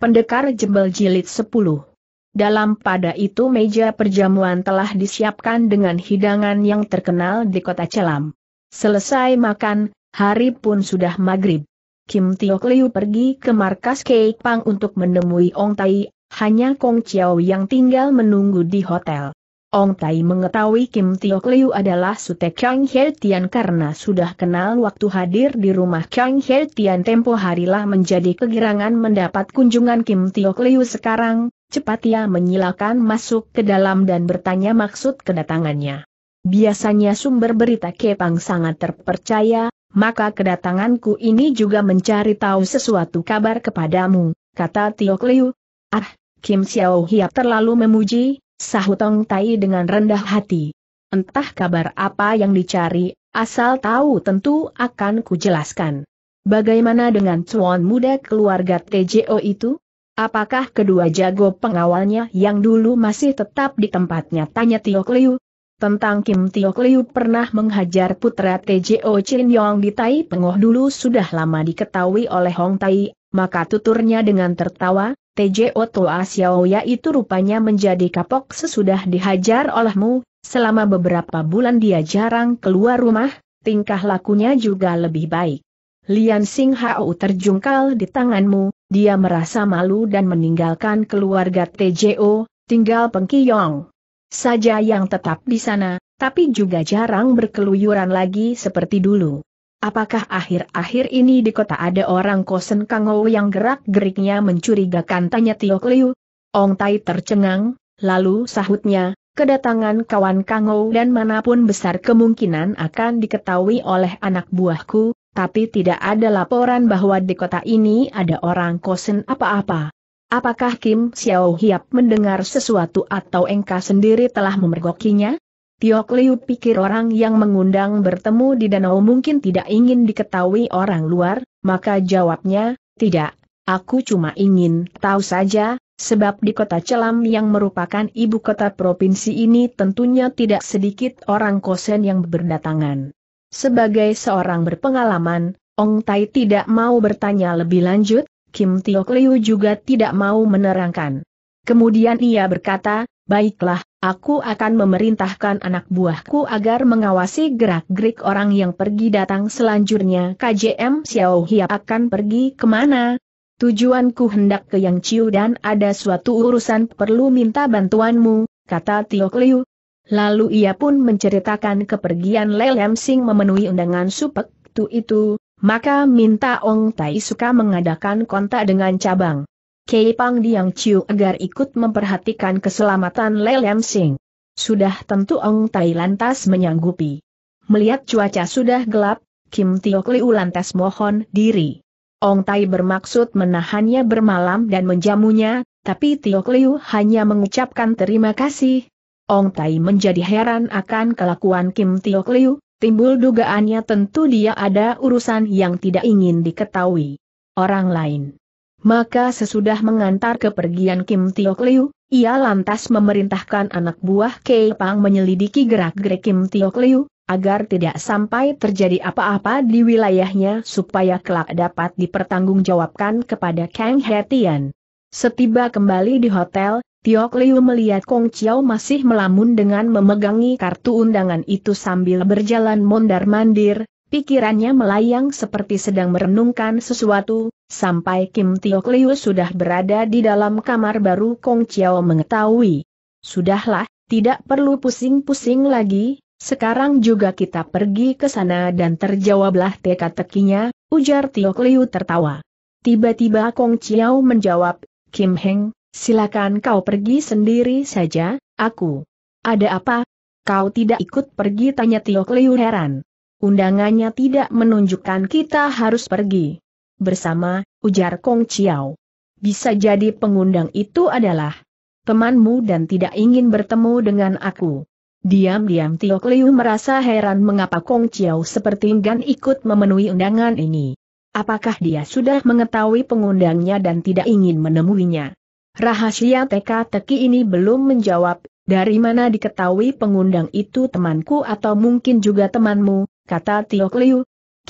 Pendekar Jembel Jilid 10 Dalam pada itu meja perjamuan telah disiapkan dengan hidangan yang terkenal di kota Celam. Selesai makan, hari pun sudah maghrib. Kim Tio Liu pergi ke markas Kei Pang untuk menemui Ong Tai, hanya Kong Chiao yang tinggal menunggu di hotel. Ong Tai mengetahui Kim Tio Kliu adalah Sute Kang He Tian karena sudah kenal waktu hadir di rumah Kang He Tian tempo harilah menjadi kegirangan mendapat kunjungan Kim Tio Kliu sekarang, cepat ia menyilakan masuk ke dalam dan bertanya maksud kedatangannya. Biasanya sumber berita Kepang sangat terpercaya, maka kedatanganku ini juga mencari tahu sesuatu kabar kepadamu, kata Tio Kliu. Ah, Kim Xiao Hiap terlalu memuji, Sahut Tong Tai dengan rendah hati. Entah kabar apa yang dicari, asal tahu tentu akan kujelaskan. Bagaimana dengan cuan muda keluarga TJO itu? Apakah kedua jago pengawalnya yang dulu masih tetap di tempatnya? Tanya Tio Kliu. Tentang Kim Tio Kliu pernah menghajar putra TJO Chin Yong di Tai Pengoh dulu sudah lama diketahui oleh Hong Tai, maka tuturnya dengan tertawa, TJO Toa Xiaoya itu rupanya menjadi kapok sesudah dihajar olehmu, selama beberapa bulan dia jarang keluar rumah, tingkah lakunya juga lebih baik. Lian Sing Hao terjungkal di tanganmu, dia merasa malu dan meninggalkan keluarga TJO, tinggal Pengkiyong saja yang tetap di sana, tapi juga jarang berkeluyuran lagi seperti dulu. Apakah akhir-akhir ini di kota ada orang kosen Kangou yang gerak-geriknya mencurigakan tanya Tio Liu? Ong Tai tercengang, lalu sahutnya, kedatangan kawan Kangou dan manapun besar kemungkinan akan diketahui oleh anak buahku, tapi tidak ada laporan bahwa di kota ini ada orang kosen apa-apa. Apakah Kim Xiao Hiap mendengar sesuatu atau engkau sendiri telah memergokinya? Tio Liu pikir orang yang mengundang bertemu di danau mungkin tidak ingin diketahui orang luar, maka jawabnya, tidak, aku cuma ingin tahu saja, sebab di kota Celam yang merupakan ibu kota provinsi ini tentunya tidak sedikit orang kosen yang berdatangan. Sebagai seorang berpengalaman, Ong Tai tidak mau bertanya lebih lanjut, Kim Tio Liu juga tidak mau menerangkan. Kemudian ia berkata, baiklah, Aku akan memerintahkan anak buahku agar mengawasi gerak-gerik orang yang pergi datang selanjutnya KJM Xiao Hia akan pergi kemana? Tujuanku hendak ke Yang Chiu dan ada suatu urusan perlu minta bantuanmu, kata Tio Liu. Lalu ia pun menceritakan kepergian Lelem Sing memenuhi undangan supek tu itu, maka minta Ong Tai Suka mengadakan kontak dengan cabang. Kei Pang Diang Chiu agar ikut memperhatikan keselamatan Lam Sing. Sudah tentu Ong Tai lantas menyanggupi. Melihat cuaca sudah gelap, Kim Tiok Liu lantas mohon diri. Ong Tai bermaksud menahannya bermalam dan menjamunya, tapi Tiok Liu hanya mengucapkan terima kasih. Ong Tai menjadi heran akan kelakuan Kim Tiok Liu, timbul dugaannya tentu dia ada urusan yang tidak ingin diketahui orang lain. Maka sesudah mengantar kepergian Kim Tiok Liu, ia lantas memerintahkan anak buah Kei Pang menyelidiki gerak-gerik Kim Tiok Liu, agar tidak sampai terjadi apa-apa di wilayahnya supaya kelak dapat dipertanggungjawabkan kepada Kang Hetian. Setiba kembali di hotel, Tiok Liu melihat Kong Chiao masih melamun dengan memegangi kartu undangan itu sambil berjalan mondar-mandir, pikirannya melayang seperti sedang merenungkan sesuatu, Sampai Kim Tiok Liu sudah berada di dalam kamar baru Kong Chiao mengetahui. Sudahlah, tidak perlu pusing-pusing lagi, sekarang juga kita pergi ke sana dan terjawablah teka-tekinya, ujar Tiok Liu tertawa. Tiba-tiba Kong Chiao menjawab, Kim Heng, silakan kau pergi sendiri saja, aku. Ada apa? Kau tidak ikut pergi tanya Tiok Liu heran. Undangannya tidak menunjukkan kita harus pergi bersama, ujar Kong Chiao. Bisa jadi pengundang itu adalah temanmu dan tidak ingin bertemu dengan aku. Diam-diam Tio Liu merasa heran mengapa Kong Chiao seperti enggan ikut memenuhi undangan ini. Apakah dia sudah mengetahui pengundangnya dan tidak ingin menemuinya? Rahasia teka-teki ini belum menjawab, dari mana diketahui pengundang itu temanku atau mungkin juga temanmu, kata Tio Liu.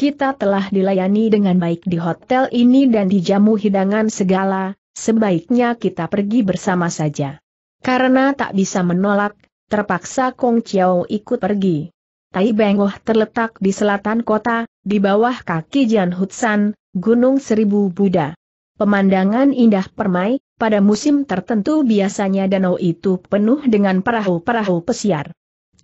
Kita telah dilayani dengan baik di hotel ini dan dijamu hidangan segala, sebaiknya kita pergi bersama saja. Karena tak bisa menolak, terpaksa Kong Chiao ikut pergi. Tai Bengoh terletak di selatan kota, di bawah kaki Jian Hutsan, Gunung Seribu Buddha. Pemandangan indah permai, pada musim tertentu biasanya danau itu penuh dengan perahu-perahu pesiar.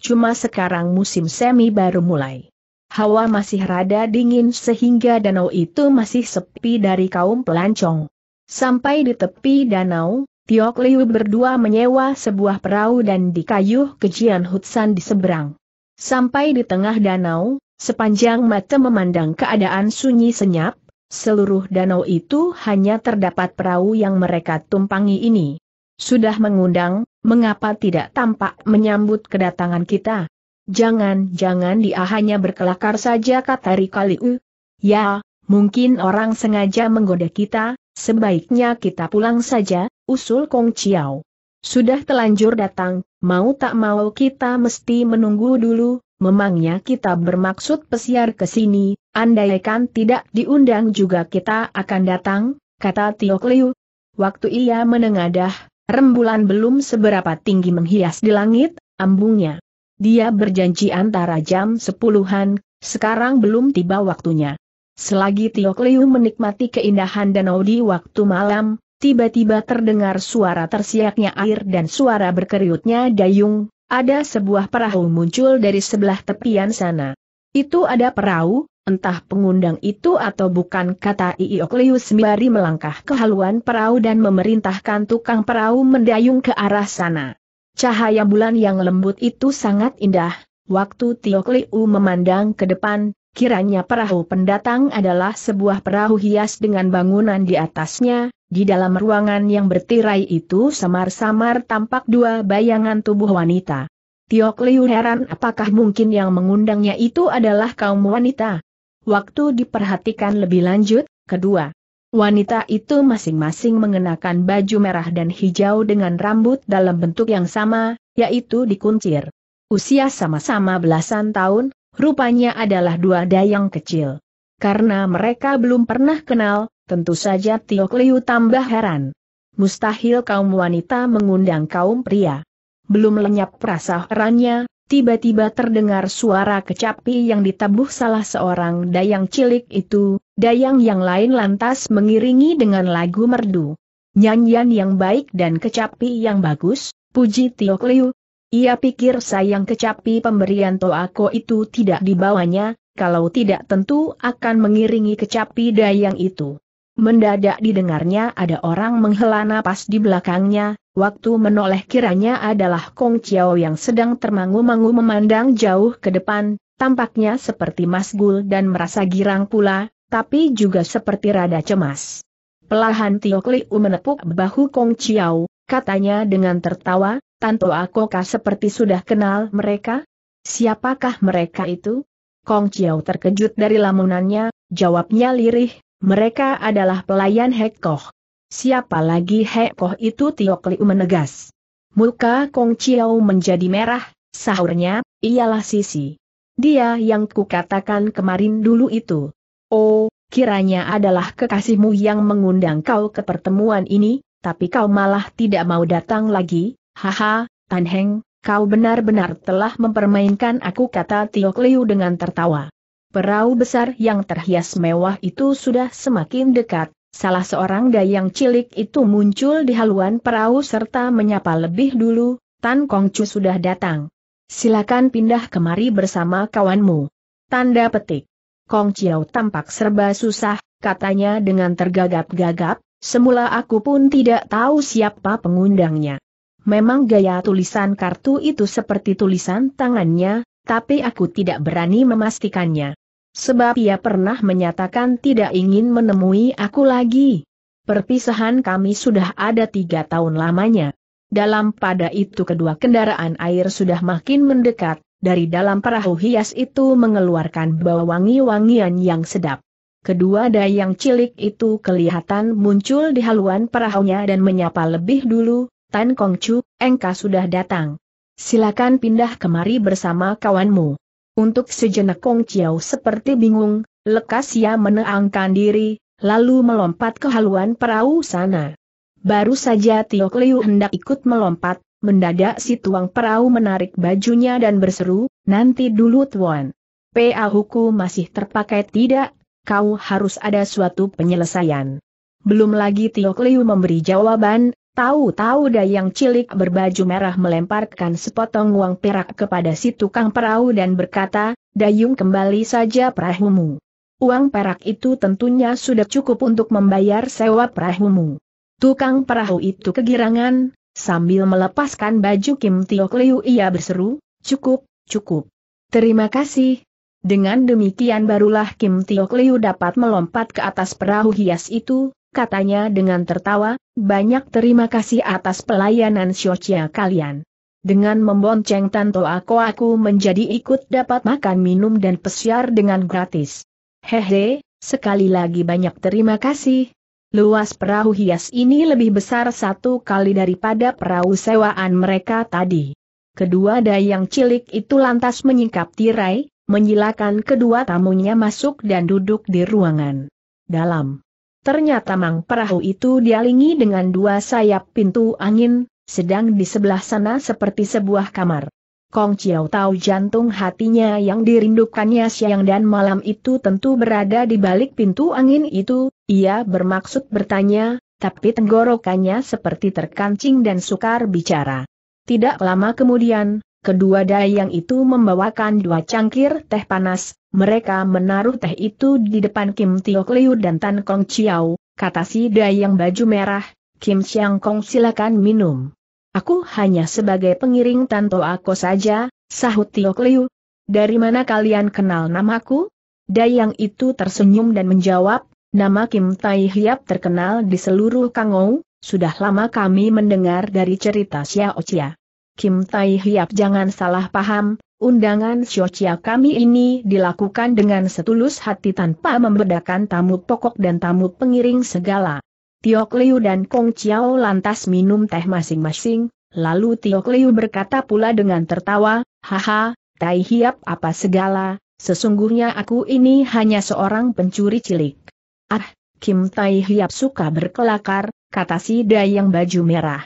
Cuma sekarang musim semi baru mulai hawa masih rada dingin sehingga danau itu masih sepi dari kaum pelancong. Sampai di tepi danau, Tiok Liu berdua menyewa sebuah perahu dan dikayuh ke Jian Hutsan di seberang. Sampai di tengah danau, sepanjang mata memandang keadaan sunyi senyap, seluruh danau itu hanya terdapat perahu yang mereka tumpangi ini. Sudah mengundang, mengapa tidak tampak menyambut kedatangan kita? Jangan-jangan dia hanya berkelakar saja kata Rikaliu. Ya, mungkin orang sengaja menggoda kita, sebaiknya kita pulang saja, usul Kong Chiao. Sudah telanjur datang, mau tak mau kita mesti menunggu dulu, memangnya kita bermaksud pesiar ke sini, andaikan tidak diundang juga kita akan datang, kata Tiok Liu. Waktu ia menengadah, rembulan belum seberapa tinggi menghias di langit, ambungnya dia berjanji antara jam sepuluhan, sekarang belum tiba waktunya. Selagi Tio Kliu menikmati keindahan danau di waktu malam, tiba-tiba terdengar suara tersiaknya air dan suara berkeriutnya dayung, ada sebuah perahu muncul dari sebelah tepian sana. Itu ada perahu, entah pengundang itu atau bukan kata Iyo Liu sembari melangkah ke haluan perahu dan memerintahkan tukang perahu mendayung ke arah sana. Cahaya bulan yang lembut itu sangat indah. Waktu Tio Kliu memandang ke depan, kiranya perahu pendatang adalah sebuah perahu hias dengan bangunan di atasnya, di dalam ruangan yang bertirai itu samar-samar tampak dua bayangan tubuh wanita. Tio Kliu heran apakah mungkin yang mengundangnya itu adalah kaum wanita. Waktu diperhatikan lebih lanjut, kedua Wanita itu masing-masing mengenakan baju merah dan hijau dengan rambut dalam bentuk yang sama, yaitu dikuncir. Usia sama-sama belasan tahun, rupanya adalah dua dayang kecil. Karena mereka belum pernah kenal, tentu saja Tio Liu tambah heran. Mustahil kaum wanita mengundang kaum pria. Belum lenyap rasa herannya, Tiba-tiba terdengar suara kecapi yang ditabuh salah seorang dayang cilik itu, dayang yang lain lantas mengiringi dengan lagu merdu. Nyanyian yang baik dan kecapi yang bagus, puji Tiok Liu. Ia pikir sayang kecapi pemberian Toako itu tidak dibawanya, kalau tidak tentu akan mengiringi kecapi dayang itu. Mendadak didengarnya ada orang menghela napas di belakangnya, waktu menoleh kiranya adalah Kong Chiao yang sedang termangu-mangu memandang jauh ke depan, tampaknya seperti masgul dan merasa girang pula, tapi juga seperti rada cemas. Pelahan Tio Kliu menepuk bahu Kong Chiao, katanya dengan tertawa, Tanto Akoka seperti sudah kenal mereka? Siapakah mereka itu? Kong Chiao terkejut dari lamunannya, jawabnya lirih, mereka adalah pelayan Hekoh. Siapa lagi Hekoh itu Tiok Liu menegas. Muka Kong Chiao menjadi merah, sahurnya, ialah Sisi. Dia yang kukatakan kemarin dulu itu. Oh, kiranya adalah kekasihmu yang mengundang kau ke pertemuan ini, tapi kau malah tidak mau datang lagi, haha, Tan Heng, kau benar-benar telah mempermainkan aku kata Tiok Liu dengan tertawa. Perahu besar yang terhias mewah itu sudah semakin dekat, salah seorang dayang cilik itu muncul di haluan perahu serta menyapa lebih dulu, Tan Kongcu sudah datang. Silakan pindah kemari bersama kawanmu. Tanda petik. Kong Chiao tampak serba susah, katanya dengan tergagap-gagap, semula aku pun tidak tahu siapa pengundangnya. Memang gaya tulisan kartu itu seperti tulisan tangannya, tapi aku tidak berani memastikannya sebab ia pernah menyatakan tidak ingin menemui aku lagi. Perpisahan kami sudah ada tiga tahun lamanya. Dalam pada itu kedua kendaraan air sudah makin mendekat, dari dalam perahu hias itu mengeluarkan bau wangi-wangian yang sedap. Kedua dayang cilik itu kelihatan muncul di haluan perahunya dan menyapa lebih dulu, Tan Chu, engkau sudah datang. Silakan pindah kemari bersama kawanmu. Untuk sejenak Kong Chiao seperti bingung, lekas ia menenangkan diri, lalu melompat ke haluan perahu sana. Baru saja Tio Liu hendak ikut melompat, mendadak si tuang perahu menarik bajunya dan berseru, nanti dulu tuan. PA Pahuku masih terpakai tidak, kau harus ada suatu penyelesaian. Belum lagi Tio Liu memberi jawaban, Tahu-tahu dayang cilik berbaju merah melemparkan sepotong uang perak kepada si tukang perahu dan berkata, Dayung kembali saja perahumu. Uang perak itu tentunya sudah cukup untuk membayar sewa perahumu. Tukang perahu itu kegirangan, sambil melepaskan baju Kim Tiok Liu ia berseru, cukup, cukup. Terima kasih. Dengan demikian barulah Kim Tiok Liu dapat melompat ke atas perahu hias itu, katanya dengan tertawa, banyak terima kasih atas pelayanan Xiochia kalian. Dengan membonceng Tanto aku aku menjadi ikut dapat makan minum dan pesiar dengan gratis. Hehe, sekali lagi banyak terima kasih. Luas perahu hias ini lebih besar satu kali daripada perahu sewaan mereka tadi. Kedua dayang cilik itu lantas menyingkap tirai, menyilakan kedua tamunya masuk dan duduk di ruangan dalam. Ternyata mang perahu itu dialingi dengan dua sayap pintu angin, sedang di sebelah sana seperti sebuah kamar. Kong Chiao tahu jantung hatinya yang dirindukannya siang dan malam itu tentu berada di balik pintu angin itu, ia bermaksud bertanya, tapi tenggorokannya seperti terkancing dan sukar bicara. Tidak lama kemudian, Kedua dayang itu membawakan dua cangkir teh panas, mereka menaruh teh itu di depan Kim Tio Kliu dan Tan Kong Chiao, kata si dayang baju merah, Kim Siang Kong silakan minum. Aku hanya sebagai pengiring Tanto aku saja, sahut Tio Kliu. Dari mana kalian kenal namaku? Dayang itu tersenyum dan menjawab, nama Kim Tai Hiap terkenal di seluruh Kangou, sudah lama kami mendengar dari cerita Xiao Chia. Kim Tai Hiap jangan salah paham, undangan Shochia kami ini dilakukan dengan setulus hati tanpa membedakan tamu pokok dan tamu pengiring segala. Tiok Liu dan Kong Chiao lantas minum teh masing-masing, lalu Tiok Liu berkata pula dengan tertawa, Haha, Tai Hiap apa segala, sesungguhnya aku ini hanya seorang pencuri cilik. Ah, Kim Tai Hiap suka berkelakar, kata si Dayang baju merah.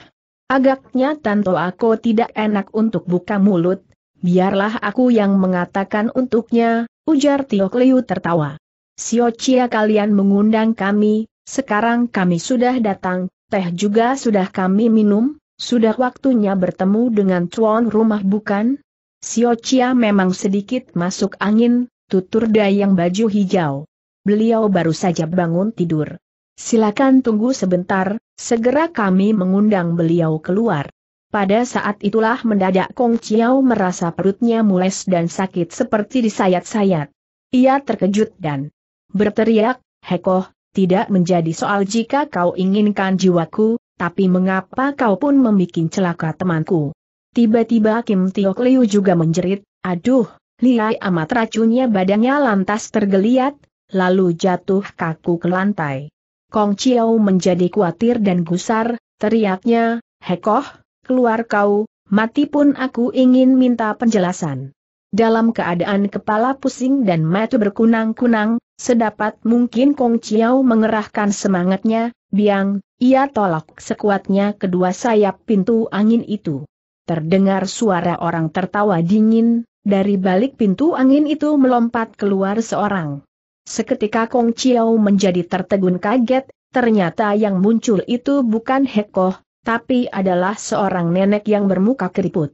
Agaknya Tanto aku tidak enak untuk buka mulut, biarlah aku yang mengatakan untuknya, ujar Tio Kliu tertawa. Sio Cia kalian mengundang kami, sekarang kami sudah datang, teh juga sudah kami minum, sudah waktunya bertemu dengan cuan rumah bukan? Sio Cia memang sedikit masuk angin, tutur dayang baju hijau. Beliau baru saja bangun tidur. Silakan tunggu sebentar, Segera kami mengundang beliau keluar. Pada saat itulah mendadak Kong Chiao merasa perutnya mules dan sakit seperti disayat-sayat. Ia terkejut dan berteriak, Hekoh, tidak menjadi soal jika kau inginkan jiwaku, tapi mengapa kau pun membuat celaka temanku? Tiba-tiba Kim Tiok Liu juga menjerit, aduh, liai amat racunnya badannya lantas tergeliat, lalu jatuh kaku ke lantai. Kong Chiao menjadi khawatir dan gusar, teriaknya, Hekoh, keluar kau, mati pun aku ingin minta penjelasan. Dalam keadaan kepala pusing dan mata berkunang-kunang, sedapat mungkin Kong Chiao mengerahkan semangatnya, biang, ia tolak sekuatnya kedua sayap pintu angin itu. Terdengar suara orang tertawa dingin, dari balik pintu angin itu melompat keluar seorang. Seketika Kong Chiao menjadi tertegun kaget, ternyata yang muncul itu bukan Hekoh, tapi adalah seorang nenek yang bermuka keriput.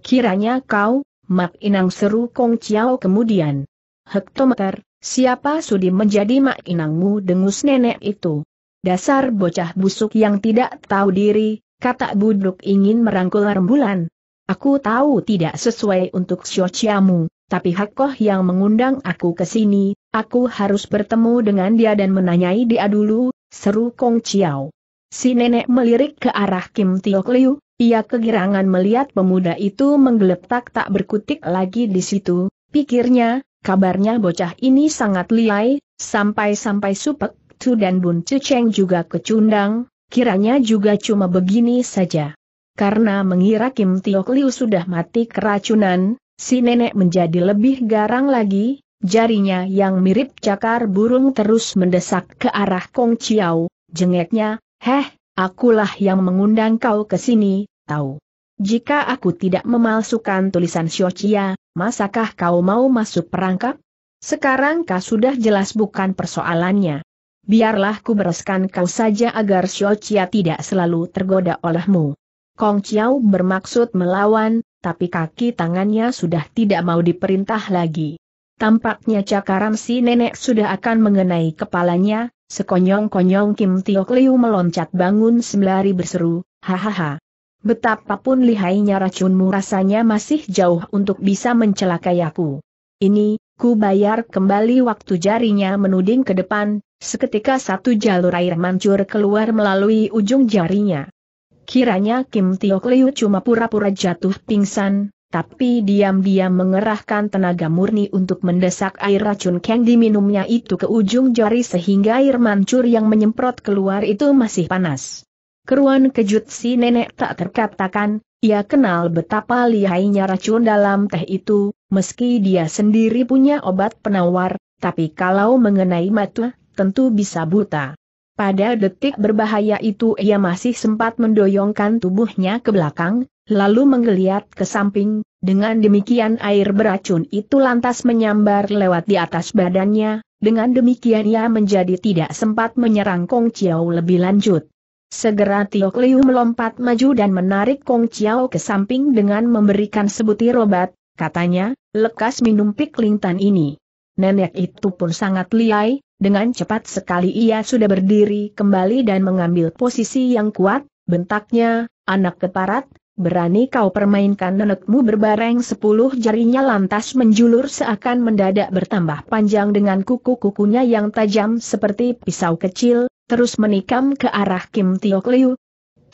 Kiranya kau, Mak Inang seru Kong Chiao kemudian. Hektometer, siapa sudi menjadi Mak Inangmu dengus nenek itu? Dasar bocah busuk yang tidak tahu diri, kata buduk ingin merangkul rembulan. Aku tahu tidak sesuai untuk syociamu tapi Hakoh yang mengundang aku ke sini, aku harus bertemu dengan dia dan menanyai dia dulu, seru Kong Chiao. Si nenek melirik ke arah Kim Tio Liu, ia kegirangan melihat pemuda itu menggeletak tak berkutik lagi di situ, pikirnya, kabarnya bocah ini sangat liai, sampai-sampai Supek Tu dan Bun Cu Cheng juga kecundang, kiranya juga cuma begini saja. Karena mengira Kim Tio Liu sudah mati keracunan, Si nenek menjadi lebih garang lagi, jarinya yang mirip cakar burung terus mendesak ke arah Kong Chiao, jengeknya, heh, akulah yang mengundang kau ke sini, tahu. Jika aku tidak memalsukan tulisan Xiochia, masakah kau mau masuk perangkap? Sekarang kau sudah jelas bukan persoalannya. Biarlah ku bereskan kau saja agar Xiochia tidak selalu tergoda olehmu. Kong Chiao bermaksud melawan, tapi kaki tangannya sudah tidak mau diperintah lagi. Tampaknya cakaran si nenek sudah akan mengenai kepalanya, sekonyong-konyong Kim Tio Kliu meloncat bangun sembari berseru, hahaha. Betapapun lihainya racunmu rasanya masih jauh untuk bisa mencelakai aku. Ini, ku bayar kembali waktu jarinya menuding ke depan, seketika satu jalur air mancur keluar melalui ujung jarinya. Kiranya Kim Tiok Liu cuma pura-pura jatuh pingsan, tapi diam-diam mengerahkan tenaga murni untuk mendesak air racun Kang diminumnya itu ke ujung jari sehingga air mancur yang menyemprot keluar itu masih panas. Keruan kejut si nenek tak terkatakan, ia kenal betapa lihainya racun dalam teh itu, meski dia sendiri punya obat penawar, tapi kalau mengenai mata, tentu bisa buta. Pada detik berbahaya itu ia masih sempat mendoyongkan tubuhnya ke belakang, lalu menggeliat ke samping, dengan demikian air beracun itu lantas menyambar lewat di atas badannya, dengan demikian ia menjadi tidak sempat menyerang Kong Chiao lebih lanjut. Segera Tio Liu melompat maju dan menarik Kong Chiao ke samping dengan memberikan sebutir obat, katanya, lekas minum pikling tan ini nenek itu pun sangat liai, dengan cepat sekali ia sudah berdiri kembali dan mengambil posisi yang kuat, bentaknya, anak keparat, berani kau permainkan nenekmu berbareng sepuluh jarinya lantas menjulur seakan mendadak bertambah panjang dengan kuku-kukunya yang tajam seperti pisau kecil, terus menikam ke arah Kim Tio Liu.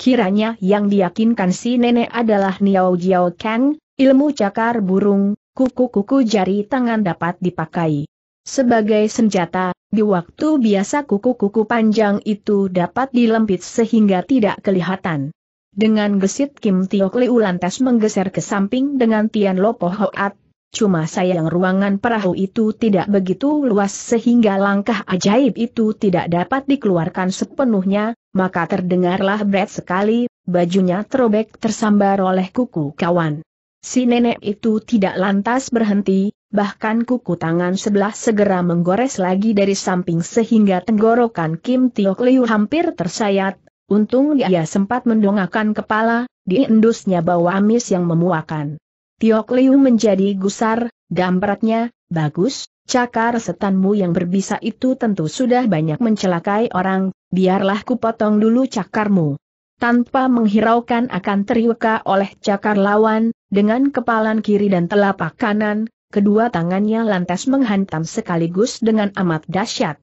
Kiranya yang diyakinkan si nenek adalah Niao Jiao Kang, ilmu cakar burung, kuku-kuku jari tangan dapat dipakai. Sebagai senjata, di waktu biasa kuku-kuku panjang itu dapat dilempit sehingga tidak kelihatan. Dengan gesit Kim Tiok Liu lantas menggeser ke samping dengan Tian Lopo Hoat, cuma sayang ruangan perahu itu tidak begitu luas sehingga langkah ajaib itu tidak dapat dikeluarkan sepenuhnya, maka terdengarlah bret sekali, bajunya terobek tersambar oleh kuku kawan. Si nenek itu tidak lantas berhenti, bahkan kuku tangan sebelah segera menggores lagi dari samping sehingga tenggorokan Kim Tiok Liu hampir tersayat, untung dia sempat mendongakkan kepala, diendusnya bau amis yang memuakan. Tiok Liu menjadi gusar, dampratnya, bagus, cakar setanmu yang berbisa itu tentu sudah banyak mencelakai orang, biarlah kupotong dulu cakarmu tanpa menghiraukan akan teriweka oleh cakar lawan, dengan kepalan kiri dan telapak kanan, kedua tangannya lantas menghantam sekaligus dengan amat dahsyat.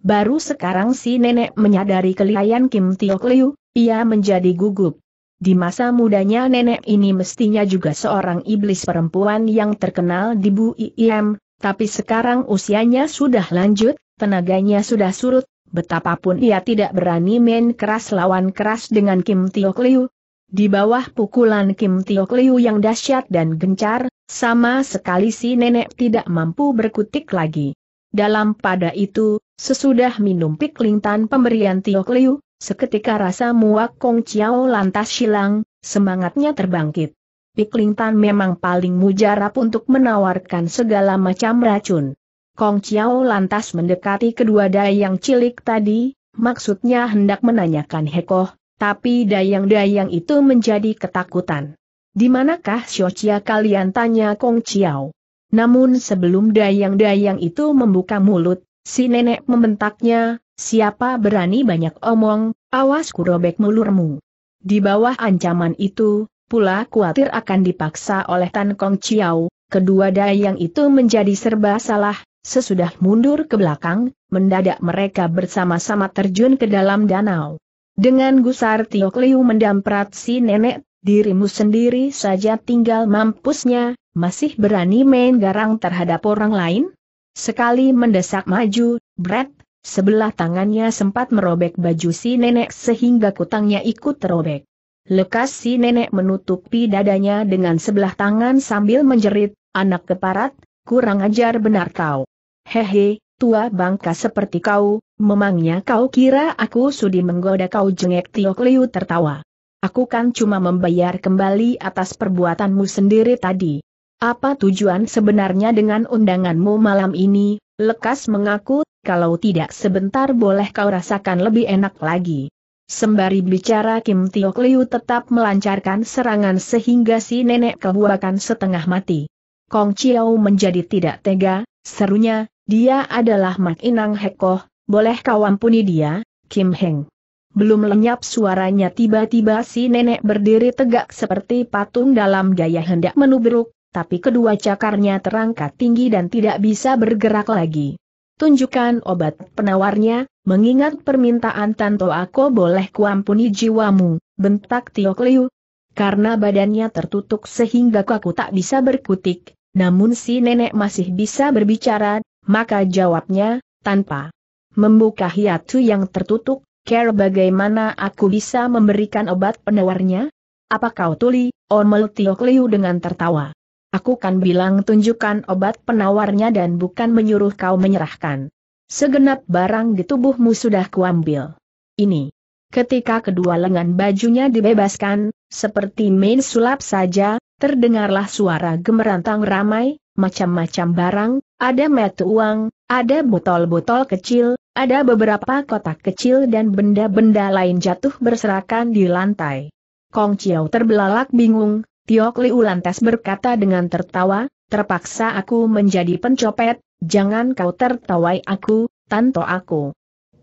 Baru sekarang si nenek menyadari kelihayan Kim Tiok Liu, ia menjadi gugup. Di masa mudanya nenek ini mestinya juga seorang iblis perempuan yang terkenal di Bu IIM, tapi sekarang usianya sudah lanjut, tenaganya sudah surut, Betapapun ia tidak berani main keras lawan keras dengan Kim Tio Kliu. Di bawah pukulan Kim Tio Kliu yang dahsyat dan gencar, sama sekali si nenek tidak mampu berkutik lagi. Dalam pada itu, sesudah minum piklingtan pemberian Tio Kliu, seketika rasa muak Kong Chiao lantas hilang, semangatnya terbangkit. Piklingtan memang paling mujarab untuk menawarkan segala macam racun. Kong Chiao lantas mendekati kedua dayang cilik tadi, maksudnya hendak menanyakan Hekoh, tapi dayang-dayang itu menjadi ketakutan. Di manakah Siocia kalian tanya Kong Chiao? Namun sebelum dayang-dayang itu membuka mulut, si nenek membentaknya, siapa berani banyak omong, awas kurobek mulurmu. Di bawah ancaman itu, pula khawatir akan dipaksa oleh Tan Kong Chiao, kedua dayang itu menjadi serba salah, Sesudah mundur ke belakang, mendadak mereka bersama-sama terjun ke dalam danau. Dengan gusar Tio Kliu mendamprat si nenek, dirimu sendiri saja tinggal mampusnya, masih berani main garang terhadap orang lain? Sekali mendesak maju, Brett, sebelah tangannya sempat merobek baju si nenek sehingga kutangnya ikut terobek. Lekas si nenek menutupi dadanya dengan sebelah tangan sambil menjerit, anak keparat, kurang ajar benar kau. Hehe, tua bangka seperti kau, memangnya kau kira aku sudi menggoda kau jengek Tiok Liu tertawa. Aku kan cuma membayar kembali atas perbuatanmu sendiri tadi. Apa tujuan sebenarnya dengan undanganmu malam ini, lekas mengaku, kalau tidak sebentar boleh kau rasakan lebih enak lagi. Sembari bicara Kim Tiok Liu tetap melancarkan serangan sehingga si nenek kebuakan setengah mati. Kong Chiao menjadi tidak tega, serunya, dia adalah Mak Inang Hekoh, boleh kau ampuni dia, Kim Heng. Belum lenyap suaranya tiba-tiba si nenek berdiri tegak seperti patung dalam gaya hendak menubruk, tapi kedua cakarnya terangkat tinggi dan tidak bisa bergerak lagi. Tunjukkan obat penawarnya, mengingat permintaan Tanto Ako boleh kuampuni jiwamu, bentak Tiok Liu. Karena badannya tertutup sehingga kaku tak bisa berkutik, namun si nenek masih bisa berbicara, maka jawabnya, tanpa membuka hiatu yang tertutup, care bagaimana aku bisa memberikan obat penawarnya? Apa kau tuli, omel Tiokliu dengan tertawa. Aku kan bilang tunjukkan obat penawarnya dan bukan menyuruh kau menyerahkan. Segenap barang di tubuhmu sudah kuambil. Ini. Ketika kedua lengan bajunya dibebaskan, seperti main sulap saja, terdengarlah suara gemerantang ramai, macam-macam barang, ada met uang, ada botol-botol kecil, ada beberapa kotak kecil dan benda-benda lain jatuh berserakan di lantai. Kong Chiao terbelalak bingung, Tiok Liu lantas berkata dengan tertawa, terpaksa aku menjadi pencopet, jangan kau tertawai aku, tanto aku.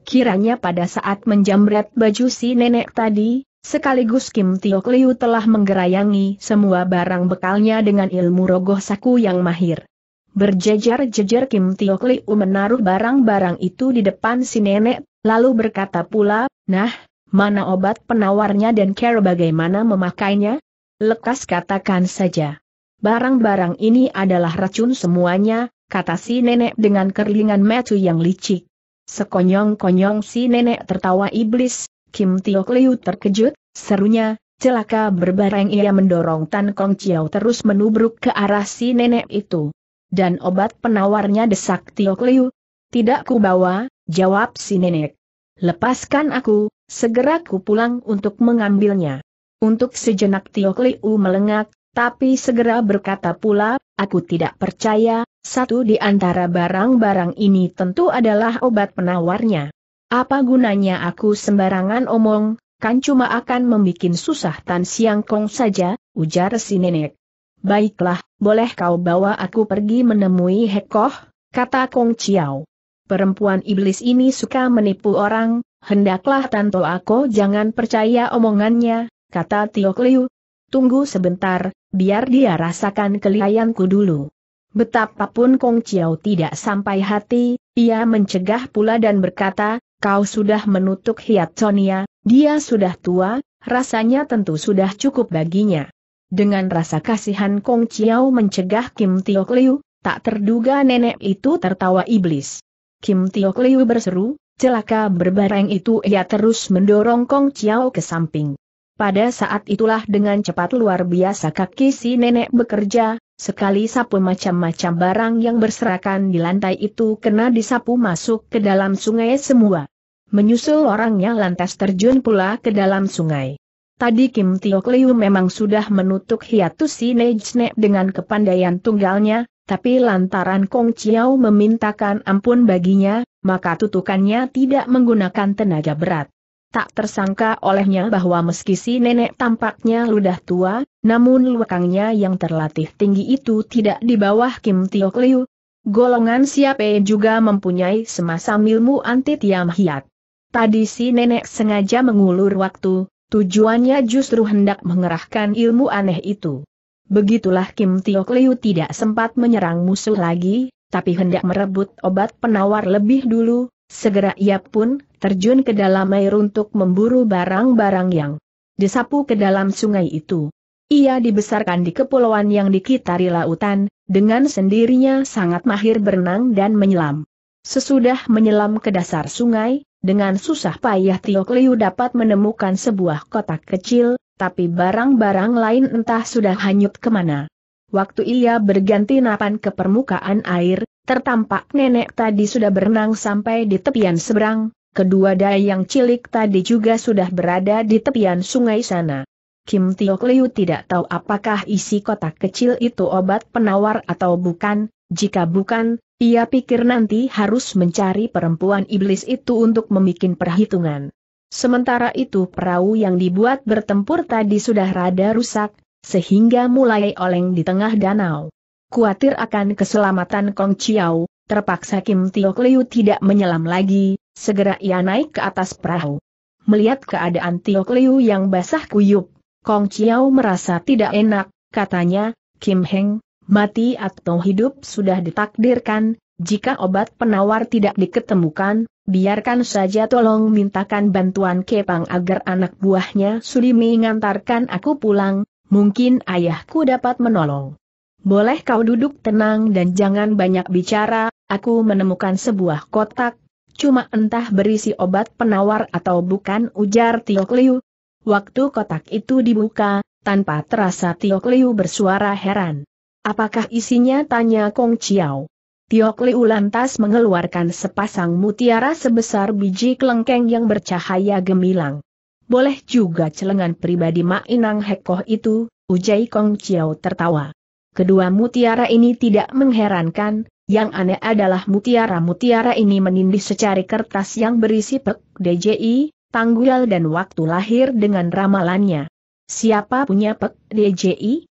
Kiranya pada saat menjamret baju si nenek tadi, Sekaligus Kim Tiok Liu telah menggerayangi semua barang bekalnya dengan ilmu rogoh saku yang mahir. Berjejer-jejer Kim Tio Kliu menaruh barang-barang itu di depan si nenek, lalu berkata pula, nah, mana obat penawarnya dan care bagaimana memakainya? Lekas katakan saja. Barang-barang ini adalah racun semuanya, kata si nenek dengan kerlingan metu yang licik. Sekonyong-konyong si nenek tertawa iblis, Kim Tio Kliu terkejut, serunya, celaka berbareng ia mendorong Tan Kong Chiao terus menubruk ke arah si nenek itu dan obat penawarnya desak Tiok Liu. Tidak ku bawa, jawab si nenek. Lepaskan aku, segera ku pulang untuk mengambilnya. Untuk sejenak Tiok Liu melengak, tapi segera berkata pula, aku tidak percaya, satu di antara barang-barang ini tentu adalah obat penawarnya. Apa gunanya aku sembarangan omong, kan cuma akan membuat susah Tan Siang Kong saja, ujar si nenek. Baiklah, boleh kau bawa aku pergi menemui Hekoh, kata Kong Chiao. Perempuan iblis ini suka menipu orang, hendaklah Tanto aku jangan percaya omongannya, kata Tiok Liu. Tunggu sebentar, biar dia rasakan kelihayanku dulu. Betapapun Kong Chiao tidak sampai hati, ia mencegah pula dan berkata, kau sudah menutup hiat Sonia, dia sudah tua, rasanya tentu sudah cukup baginya. Dengan rasa kasihan Kong Chiao mencegah Kim Tiok Liu, tak terduga nenek itu tertawa iblis. Kim Tiok Liu berseru, celaka berbareng itu ia terus mendorong Kong Chiao ke samping. Pada saat itulah dengan cepat luar biasa kaki si nenek bekerja, sekali sapu macam-macam barang yang berserakan di lantai itu kena disapu masuk ke dalam sungai semua. Menyusul orangnya lantas terjun pula ke dalam sungai. Tadi Kim Tio Kliu memang sudah menutup hiatus si Nejne dengan kepandaian tunggalnya, tapi lantaran Kong Chiao memintakan ampun baginya, maka tutukannya tidak menggunakan tenaga berat. Tak tersangka olehnya bahwa meski si nenek tampaknya ludah tua, namun luakangnya yang terlatih tinggi itu tidak di bawah Kim Tio Kliu. Golongan siapa juga mempunyai semasa ilmu anti tiam hiat. Tadi si nenek sengaja mengulur waktu, Tujuannya justru hendak mengerahkan ilmu aneh itu. Begitulah Kim Tiok Liu tidak sempat menyerang musuh lagi, tapi hendak merebut obat penawar lebih dulu, segera ia pun terjun ke dalam air untuk memburu barang-barang yang disapu ke dalam sungai itu. Ia dibesarkan di kepulauan yang dikitari lautan, dengan sendirinya sangat mahir berenang dan menyelam. Sesudah menyelam ke dasar sungai, dengan susah payah Tio Liu dapat menemukan sebuah kotak kecil, tapi barang-barang lain entah sudah hanyut kemana. Waktu ia berganti napan ke permukaan air, tertampak nenek tadi sudah berenang sampai di tepian seberang, kedua dayang cilik tadi juga sudah berada di tepian sungai sana. Kim Tio Liu tidak tahu apakah isi kotak kecil itu obat penawar atau bukan, jika bukan, ia pikir nanti harus mencari perempuan iblis itu untuk membuat perhitungan. Sementara itu perahu yang dibuat bertempur tadi sudah rada rusak, sehingga mulai oleng di tengah danau. Kuatir akan keselamatan Kong Chiao, terpaksa Kim Tiok Liu tidak menyelam lagi, segera ia naik ke atas perahu. Melihat keadaan Tiok Liu yang basah kuyup, Kong Chiao merasa tidak enak, katanya, Kim Heng, mati atau hidup sudah ditakdirkan, jika obat penawar tidak diketemukan, biarkan saja tolong mintakan bantuan Kepang agar anak buahnya Sudi mengantarkan aku pulang, mungkin ayahku dapat menolong. Boleh kau duduk tenang dan jangan banyak bicara, aku menemukan sebuah kotak, cuma entah berisi obat penawar atau bukan ujar Tiok Liu. Waktu kotak itu dibuka, tanpa terasa Tiok Liu bersuara heran. Apakah isinya tanya Kong Chiao. Tiok Liu lantas mengeluarkan sepasang mutiara sebesar biji kelengkeng yang bercahaya gemilang. Boleh juga celengan pribadi Mak Inang Hekoh itu, ujai Kong Chiao tertawa. Kedua mutiara ini tidak mengherankan, yang aneh adalah mutiara-mutiara ini menindih secari kertas yang berisi pek DJI, tanggal dan waktu lahir dengan ramalannya. Siapa punya pek DJI?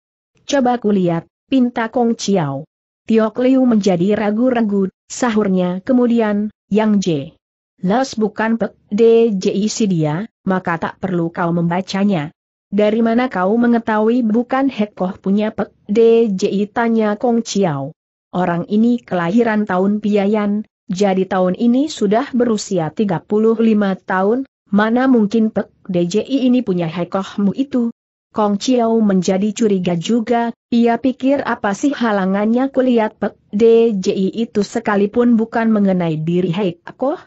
Coba kulihat, pinta Kong Chiao. Tiok Liu menjadi ragu-ragu, sahurnya kemudian, Yang J. Las bukan Pek D Isi dia, maka tak perlu kau membacanya. Dari mana kau mengetahui bukan Hekoh punya Pek D I. tanya Kong Chiao. Orang ini kelahiran tahun piayan, jadi tahun ini sudah berusia 35 tahun, mana mungkin Pek D DJI ini punya Hekohmu itu, Kong Chiao menjadi curiga juga, ia pikir apa sih halangannya kulihat Pek DJI itu sekalipun bukan mengenai diri Hei Koh?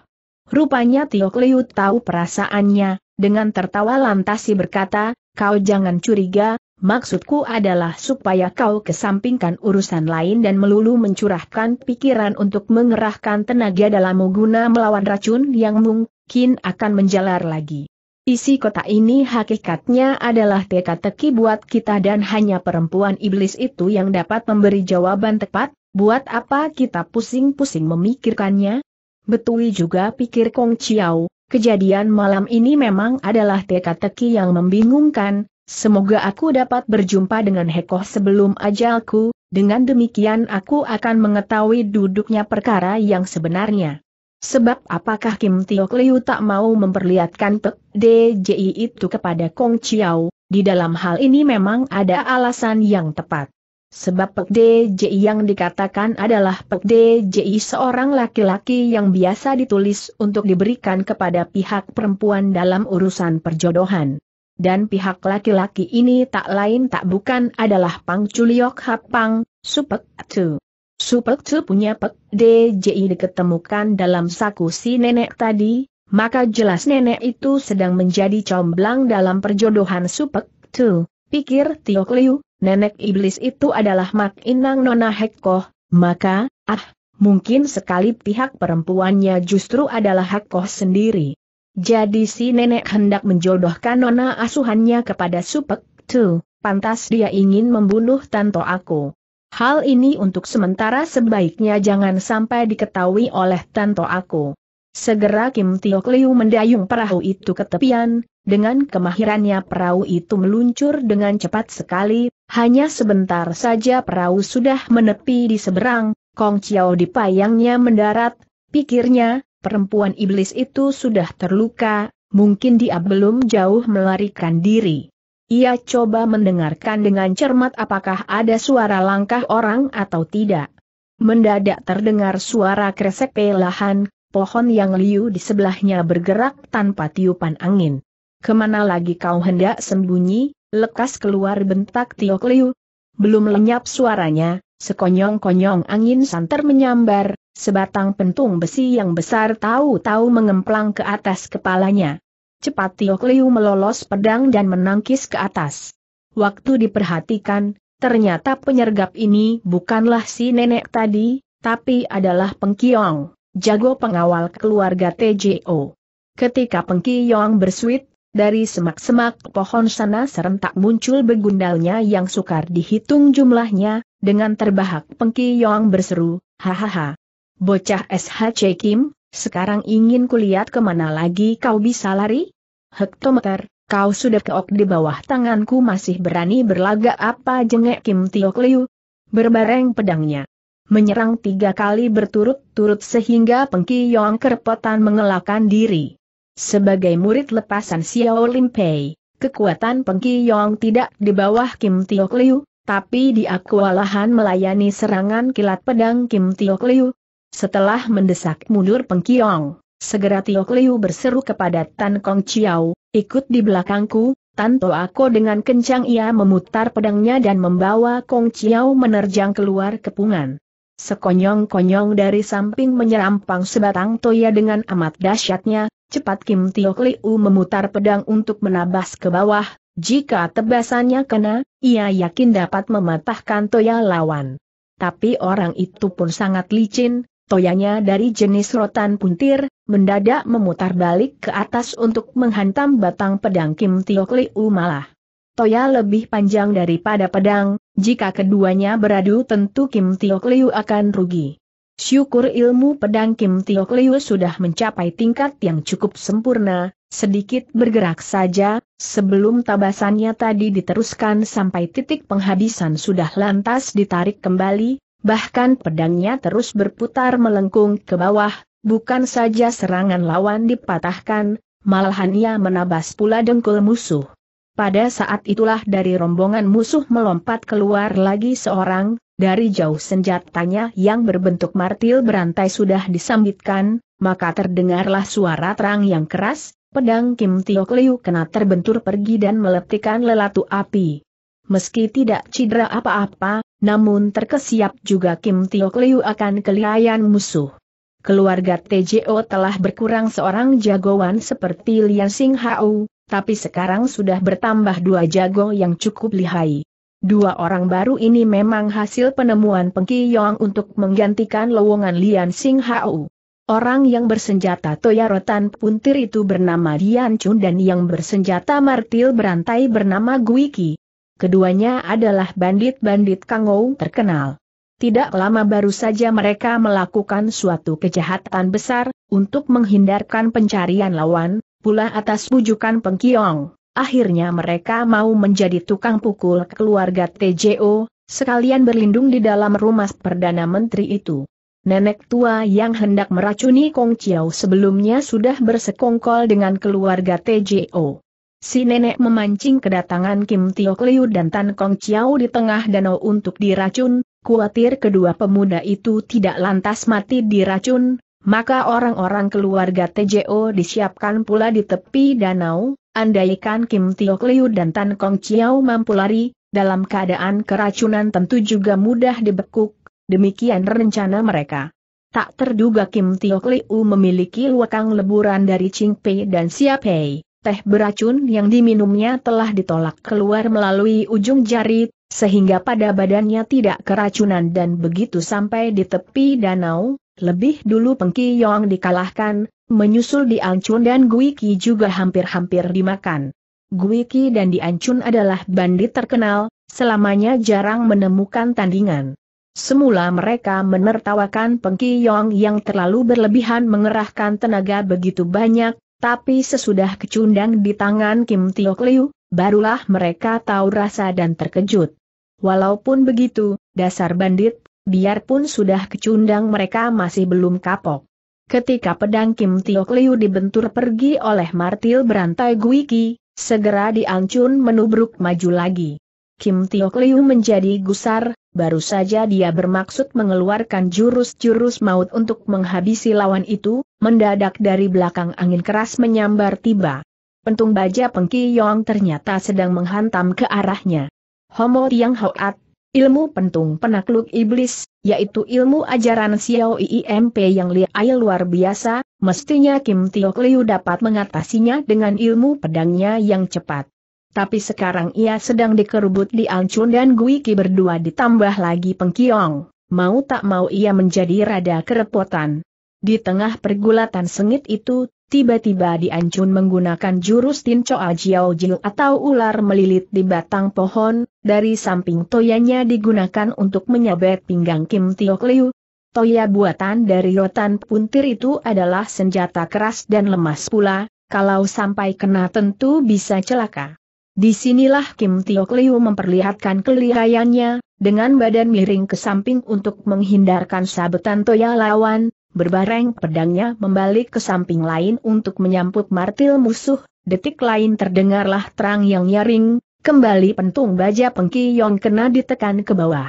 Rupanya Tio Kliu tahu perasaannya, dengan tertawa lantas si berkata, kau jangan curiga, maksudku adalah supaya kau kesampingkan urusan lain dan melulu mencurahkan pikiran untuk mengerahkan tenaga dalam guna melawan racun yang mungkin akan menjalar lagi. Isi kotak ini hakikatnya adalah teka-teki buat kita dan hanya perempuan iblis itu yang dapat memberi jawaban tepat, buat apa kita pusing-pusing memikirkannya? Betui juga pikir Kong Chiao, kejadian malam ini memang adalah teka-teki yang membingungkan, semoga aku dapat berjumpa dengan Hekoh sebelum ajalku, dengan demikian aku akan mengetahui duduknya perkara yang sebenarnya. Sebab apakah Kim Tiok Liu tak mau memperlihatkan Pek DJI itu kepada Kong Chiao, di dalam hal ini memang ada alasan yang tepat. Sebab Pek DJI yang dikatakan adalah Pek DJI seorang laki-laki yang biasa ditulis untuk diberikan kepada pihak perempuan dalam urusan perjodohan. Dan pihak laki-laki ini tak lain tak bukan adalah Pang Chuliok Hapang, Supek Tu. Supek Cu punya Pek DJI diketemukan dalam saku si nenek tadi, maka jelas nenek itu sedang menjadi comblang dalam perjodohan Supek Cu. Pikir Tiok Liu, nenek iblis itu adalah Mak Inang Nona Hekoh, maka, ah, mungkin sekali pihak perempuannya justru adalah Hekoh sendiri. Jadi si nenek hendak menjodohkan Nona asuhannya kepada Supek Tu, pantas dia ingin membunuh Tanto aku. Hal ini untuk sementara sebaiknya jangan sampai diketahui oleh tanto aku. Segera Kim Tiok Liu mendayung perahu itu ke tepian, dengan kemahirannya perahu itu meluncur dengan cepat sekali, hanya sebentar saja perahu sudah menepi di seberang, Kong Chiao payangnya mendarat, pikirnya, perempuan iblis itu sudah terluka, mungkin dia belum jauh melarikan diri. Ia coba mendengarkan dengan cermat apakah ada suara langkah orang atau tidak. Mendadak terdengar suara kresek pelahan, pohon yang liu di sebelahnya bergerak tanpa tiupan angin. Kemana lagi kau hendak sembunyi, lekas keluar bentak Tiok Liu. Belum lenyap suaranya, sekonyong-konyong angin santer menyambar, sebatang pentung besi yang besar tahu-tahu mengemplang ke atas kepalanya. Cepat Tio Liu melolos pedang dan menangkis ke atas. Waktu diperhatikan, ternyata penyergap ini bukanlah si nenek tadi, tapi adalah Pengkiong, jago pengawal keluarga TJO. Ketika Pengkiong bersuit, dari semak-semak pohon sana serentak muncul begundalnya yang sukar dihitung jumlahnya, dengan terbahak Pengkiong berseru, hahaha. Bocah SHC Kim, sekarang ingin kulihat kemana lagi kau bisa lari? hektometer, kau sudah keok di bawah tanganku masih berani berlagak apa jengek Kim Tio Liu? Berbareng pedangnya. Menyerang tiga kali berturut-turut sehingga Pengki Yong kerepotan mengelakkan diri. Sebagai murid lepasan Xiao Lim Pei, kekuatan Pengki Yong tidak di bawah Kim Tio Liu, tapi dia kewalahan melayani serangan kilat pedang Kim Tio Liu. Setelah mendesak mundur Pengki Yong, Segera Tio Kliu berseru kepada Tan Kong Chiao, ikut di belakangku, Tanto Ako dengan kencang ia memutar pedangnya dan membawa Kong Chiao menerjang keluar kepungan. Sekonyong-konyong dari samping menyerampang sebatang toya dengan amat dahsyatnya, cepat Kim Tio Kliu memutar pedang untuk menabas ke bawah, jika tebasannya kena, ia yakin dapat mematahkan toya lawan. Tapi orang itu pun sangat licin, toyanya dari jenis rotan puntir, mendadak memutar balik ke atas untuk menghantam batang pedang Kim Tiok Liu malah. Toya lebih panjang daripada pedang, jika keduanya beradu tentu Kim Tiok Liu akan rugi. Syukur ilmu pedang Kim Tiok Liu sudah mencapai tingkat yang cukup sempurna, sedikit bergerak saja, sebelum tabasannya tadi diteruskan sampai titik penghabisan sudah lantas ditarik kembali, bahkan pedangnya terus berputar melengkung ke bawah, bukan saja serangan lawan dipatahkan, malahan ia menabas pula dengkul musuh. Pada saat itulah dari rombongan musuh melompat keluar lagi seorang, dari jauh senjatanya yang berbentuk martil berantai sudah disambitkan, maka terdengarlah suara terang yang keras, pedang Kim Tiok Liu kena terbentur pergi dan meletikkan lelatu api. Meski tidak cedera apa-apa, namun terkesiap juga Kim Tio Kliu akan kelihayan musuh. Keluarga TJO telah berkurang seorang jagoan seperti Lian Sing Hao, tapi sekarang sudah bertambah dua jago yang cukup lihai. Dua orang baru ini memang hasil penemuan Pengki Yong untuk menggantikan lowongan Lian Sing Hao. Orang yang bersenjata Toyarotan Puntir itu bernama Dian Chun dan yang bersenjata Martil berantai bernama Guiki. Keduanya adalah bandit-bandit Kangou terkenal. Tidak lama baru saja mereka melakukan suatu kejahatan besar, untuk menghindarkan pencarian lawan, pula atas bujukan Pengkiong. Akhirnya mereka mau menjadi tukang pukul keluarga TJO, sekalian berlindung di dalam rumah Perdana Menteri itu. Nenek tua yang hendak meracuni Kong Chiao sebelumnya sudah bersekongkol dengan keluarga TJO. Si nenek memancing kedatangan Kim Tio Kliu dan Tan Kong Chiao di tengah danau untuk diracun, khawatir kedua pemuda itu tidak lantas mati diracun, maka orang-orang keluarga TJO disiapkan pula di tepi danau, andaikan Kim Tio Kliu dan Tan Kong Chiao mampu lari, dalam keadaan keracunan tentu juga mudah dibekuk, demikian rencana mereka. Tak terduga Kim Tio Kliu memiliki luakang leburan dari Ching Pei dan Sia Pei teh beracun yang diminumnya telah ditolak keluar melalui ujung jari, sehingga pada badannya tidak keracunan dan begitu sampai di tepi danau, lebih dulu Pengki Yong dikalahkan, menyusul Di Ancun dan Guiki juga hampir-hampir dimakan. Guiki dan Di Diancun adalah bandit terkenal, selamanya jarang menemukan tandingan. Semula mereka menertawakan Pengki Yong yang terlalu berlebihan mengerahkan tenaga begitu banyak, tapi sesudah kecundang di tangan Kim Tiok Liu, barulah mereka tahu rasa dan terkejut. Walaupun begitu, dasar bandit, biarpun sudah kecundang mereka masih belum kapok. Ketika pedang Kim Tiok Liu dibentur pergi oleh martil berantai Guiki, segera diancun menubruk maju lagi. Kim Tiok Liu menjadi gusar, baru saja dia bermaksud mengeluarkan jurus-jurus maut untuk menghabisi lawan itu, mendadak dari belakang angin keras menyambar tiba. Pentung baja Pengki Yong ternyata sedang menghantam ke arahnya. Homo Tiang Hoat, ilmu pentung penakluk iblis, yaitu ilmu ajaran Xiao IIMP yang liai luar biasa, mestinya Kim Tiok Liu dapat mengatasinya dengan ilmu pedangnya yang cepat. Tapi sekarang ia sedang dikerubut di Ancun dan Ki berdua ditambah lagi pengkiong. Mau tak mau ia menjadi rada kerepotan. Di tengah pergulatan sengit itu, tiba-tiba di Ancun menggunakan jurus Tinco Ajiao Jiu atau ular melilit di batang pohon, dari samping toyanya digunakan untuk menyabet pinggang Kim Tio Kliu. Toya buatan dari rotan puntir itu adalah senjata keras dan lemas pula, kalau sampai kena tentu bisa celaka. Disinilah Kim Tiok Liu memperlihatkan kelihayannya, dengan badan miring ke samping untuk menghindarkan sabetan toya lawan, berbareng pedangnya membalik ke samping lain untuk menyambut martil musuh, detik lain terdengarlah terang yang nyaring, kembali pentung baja pengki yang kena ditekan ke bawah.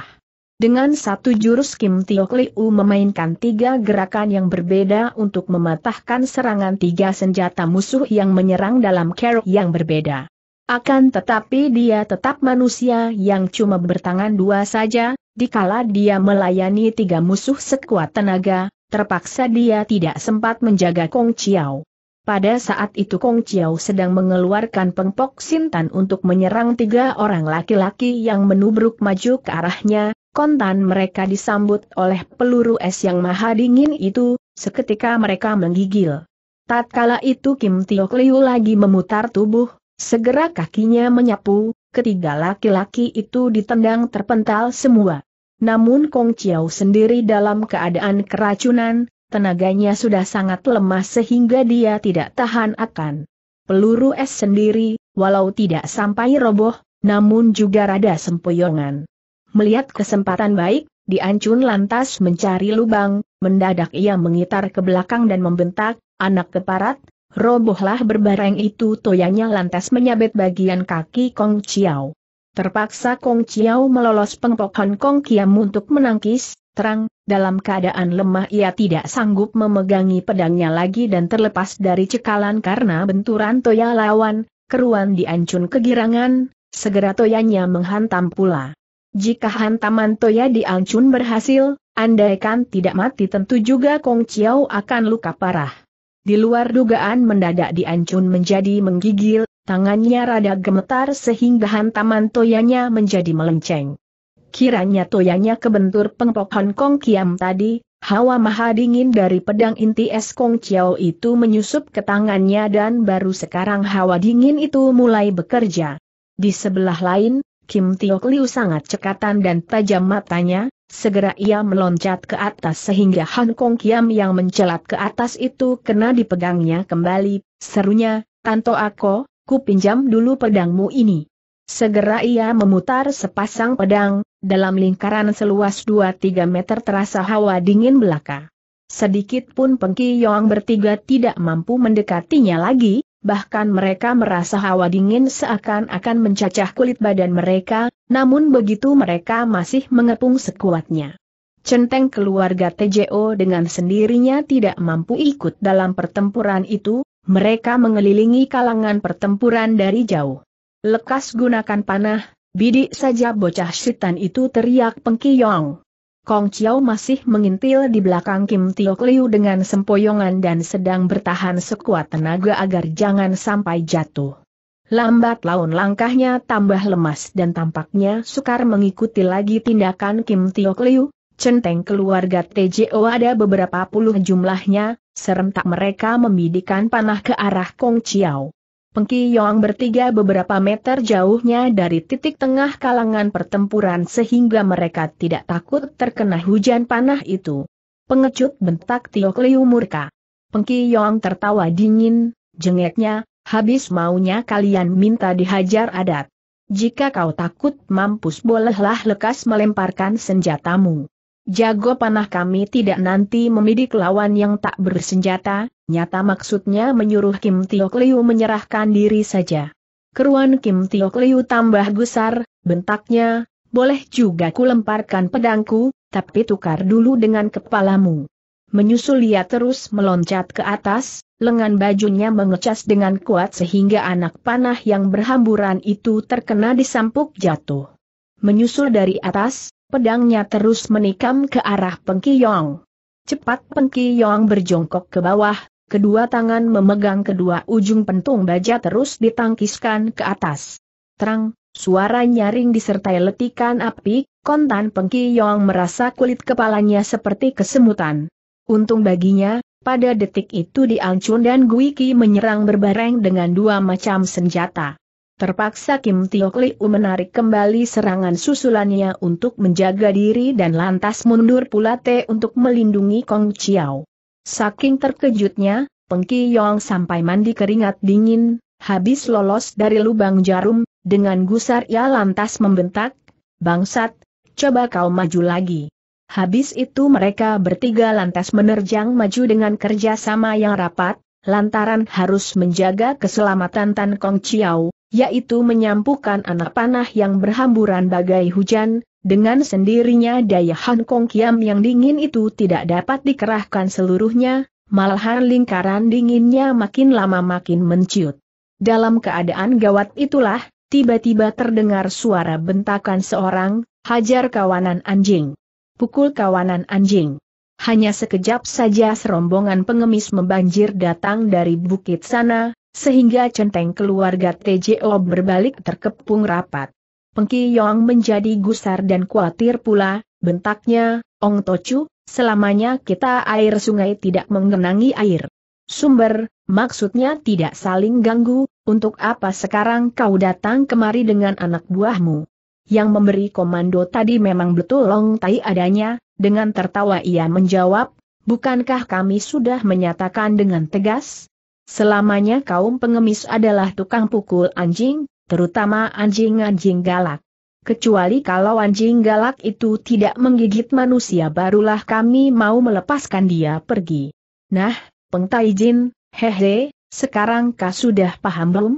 Dengan satu jurus Kim Tiok Liu memainkan tiga gerakan yang berbeda untuk mematahkan serangan tiga senjata musuh yang menyerang dalam kerok yang berbeda. Akan tetapi dia tetap manusia yang cuma bertangan dua saja, dikala dia melayani tiga musuh sekuat tenaga, terpaksa dia tidak sempat menjaga Kong Chiao. Pada saat itu Kong Chiao sedang mengeluarkan pengpok Sintan untuk menyerang tiga orang laki-laki yang menubruk maju ke arahnya, kontan mereka disambut oleh peluru es yang maha dingin itu, seketika mereka menggigil. Tatkala itu Kim Tio Kliu lagi memutar tubuh, Segera kakinya menyapu, ketiga laki-laki itu ditendang terpental semua. Namun Kong Chiao sendiri dalam keadaan keracunan, tenaganya sudah sangat lemah sehingga dia tidak tahan akan. Peluru es sendiri, walau tidak sampai roboh, namun juga rada sempoyongan. Melihat kesempatan baik, diancun lantas mencari lubang, mendadak ia mengitar ke belakang dan membentak, anak keparat, Robohlah berbareng itu toyanya lantas menyabet bagian kaki Kong Chiao. Terpaksa Kong Chiao melolos pengpokan Kong Kiam untuk menangkis, terang, dalam keadaan lemah ia tidak sanggup memegangi pedangnya lagi dan terlepas dari cekalan karena benturan toya lawan, keruan diancun kegirangan, segera toyanya menghantam pula. Jika hantaman Toya diancun berhasil, andaikan tidak mati tentu juga Kong Chiao akan luka parah. Di luar dugaan mendadak diancun menjadi menggigil, tangannya rada gemetar sehingga hantaman toyanya menjadi melenceng. Kiranya toyanya kebentur pengpok Hong Kong Kiam tadi, hawa maha dingin dari pedang inti es Kong Chiao itu menyusup ke tangannya dan baru sekarang hawa dingin itu mulai bekerja. Di sebelah lain, Kim Tiok Liu sangat cekatan dan tajam matanya, Segera ia meloncat ke atas sehingga Han Kong Kiam yang mencelat ke atas itu kena dipegangnya kembali, serunya, Tanto Ako, ku pinjam dulu pedangmu ini. Segera ia memutar sepasang pedang, dalam lingkaran seluas 2-3 meter terasa hawa dingin belaka. Sedikit pun Pengki Yong bertiga tidak mampu mendekatinya lagi, bahkan mereka merasa hawa dingin seakan-akan mencacah kulit badan mereka, namun begitu mereka masih mengepung sekuatnya. Centeng keluarga TJO dengan sendirinya tidak mampu ikut dalam pertempuran itu, mereka mengelilingi kalangan pertempuran dari jauh. Lekas gunakan panah, bidik saja bocah setan itu teriak pengkiyong. Kong Chiao masih mengintil di belakang Kim Tio Liu dengan sempoyongan dan sedang bertahan sekuat tenaga agar jangan sampai jatuh. Lambat laun langkahnya tambah lemas dan tampaknya sukar mengikuti lagi tindakan Kim Tio Liu, centeng keluarga TJO ada beberapa puluh jumlahnya, serentak mereka membidikan panah ke arah Kong Chiao. Pengki Yong bertiga beberapa meter jauhnya dari titik tengah kalangan pertempuran sehingga mereka tidak takut terkena hujan panah itu. Pengecut bentak Tio Kliu murka. Pengki Yong tertawa dingin, jengeknya, habis maunya kalian minta dihajar adat. Jika kau takut mampus bolehlah lekas melemparkan senjatamu. Jago panah kami tidak nanti membidik lawan yang tak bersenjata, nyata maksudnya menyuruh Kim Tio Liu menyerahkan diri saja. Keruan Kim Tio Liu tambah gusar, bentaknya, boleh juga ku lemparkan pedangku, tapi tukar dulu dengan kepalamu. Menyusul ia terus meloncat ke atas, lengan bajunya mengecas dengan kuat sehingga anak panah yang berhamburan itu terkena disampuk jatuh. Menyusul dari atas, pedangnya terus menikam ke arah Yong. Cepat Yong berjongkok ke bawah, kedua tangan memegang kedua ujung pentung baja terus ditangkiskan ke atas. Terang, suara nyaring disertai letikan api, kontan Yong merasa kulit kepalanya seperti kesemutan. Untung baginya, pada detik itu Diancun dan Guiki menyerang berbareng dengan dua macam senjata. Terpaksa Kim Tiokliu menarik kembali serangan susulannya untuk menjaga diri dan lantas mundur pula T untuk melindungi Kong Chiao. Saking terkejutnya, Pengki Yong sampai mandi keringat dingin, habis lolos dari lubang jarum, dengan gusar ia lantas membentak, Bangsat, coba kau maju lagi. Habis itu mereka bertiga lantas menerjang maju dengan kerjasama yang rapat, lantaran harus menjaga keselamatan Tan Kong Chiao, yaitu menyampukan anak panah yang berhamburan bagai hujan, dengan sendirinya daya Han Kong Kiam yang dingin itu tidak dapat dikerahkan seluruhnya, malahan lingkaran dinginnya makin lama makin menciut. Dalam keadaan gawat itulah, tiba-tiba terdengar suara bentakan seorang, hajar kawanan anjing. Pukul kawanan anjing. Hanya sekejap saja serombongan pengemis membanjir datang dari bukit sana, sehingga centeng keluarga TJO berbalik terkepung rapat. Pengki Yong menjadi gusar dan khawatir pula, bentaknya, Ong Tocu, selamanya kita air sungai tidak mengenangi air. Sumber, maksudnya tidak saling ganggu, untuk apa sekarang kau datang kemari dengan anak buahmu? Yang memberi komando tadi memang betul Long Tai adanya, dengan tertawa ia menjawab, bukankah kami sudah menyatakan dengan tegas, Selamanya kaum pengemis adalah tukang pukul anjing, terutama anjing-anjing galak. Kecuali kalau anjing galak itu tidak menggigit manusia barulah kami mau melepaskan dia pergi. Nah, pengtaijin, hehe, sekarang kau sudah paham belum?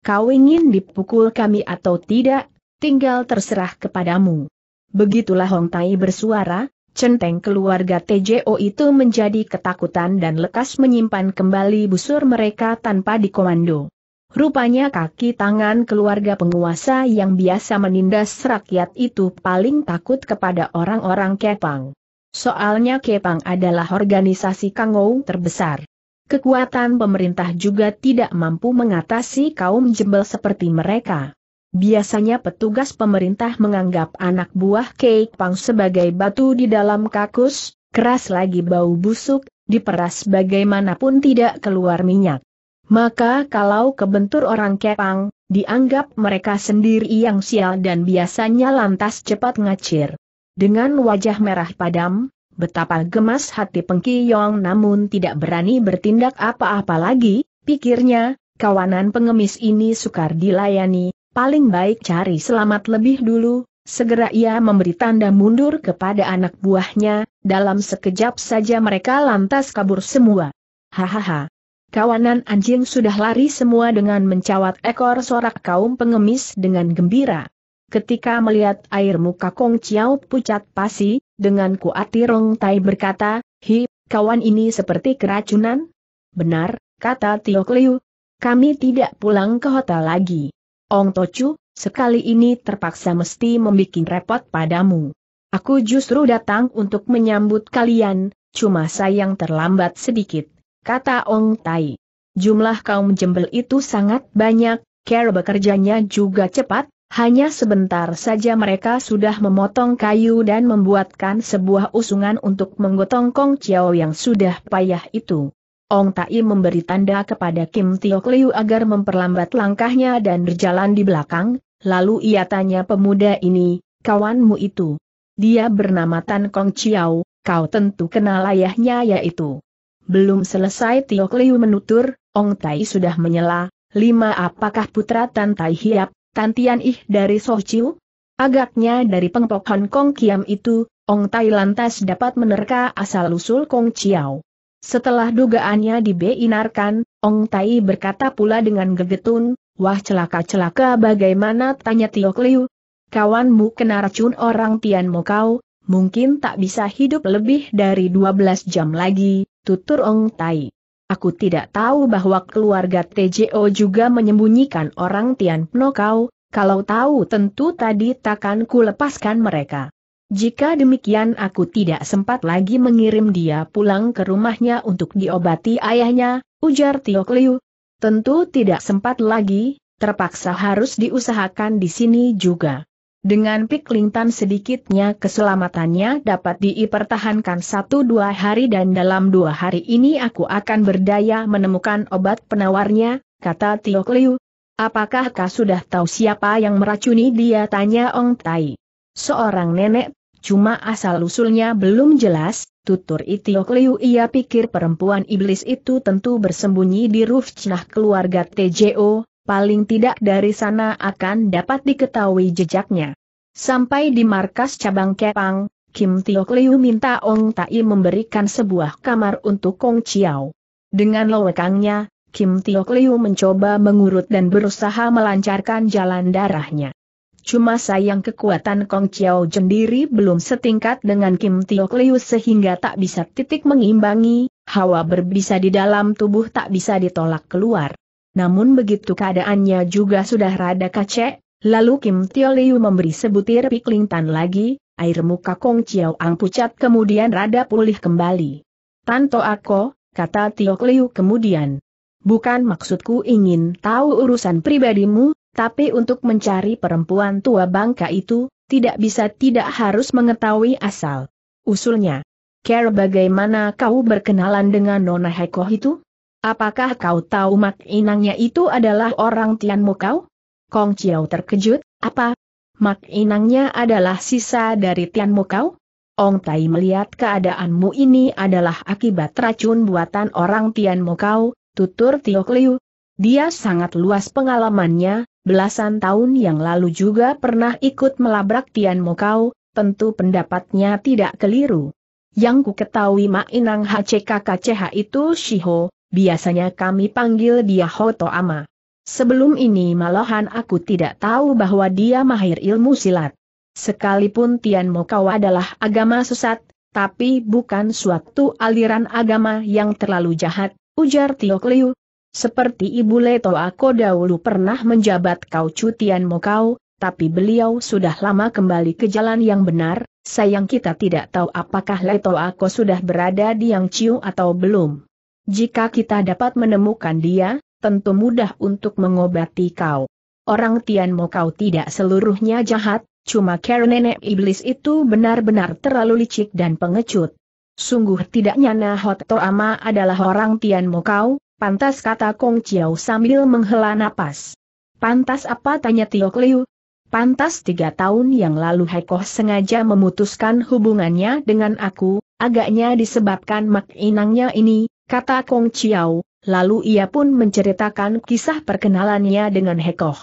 Kau ingin dipukul kami atau tidak, tinggal terserah kepadamu. Begitulah Hong Tai bersuara, Centeng keluarga TJO itu menjadi ketakutan dan lekas menyimpan kembali busur mereka tanpa dikomando. Rupanya kaki tangan keluarga penguasa yang biasa menindas rakyat itu paling takut kepada orang-orang Kepang. Soalnya Kepang adalah organisasi Kangou terbesar. Kekuatan pemerintah juga tidak mampu mengatasi kaum jembel seperti mereka. Biasanya petugas pemerintah menganggap anak buah Kek Pang sebagai batu di dalam kakus, keras lagi bau busuk, diperas bagaimanapun tidak keluar minyak. Maka kalau kebentur orang Kepang, dianggap mereka sendiri yang sial dan biasanya lantas cepat ngacir. Dengan wajah merah padam, betapa gemas hati Pengki Yong namun tidak berani bertindak apa-apa lagi, pikirnya, kawanan pengemis ini sukar dilayani, Paling baik cari selamat lebih dulu, segera ia memberi tanda mundur kepada anak buahnya, dalam sekejap saja mereka lantas kabur semua. Hahaha. Kawanan anjing sudah lari semua dengan mencawat ekor sorak kaum pengemis dengan gembira. Ketika melihat air muka Kong Chiao pucat pasi, dengan kuati Rong Tai berkata, Hi, kawan ini seperti keracunan? Benar, kata Tio Liu. Kami tidak pulang ke hotel lagi. Ong Tocu, sekali ini terpaksa mesti membuat repot padamu. Aku justru datang untuk menyambut kalian, cuma sayang terlambat sedikit, kata Ong Tai. Jumlah kaum jembel itu sangat banyak, care bekerjanya juga cepat, hanya sebentar saja mereka sudah memotong kayu dan membuatkan sebuah usungan untuk menggotong Kong Chiao yang sudah payah itu. Ong Tai memberi tanda kepada Kim Tio Kliu agar memperlambat langkahnya dan berjalan di belakang, lalu ia tanya pemuda ini, kawanmu itu. Dia bernama Tan Kong Chiao, kau tentu kenal ayahnya yaitu. Belum selesai Tio Kliu menutur, Ong Tai sudah menyela, lima apakah putra Tan Tai Hiap, Tan Tian Ih dari Soh Chiu? Agaknya dari pengpok Hong Kong Kiam itu, Ong Tai lantas dapat menerka asal-usul Kong Chiao. Setelah dugaannya dibenarkan, Ong Tai berkata pula dengan gegetun, Wah celaka-celaka bagaimana tanya Tiok Liu? Kawanmu kena racun orang Mo kau, mungkin tak bisa hidup lebih dari 12 jam lagi, tutur Ong Tai. Aku tidak tahu bahwa keluarga TJO juga menyembunyikan orang Tian Mo kau, kalau tahu tentu tadi takkan kulepaskan lepaskan mereka. Jika demikian aku tidak sempat lagi mengirim dia pulang ke rumahnya untuk diobati ayahnya, ujar Tio Liu. Tentu tidak sempat lagi, terpaksa harus diusahakan di sini juga. Dengan Piklingtan sedikitnya keselamatannya dapat dipertahankan satu dua hari dan dalam dua hari ini aku akan berdaya menemukan obat penawarnya, kata Tio Liu. Apakah kau sudah tahu siapa yang meracuni dia tanya Ong Tai. Seorang nenek Cuma asal-usulnya belum jelas, tutur Itiok Liu ia pikir perempuan iblis itu tentu bersembunyi di roof cenah keluarga TJO, paling tidak dari sana akan dapat diketahui jejaknya. Sampai di markas cabang Kepang, Kim Tiok Liu minta Ong Tai memberikan sebuah kamar untuk Kong Chiao. Dengan lowekangnya, Kim Tiok Liu mencoba mengurut dan berusaha melancarkan jalan darahnya. Cuma sayang kekuatan Kong Chiao sendiri belum setingkat dengan Kim Tiok Liu sehingga tak bisa titik mengimbangi, hawa berbisa di dalam tubuh tak bisa ditolak keluar. Namun begitu keadaannya juga sudah rada kacek, lalu Kim Tiok Liu memberi sebutir pikling tan lagi, air muka Kong Chiao Ang pucat kemudian rada pulih kembali. Tanto aku, kata Tiok Liu kemudian. Bukan maksudku ingin tahu urusan pribadimu, tapi untuk mencari perempuan tua bangka itu, tidak bisa tidak harus mengetahui asal. Usulnya. Care bagaimana kau berkenalan dengan Nona Heko itu? Apakah kau tahu mak inangnya itu adalah orang Tianmu kau? Kong Chiao terkejut, apa? Mak inangnya adalah sisa dari Tianmu kau? Ong Tai melihat keadaanmu ini adalah akibat racun buatan orang Tianmu kau, tutur Tio Liu. Dia sangat luas pengalamannya, belasan tahun yang lalu juga pernah ikut melabrak Tian Mokau, tentu pendapatnya tidak keliru. Yang ku ketahui mak inang HCKKCH itu Shiho, biasanya kami panggil dia Hoto Ama. Sebelum ini malahan aku tidak tahu bahwa dia mahir ilmu silat. Sekalipun Tian Mokau adalah agama sesat, tapi bukan suatu aliran agama yang terlalu jahat, ujar Tio Liu, seperti Ibu Leto aku dahulu pernah menjabat kau cutian mokau, tapi beliau sudah lama kembali ke jalan yang benar, sayang kita tidak tahu apakah Leto aku sudah berada di yang ciu atau belum. Jika kita dapat menemukan dia, tentu mudah untuk mengobati kau. Orang Tian mokau tidak seluruhnya jahat, cuma karena nenek iblis itu benar-benar terlalu licik dan pengecut. Sungguh tidak nyana Hot Toama adalah orang Tian Mokau, Pantas kata Kong Chiao sambil menghela napas. Pantas apa tanya Tio Liu? Pantas tiga tahun yang lalu Hekoh sengaja memutuskan hubungannya dengan aku, agaknya disebabkan mak inangnya ini, kata Kong Chiao, lalu ia pun menceritakan kisah perkenalannya dengan Hekoh.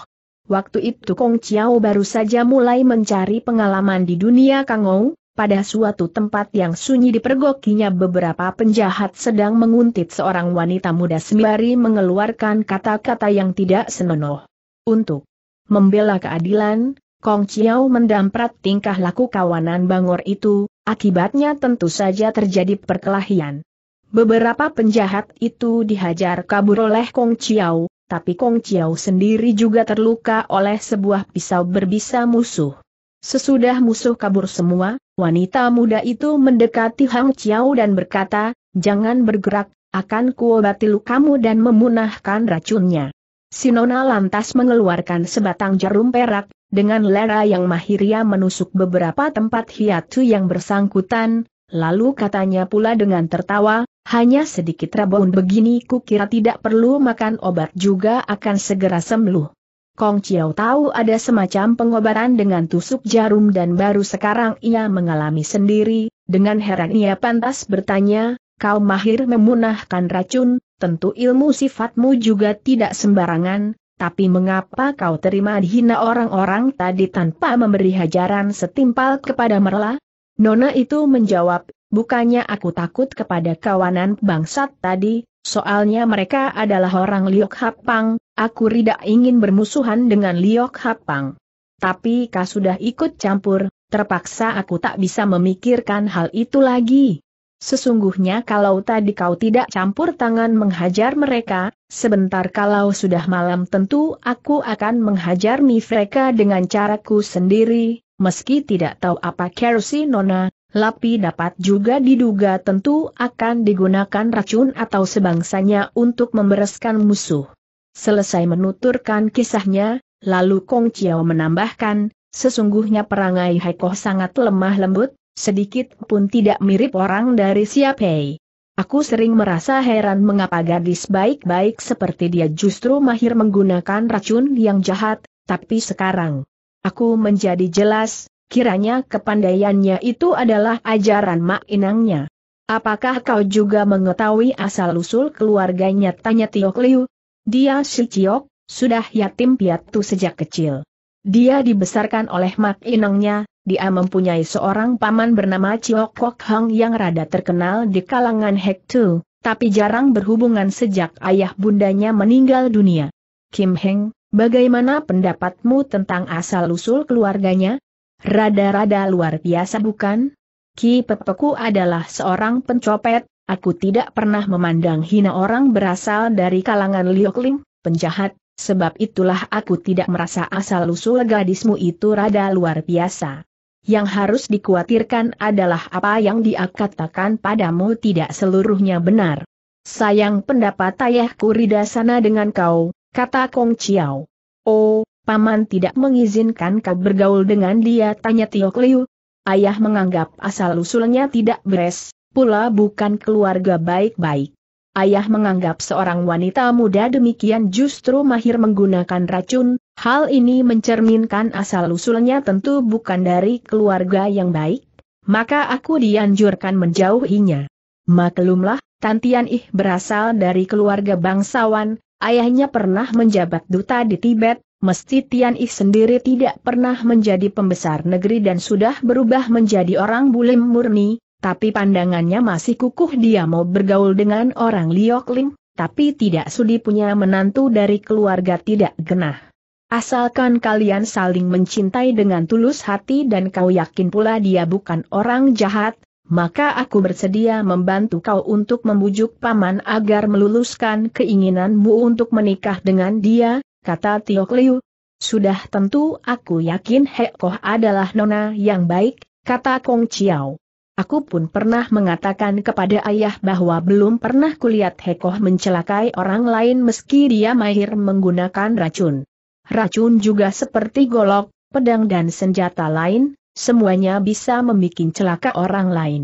Waktu itu Kong Chiao baru saja mulai mencari pengalaman di dunia Kangou, pada suatu tempat yang sunyi dipergokinya beberapa penjahat sedang menguntit seorang wanita muda sembari mengeluarkan kata-kata yang tidak senonoh. Untuk membela keadilan, Kong Chiao mendamprat tingkah laku kawanan Bangor itu, akibatnya tentu saja terjadi perkelahian. Beberapa penjahat itu dihajar kabur oleh Kong Chiao, tapi Kong Chiao sendiri juga terluka oleh sebuah pisau berbisa musuh. Sesudah musuh kabur semua, wanita muda itu mendekati Hang Chiao dan berkata, jangan bergerak, akan kuobati lukamu dan memunahkan racunnya. Sinona lantas mengeluarkan sebatang jarum perak, dengan lera yang mahiria menusuk beberapa tempat hiatu yang bersangkutan, lalu katanya pula dengan tertawa, hanya sedikit rabun begini kukira tidak perlu makan obat juga akan segera sembuh. Kong Chiao tahu ada semacam pengobatan dengan tusuk jarum dan baru sekarang ia mengalami sendiri, dengan heran ia pantas bertanya, kau mahir memunahkan racun, tentu ilmu sifatmu juga tidak sembarangan, tapi mengapa kau terima dihina orang-orang tadi tanpa memberi hajaran setimpal kepada Merla? Nona itu menjawab, bukannya aku takut kepada kawanan bangsat tadi, Soalnya mereka adalah orang Liok Hapang, aku tidak ingin bermusuhan dengan Liok Hapang. Tapi kau sudah ikut campur, terpaksa aku tak bisa memikirkan hal itu lagi. Sesungguhnya kalau tadi kau tidak campur tangan menghajar mereka, sebentar kalau sudah malam tentu aku akan menghajar mereka dengan caraku sendiri, meski tidak tahu apa kerusi nona, Lapi dapat juga diduga tentu akan digunakan racun atau sebangsanya untuk membereskan musuh. Selesai menuturkan kisahnya, lalu Kong Chiao menambahkan, sesungguhnya perangai Haikoh sangat lemah lembut, sedikit pun tidak mirip orang dari Siapei. Aku sering merasa heran mengapa gadis baik-baik seperti dia justru mahir menggunakan racun yang jahat, tapi sekarang aku menjadi jelas kiranya kepandaiannya itu adalah ajaran Mak Inangnya. Apakah kau juga mengetahui asal-usul keluarganya? Tanya Tiok Liu. Dia si Ciok, sudah yatim piatu sejak kecil. Dia dibesarkan oleh Mak Inangnya, dia mempunyai seorang paman bernama Ciok Kok Hang yang rada terkenal di kalangan Hek Tu, tapi jarang berhubungan sejak ayah bundanya meninggal dunia. Kim Heng, bagaimana pendapatmu tentang asal-usul keluarganya? Rada-rada luar biasa bukan? Ki Pepeku adalah seorang pencopet, aku tidak pernah memandang hina orang berasal dari kalangan Liokling, penjahat, sebab itulah aku tidak merasa asal-usul gadismu itu rada luar biasa. Yang harus dikhawatirkan adalah apa yang dia padamu tidak seluruhnya benar. Sayang pendapat ayahku ridasana dengan kau, kata Kong Chiao. Oh, Paman tidak mengizinkan kau bergaul dengan dia tanya Tio Kliu. Ayah menganggap asal-usulnya tidak beres, pula bukan keluarga baik-baik. Ayah menganggap seorang wanita muda demikian justru mahir menggunakan racun, hal ini mencerminkan asal-usulnya tentu bukan dari keluarga yang baik, maka aku dianjurkan menjauhinya. Maklumlah, Tantian Ih berasal dari keluarga bangsawan, ayahnya pernah menjabat duta di Tibet, Mesti Tian Yi sendiri tidak pernah menjadi pembesar negeri dan sudah berubah menjadi orang bulim murni, tapi pandangannya masih kukuh dia mau bergaul dengan orang Liok Lim, tapi tidak sudi punya menantu dari keluarga tidak genah. Asalkan kalian saling mencintai dengan tulus hati dan kau yakin pula dia bukan orang jahat, maka aku bersedia membantu kau untuk membujuk paman agar meluluskan keinginanmu untuk menikah dengan dia, kata Tio Kliu. Sudah tentu aku yakin Hek adalah nona yang baik, kata Kong Chiao. Aku pun pernah mengatakan kepada ayah bahwa belum pernah kulihat Hekoh mencelakai orang lain meski dia mahir menggunakan racun. Racun juga seperti golok, pedang dan senjata lain, semuanya bisa membuat celaka orang lain.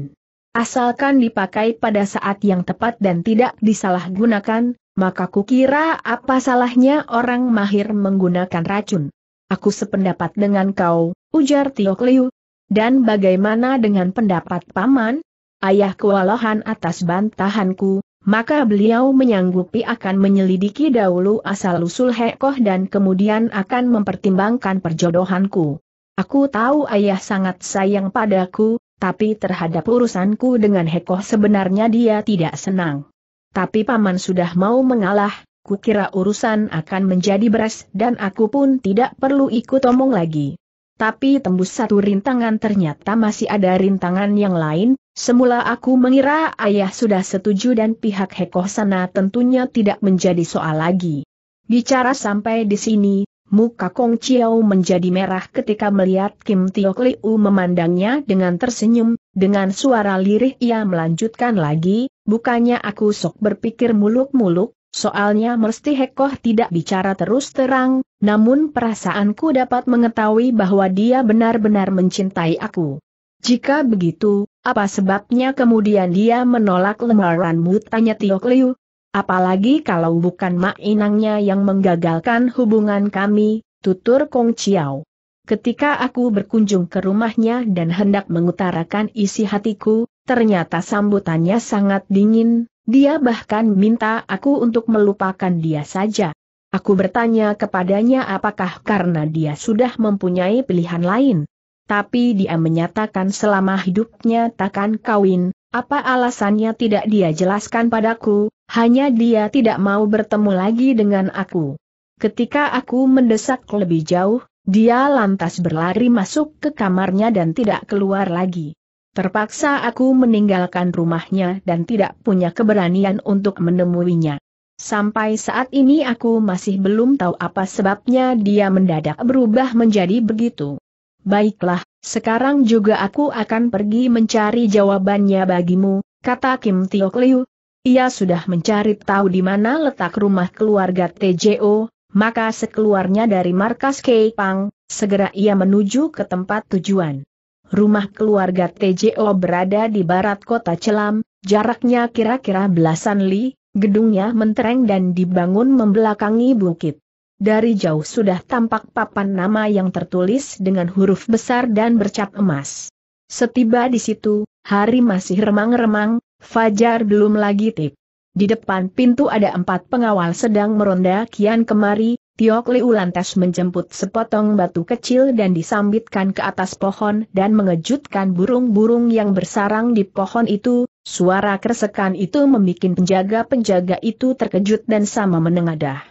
Asalkan dipakai pada saat yang tepat dan tidak disalahgunakan, maka kukira apa salahnya orang mahir menggunakan racun. Aku sependapat dengan kau, ujar Tio Liu. Dan bagaimana dengan pendapat paman? Ayah kewalahan atas bantahanku, maka beliau menyanggupi akan menyelidiki dahulu asal-usul Hekoh dan kemudian akan mempertimbangkan perjodohanku. Aku tahu ayah sangat sayang padaku, tapi terhadap urusanku dengan Hekoh sebenarnya dia tidak senang. Tapi paman sudah mau mengalah, kukira urusan akan menjadi beres dan aku pun tidak perlu ikut omong lagi. Tapi tembus satu rintangan ternyata masih ada rintangan yang lain, semula aku mengira ayah sudah setuju dan pihak hekoh sana tentunya tidak menjadi soal lagi. Bicara sampai di sini, muka Kong Chiao menjadi merah ketika melihat Kim Tiok Liu memandangnya dengan tersenyum, dengan suara lirih ia melanjutkan lagi, bukannya aku sok berpikir muluk-muluk, soalnya mesti Hekoh tidak bicara terus terang, namun perasaanku dapat mengetahui bahwa dia benar-benar mencintai aku. Jika begitu, apa sebabnya kemudian dia menolak lemaranmu tanya Tio Liu? Apalagi kalau bukan Mak Inangnya yang menggagalkan hubungan kami, tutur Kong Chiao. Ketika aku berkunjung ke rumahnya dan hendak mengutarakan isi hatiku, ternyata sambutannya sangat dingin, dia bahkan minta aku untuk melupakan dia saja. Aku bertanya kepadanya apakah karena dia sudah mempunyai pilihan lain. Tapi dia menyatakan selama hidupnya takkan kawin, apa alasannya tidak dia jelaskan padaku, hanya dia tidak mau bertemu lagi dengan aku. Ketika aku mendesak lebih jauh, dia lantas berlari masuk ke kamarnya dan tidak keluar lagi. Terpaksa aku meninggalkan rumahnya dan tidak punya keberanian untuk menemuinya. Sampai saat ini aku masih belum tahu apa sebabnya dia mendadak berubah menjadi begitu. Baiklah, sekarang juga aku akan pergi mencari jawabannya bagimu, kata Kim Tiok Liu. Ia sudah mencari tahu di mana letak rumah keluarga TJO, maka sekeluarnya dari markas Keipang, segera ia menuju ke tempat tujuan. Rumah keluarga TJO berada di barat kota Celam, jaraknya kira-kira belasan li, gedungnya mentereng dan dibangun membelakangi bukit. Dari jauh sudah tampak papan nama yang tertulis dengan huruf besar dan bercap emas. Setiba di situ, hari masih remang-remang, fajar belum lagi tip. Di depan pintu ada empat pengawal sedang meronda kian kemari, Tiok Liu lantas menjemput sepotong batu kecil dan disambitkan ke atas pohon dan mengejutkan burung-burung yang bersarang di pohon itu, suara kersekan itu membuat penjaga-penjaga itu terkejut dan sama menengadah.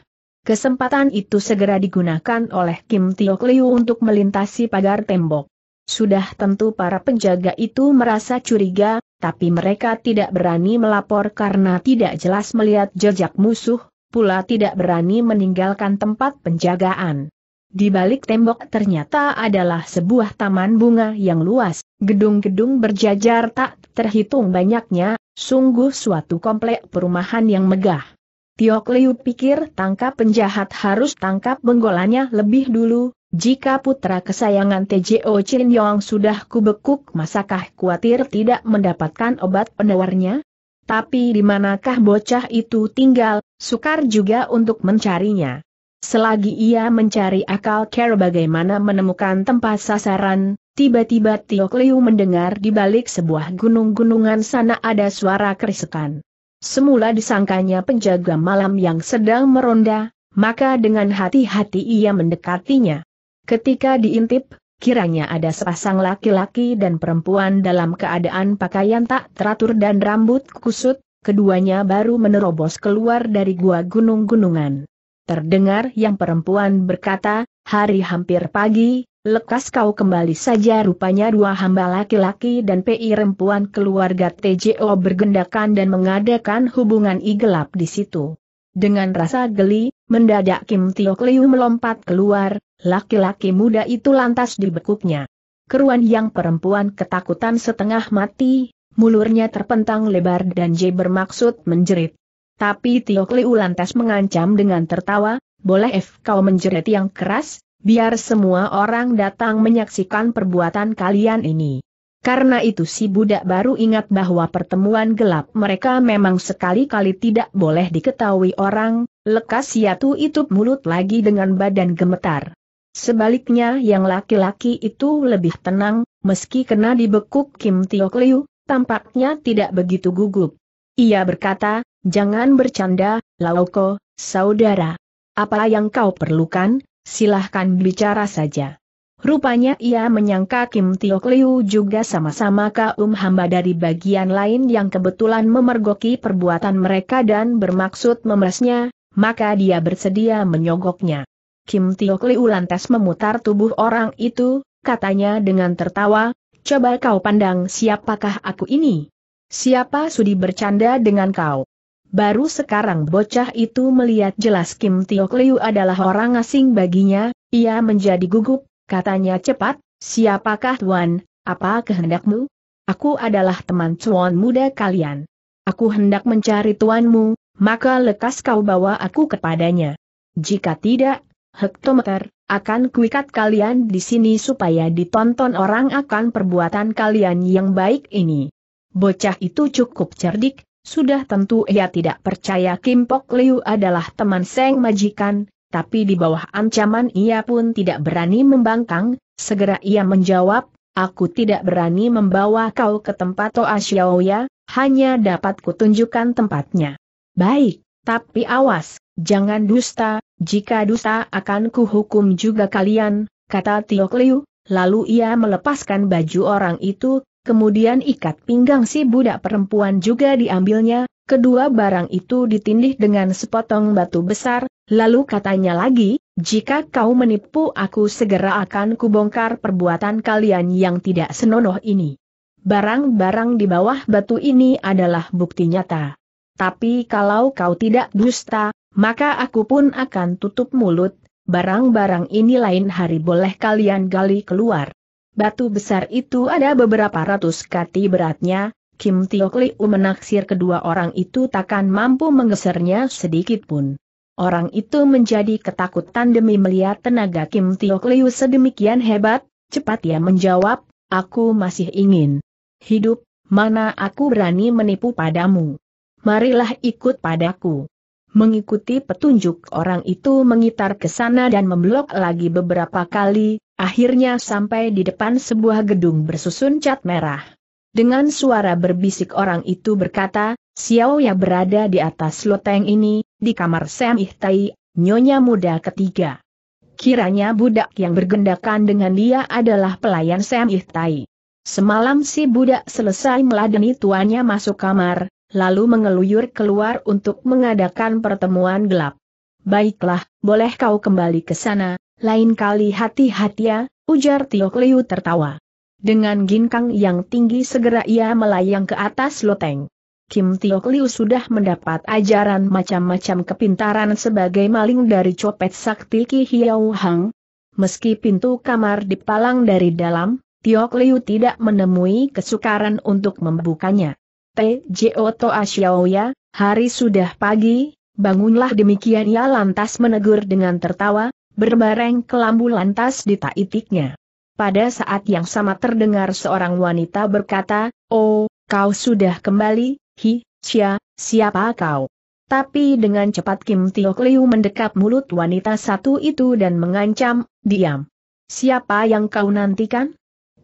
Kesempatan itu segera digunakan oleh Kim Tiok Liu untuk melintasi pagar tembok. Sudah tentu para penjaga itu merasa curiga, tapi mereka tidak berani melapor karena tidak jelas melihat jejak musuh, pula tidak berani meninggalkan tempat penjagaan. Di balik tembok ternyata adalah sebuah taman bunga yang luas, gedung-gedung berjajar tak terhitung banyaknya, sungguh suatu komplek perumahan yang megah. Tiok Liu pikir tangkap penjahat harus tangkap benggolannya lebih dulu, jika putra kesayangan TJO Chin Yong sudah kubekuk masakah khawatir tidak mendapatkan obat penawarnya? Tapi di manakah bocah itu tinggal, sukar juga untuk mencarinya. Selagi ia mencari akal care bagaimana menemukan tempat sasaran, tiba-tiba Tio Liu mendengar di balik sebuah gunung-gunungan sana ada suara kerisikan. Semula disangkanya penjaga malam yang sedang meronda, maka dengan hati-hati ia mendekatinya. Ketika diintip, kiranya ada sepasang laki-laki dan perempuan dalam keadaan pakaian tak teratur dan rambut kusut, keduanya baru menerobos keluar dari gua gunung-gunungan. Terdengar yang perempuan berkata, hari hampir pagi, lekas kau kembali saja rupanya dua hamba laki-laki dan PI perempuan keluarga TJO bergendakan dan mengadakan hubungan igelap di situ. Dengan rasa geli, Mendadak Kim Tiok Liu melompat keluar, laki-laki muda itu lantas dibekuknya. Keruan yang perempuan ketakutan setengah mati, mulurnya terpentang lebar dan J bermaksud menjerit. Tapi Tiok Liu lantas mengancam dengan tertawa, boleh F kau menjerit yang keras, biar semua orang datang menyaksikan perbuatan kalian ini. Karena itu si budak baru ingat bahwa pertemuan gelap mereka memang sekali-kali tidak boleh diketahui orang, Lekas Yatu itu mulut lagi dengan badan gemetar. Sebaliknya yang laki-laki itu lebih tenang, meski kena dibekuk Kim Tio Liu, tampaknya tidak begitu gugup. Ia berkata, jangan bercanda, Laoko, saudara. Apa yang kau perlukan, silahkan bicara saja. Rupanya ia menyangka Kim Tio Liu juga sama-sama kaum hamba dari bagian lain yang kebetulan memergoki perbuatan mereka dan bermaksud memerasnya, maka dia bersedia menyogoknya. Kim Tiok Liu lantas memutar tubuh orang itu, katanya dengan tertawa, coba kau pandang siapakah aku ini? Siapa sudi bercanda dengan kau? Baru sekarang bocah itu melihat jelas Kim Tiok Liu adalah orang asing baginya, ia menjadi gugup, katanya cepat, siapakah tuan, apa kehendakmu? Aku adalah teman cuan muda kalian. Aku hendak mencari tuanmu, maka lekas kau bawa aku kepadanya. Jika tidak, hektometer, akan kuikat kalian di sini supaya ditonton orang akan perbuatan kalian yang baik ini. Bocah itu cukup cerdik, sudah tentu ia tidak percaya Kim Pok Liu adalah teman Seng Majikan, tapi di bawah ancaman ia pun tidak berani membangkang, segera ia menjawab, aku tidak berani membawa kau ke tempat Toa Xiaoya, hanya dapat kutunjukkan tempatnya. Baik, tapi awas, jangan dusta, jika dusta akan kuhukum juga kalian, kata Tiok Liu, lalu ia melepaskan baju orang itu, kemudian ikat pinggang si budak perempuan juga diambilnya, kedua barang itu ditindih dengan sepotong batu besar, lalu katanya lagi, jika kau menipu aku segera akan kubongkar perbuatan kalian yang tidak senonoh ini. Barang-barang di bawah batu ini adalah bukti nyata. Tapi kalau kau tidak dusta, maka aku pun akan tutup mulut, barang-barang ini lain hari boleh kalian gali keluar. Batu besar itu ada beberapa ratus kati beratnya, Kim Tiok Liu menaksir kedua orang itu takkan mampu menggesernya sedikit pun. Orang itu menjadi ketakutan demi melihat tenaga Kim Tiok Liu sedemikian hebat, cepat ia menjawab, aku masih ingin hidup, mana aku berani menipu padamu marilah ikut padaku. Mengikuti petunjuk orang itu mengitar ke sana dan memblok lagi beberapa kali, akhirnya sampai di depan sebuah gedung bersusun cat merah. Dengan suara berbisik orang itu berkata, Xiao ya berada di atas loteng ini, di kamar Sam Ihtai, nyonya muda ketiga. Kiranya budak yang bergendakan dengan dia adalah pelayan Sam Ihtai. Semalam si budak selesai meladeni tuannya masuk kamar, lalu mengeluyur keluar untuk mengadakan pertemuan gelap. Baiklah, boleh kau kembali ke sana, lain kali hati-hati ya, ujar Tio Liu tertawa. Dengan ginkang yang tinggi segera ia melayang ke atas loteng. Kim Tio Liu sudah mendapat ajaran macam-macam kepintaran sebagai maling dari copet sakti Ki Hiau Hang. Meski pintu kamar dipalang dari dalam, Tio Liu tidak menemui kesukaran untuk membukanya. T.J.O. Toa Xiaoya, hari sudah pagi, bangunlah demikian ia lantas menegur dengan tertawa, berbareng kelambu lantas di ditaitiknya. Pada saat yang sama terdengar seorang wanita berkata, Oh, kau sudah kembali, hi, sia, siapa kau? Tapi dengan cepat Kim Tio Liu mendekap mulut wanita satu itu dan mengancam, diam. Siapa yang kau nantikan?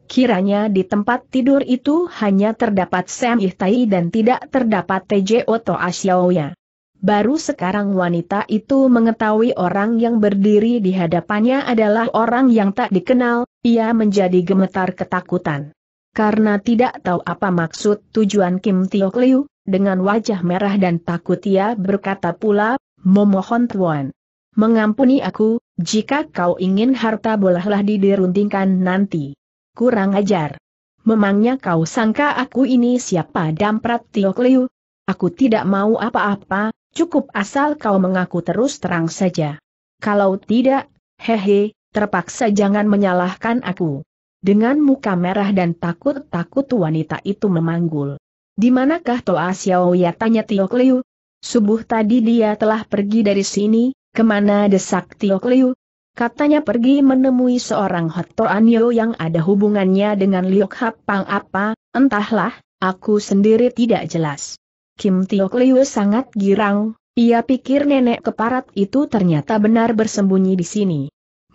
Kiranya di tempat tidur itu hanya terdapat Sam Ihtai dan tidak terdapat TJ Oto Asyaoya. Baru sekarang wanita itu mengetahui orang yang berdiri di hadapannya adalah orang yang tak dikenal, ia menjadi gemetar ketakutan. Karena tidak tahu apa maksud tujuan Kim Tiok Liu, dengan wajah merah dan takut ia berkata pula, memohon Tuan. Mengampuni aku, jika kau ingin harta bolehlah didiruntingkan nanti kurang ajar. Memangnya kau sangka aku ini siapa damprat Tio Kliu? Aku tidak mau apa-apa, cukup asal kau mengaku terus terang saja. Kalau tidak, hehe, terpaksa jangan menyalahkan aku. Dengan muka merah dan takut-takut wanita itu memanggul. Di manakah Toa Xiaoya tanya Tio Kliu? Subuh tadi dia telah pergi dari sini, kemana desak Tio Kliu? Katanya pergi menemui seorang Anyo yang ada hubungannya dengan Liok Pang apa, entahlah, aku sendiri tidak jelas. Kim Tiok Liu sangat girang, ia pikir nenek keparat itu ternyata benar bersembunyi di sini.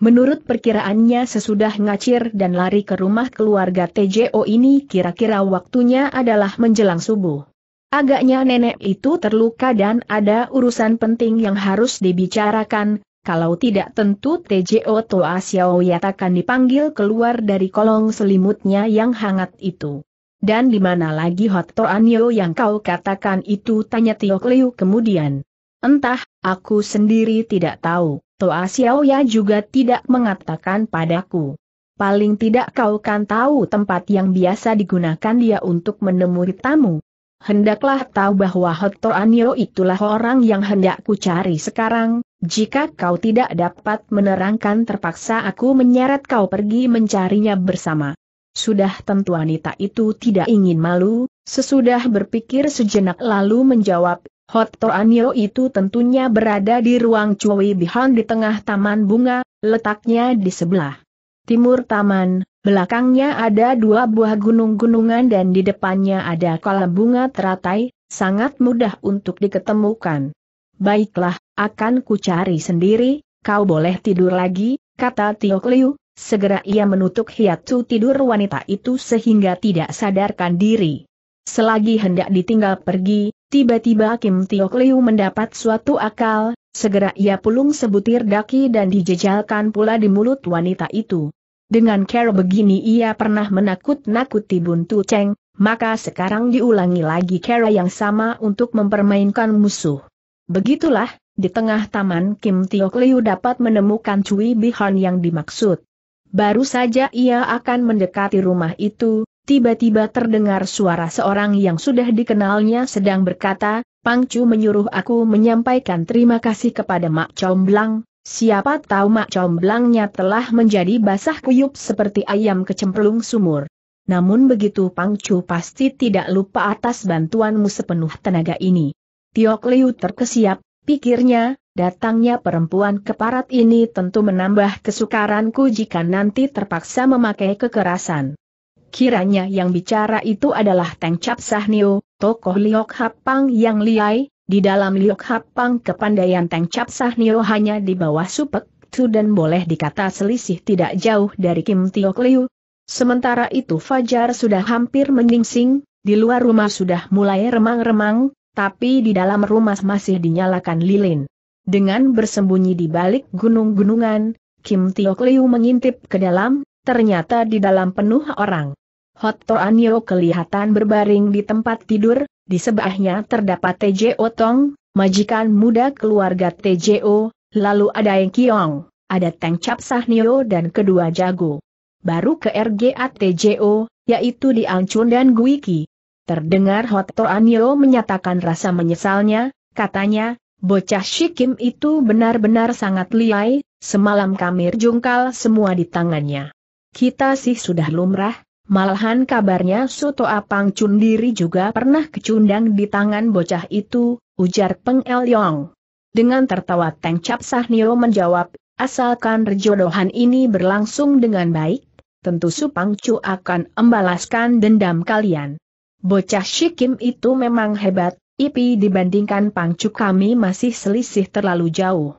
Menurut perkiraannya sesudah ngacir dan lari ke rumah keluarga TJO ini kira-kira waktunya adalah menjelang subuh. Agaknya nenek itu terluka dan ada urusan penting yang harus dibicarakan, kalau tidak tentu TJO Toa Xiao akan dipanggil keluar dari kolong selimutnya yang hangat itu. Dan di mana lagi Hot Toanyo yang kau katakan itu tanya Tio Liu kemudian. Entah, aku sendiri tidak tahu, Toa Xiaoya Ya juga tidak mengatakan padaku. Paling tidak kau kan tahu tempat yang biasa digunakan dia untuk menemui tamu, hendaklah tahu bahwa Hotor Anio itulah orang yang hendak ku cari sekarang, jika kau tidak dapat menerangkan terpaksa aku menyeret kau pergi mencarinya bersama. Sudah tentu wanita itu tidak ingin malu, sesudah berpikir sejenak lalu menjawab, Hotor Anio itu tentunya berada di ruang Cui Bihan di tengah taman bunga, letaknya di sebelah timur taman, Belakangnya ada dua buah gunung-gunungan dan di depannya ada kolam bunga teratai, sangat mudah untuk diketemukan. Baiklah, akan kucari sendiri, kau boleh tidur lagi, kata Tio Liu, segera ia menutup hiatu tidur wanita itu sehingga tidak sadarkan diri. Selagi hendak ditinggal pergi, tiba-tiba Kim Tio Liu mendapat suatu akal, segera ia pulung sebutir daki dan dijejalkan pula di mulut wanita itu. Dengan cara begini ia pernah menakut-nakuti Buntu Cheng, maka sekarang diulangi lagi cara yang sama untuk mempermainkan musuh. Begitulah, di tengah taman Kim Tiok Liu dapat menemukan Cui Bihan yang dimaksud. Baru saja ia akan mendekati rumah itu, tiba-tiba terdengar suara seorang yang sudah dikenalnya sedang berkata, Pangcu menyuruh aku menyampaikan terima kasih kepada Mak Comblang, Siapa tahu mak comblangnya telah menjadi basah kuyup seperti ayam kecemplung sumur. Namun begitu Pangcu pasti tidak lupa atas bantuanmu sepenuh tenaga ini. Tiok Liu terkesiap, pikirnya, datangnya perempuan keparat ini tentu menambah kesukaranku jika nanti terpaksa memakai kekerasan. Kiranya yang bicara itu adalah Teng Cap Sahnio, tokoh Liok Hapang yang liai, di dalam liuk Hapang kepandaian Teng Cap Nio hanya di bawah Supek tu dan boleh dikata selisih tidak jauh dari Kim Tio Liu. Sementara itu Fajar sudah hampir menyingsing, di luar rumah sudah mulai remang-remang, tapi di dalam rumah masih dinyalakan lilin. Dengan bersembunyi di balik gunung-gunungan, Kim Tio Liu mengintip ke dalam, ternyata di dalam penuh orang. Hot Toan Yo kelihatan berbaring di tempat tidur, di sebelahnya terdapat TJO Tong, majikan muda keluarga TJO, lalu ada Eng Kiong, ada Teng Cap Sahnio dan kedua Jago. Baru ke RGA TJO, yaitu di Angcun dan Guiki. Terdengar Hotto Anio menyatakan rasa menyesalnya, katanya, bocah Shikim itu benar-benar sangat liai, semalam kami jungkal semua di tangannya. Kita sih sudah lumrah, Malahan kabarnya Suto Apang Cundiri juga pernah kecundang di tangan bocah itu, ujar Peng El Yong. Dengan tertawa Teng Cap Sahnio menjawab, asalkan rejodohan ini berlangsung dengan baik, tentu Supang Cu akan membalaskan dendam kalian. Bocah Shikim itu memang hebat, Ipi dibandingkan Pang Chu kami masih selisih terlalu jauh.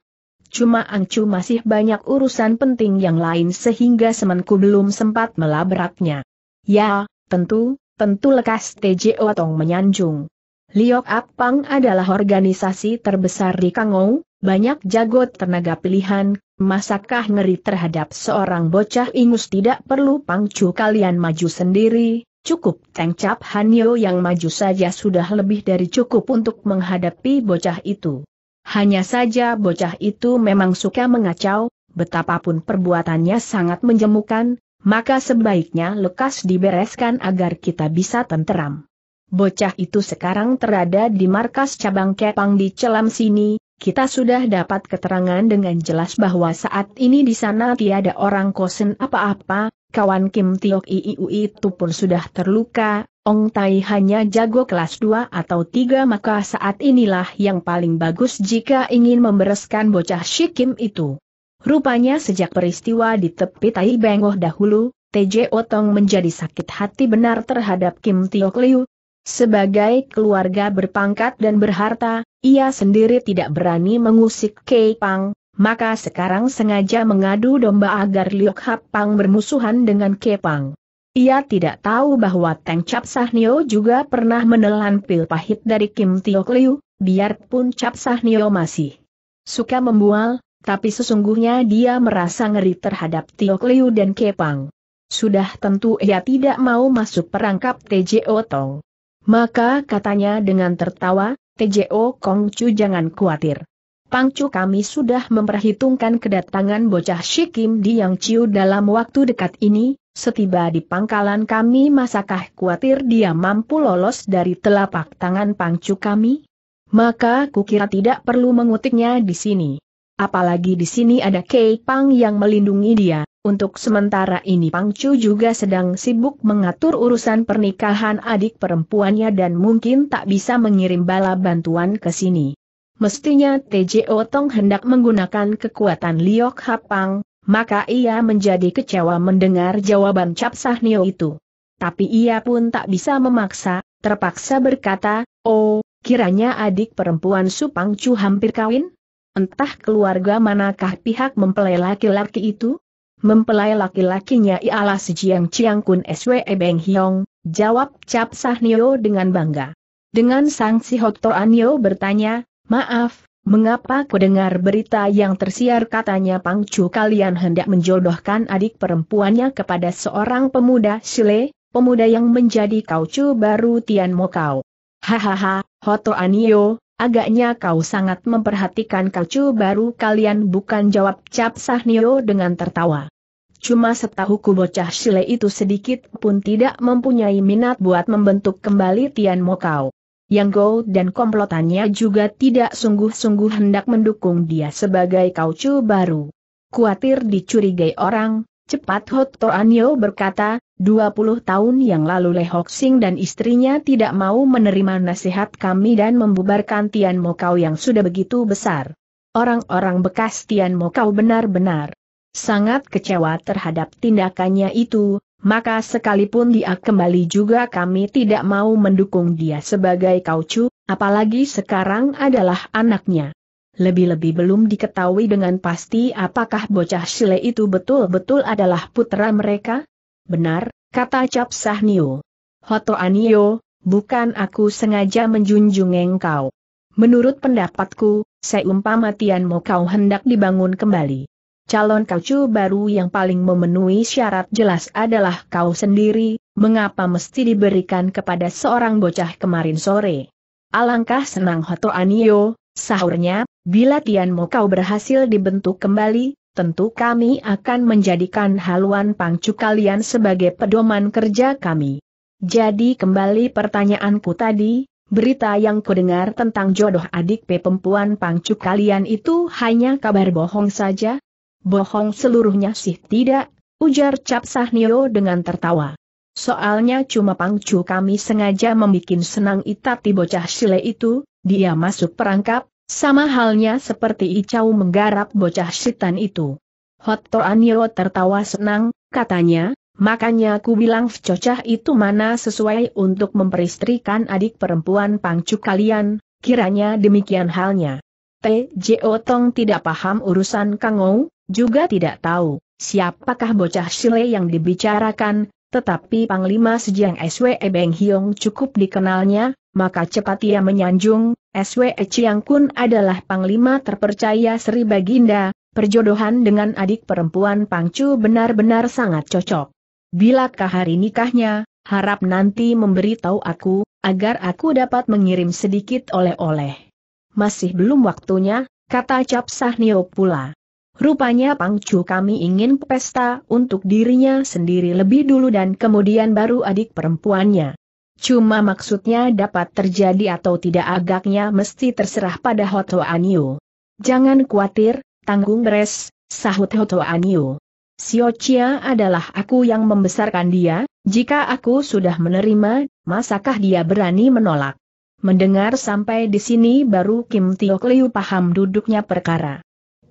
Cuma Ang Angcu masih banyak urusan penting yang lain sehingga semenku belum sempat melabraknya. Ya, tentu, tentu lekas Tjo tong menyanjung. Liok Apang adalah organisasi terbesar di Kangou, banyak jago tenaga pilihan, masakah ngeri terhadap seorang bocah ingus tidak perlu pangcu kalian maju sendiri, cukup Tengcap Hanyo yang maju saja sudah lebih dari cukup untuk menghadapi bocah itu. Hanya saja bocah itu memang suka mengacau, betapapun perbuatannya sangat menjemukan, maka sebaiknya lekas dibereskan agar kita bisa tenteram. Bocah itu sekarang terada di markas cabang Kepang di Celam sini, kita sudah dapat keterangan dengan jelas bahwa saat ini di sana tiada orang kosen apa-apa, kawan Kim Tiok Iiu itu pun sudah terluka, Ong Tai hanya jago kelas 2 atau 3 maka saat inilah yang paling bagus jika ingin membereskan bocah Shikim itu. Rupanya sejak peristiwa di tepi Tai Bengoh dahulu, TJ Otong menjadi sakit hati benar terhadap Kim Tio Liu. Sebagai keluarga berpangkat dan berharta, ia sendiri tidak berani mengusik Kei Pang, maka sekarang sengaja mengadu domba agar Liu Hap Pang bermusuhan dengan Kei Pang. Ia tidak tahu bahwa Tang Cap Sahnio juga pernah menelan pil pahit dari Kim Tio Liu, biarpun Cap Sahnio masih suka membual, tapi sesungguhnya dia merasa ngeri terhadap Tio Liu dan Kepang. Sudah tentu ia tidak mau masuk perangkap TJO Tong. Maka katanya dengan tertawa, TJO Kong Chu jangan khawatir. Pangcu kami sudah memperhitungkan kedatangan bocah Shikim di Yang Ciu dalam waktu dekat ini, setiba di pangkalan kami masakah khawatir dia mampu lolos dari telapak tangan pangcu kami? Maka kukira tidak perlu mengutiknya di sini. Apalagi di sini ada Kei Pang yang melindungi dia. Untuk sementara ini Pang Chu juga sedang sibuk mengatur urusan pernikahan adik perempuannya dan mungkin tak bisa mengirim bala bantuan ke sini. Mestinya TJO Tong hendak menggunakan kekuatan Liok Hapang, maka ia menjadi kecewa mendengar jawaban Cap Sahnio itu. Tapi ia pun tak bisa memaksa, terpaksa berkata, oh, kiranya adik perempuan Supang Chu hampir kawin? Entah keluarga manakah pihak mempelai laki-laki itu? Mempelai laki-lakinya ialah Sejiang Chiang Kun SWE Beng Hiong, jawab Cap Sah Nio dengan bangga. Dengan Sang Si Anio bertanya, maaf, mengapa ku dengar berita yang tersiar katanya Pang Chu kalian hendak menjodohkan adik perempuannya kepada seorang pemuda Sile, pemuda yang menjadi kau Chu baru Tian Mokau. Hahaha, Hoto Anio, Agaknya kau sangat memperhatikan kacu baru kalian bukan jawab Cap Sahnio dengan tertawa. Cuma setahuku bocah Sile itu sedikit pun tidak mempunyai minat buat membentuk kembali Tian kau. Yang Go dan komplotannya juga tidak sungguh-sungguh hendak mendukung dia sebagai kaucu baru. Kuatir dicurigai orang, cepat Hot Toanyo berkata, 20 tahun yang lalu Le Hok Sing dan istrinya tidak mau menerima nasihat kami dan membubarkan Tian Mokau yang sudah begitu besar. Orang-orang bekas Tian Mokau benar-benar sangat kecewa terhadap tindakannya itu, maka sekalipun dia kembali juga kami tidak mau mendukung dia sebagai kaucu, apalagi sekarang adalah anaknya. Lebih-lebih belum diketahui dengan pasti apakah bocah Sile itu betul-betul adalah putra mereka, Benar, kata Cap Sahnio. Hoto Anio, bukan aku sengaja menjunjung engkau. Menurut pendapatku, seumpama Tianmo kau hendak dibangun kembali. Calon kaucu baru yang paling memenuhi syarat jelas adalah kau sendiri, mengapa mesti diberikan kepada seorang bocah kemarin sore. Alangkah senang Hoto Anio, sahurnya, bila tianmu kau berhasil dibentuk kembali, tentu kami akan menjadikan haluan pangcu kalian sebagai pedoman kerja kami. Jadi kembali pertanyaanku tadi, berita yang kudengar tentang jodoh adik P perempuan pangcu kalian itu hanya kabar bohong saja? Bohong seluruhnya sih tidak, ujar Cap Sahnio dengan tertawa. Soalnya cuma pangcu kami sengaja membuat senang itati bocah sile itu, dia masuk perangkap, sama halnya seperti Icau menggarap bocah setan itu. Hot Anio tertawa senang, katanya, makanya aku bilang cocah itu mana sesuai untuk memperistrikan adik perempuan pangcu kalian, kiranya demikian halnya. T.J.O. Tong tidak paham urusan Kangou, juga tidak tahu siapakah bocah Sile yang dibicarakan, tetapi Panglima Sejang SWE Beng Hiong cukup dikenalnya, maka cepat ia menyanjung, SW Chiang Kun adalah panglima terpercaya Sri Baginda, perjodohan dengan adik perempuan Pangcu benar-benar sangat cocok. Bilakah hari nikahnya, harap nanti memberitahu aku, agar aku dapat mengirim sedikit oleh-oleh. Masih belum waktunya, kata Cap Sahnio pula. Rupanya Pangcu kami ingin pesta untuk dirinya sendiri lebih dulu dan kemudian baru adik perempuannya. Cuma maksudnya dapat terjadi atau tidak agaknya mesti terserah pada Hoto Anyu. Jangan khawatir, tanggung beres, sahut Hoto Anyu. Sio Chia adalah aku yang membesarkan dia, jika aku sudah menerima, masakah dia berani menolak? Mendengar sampai di sini baru Kim Tio Kliu paham duduknya perkara.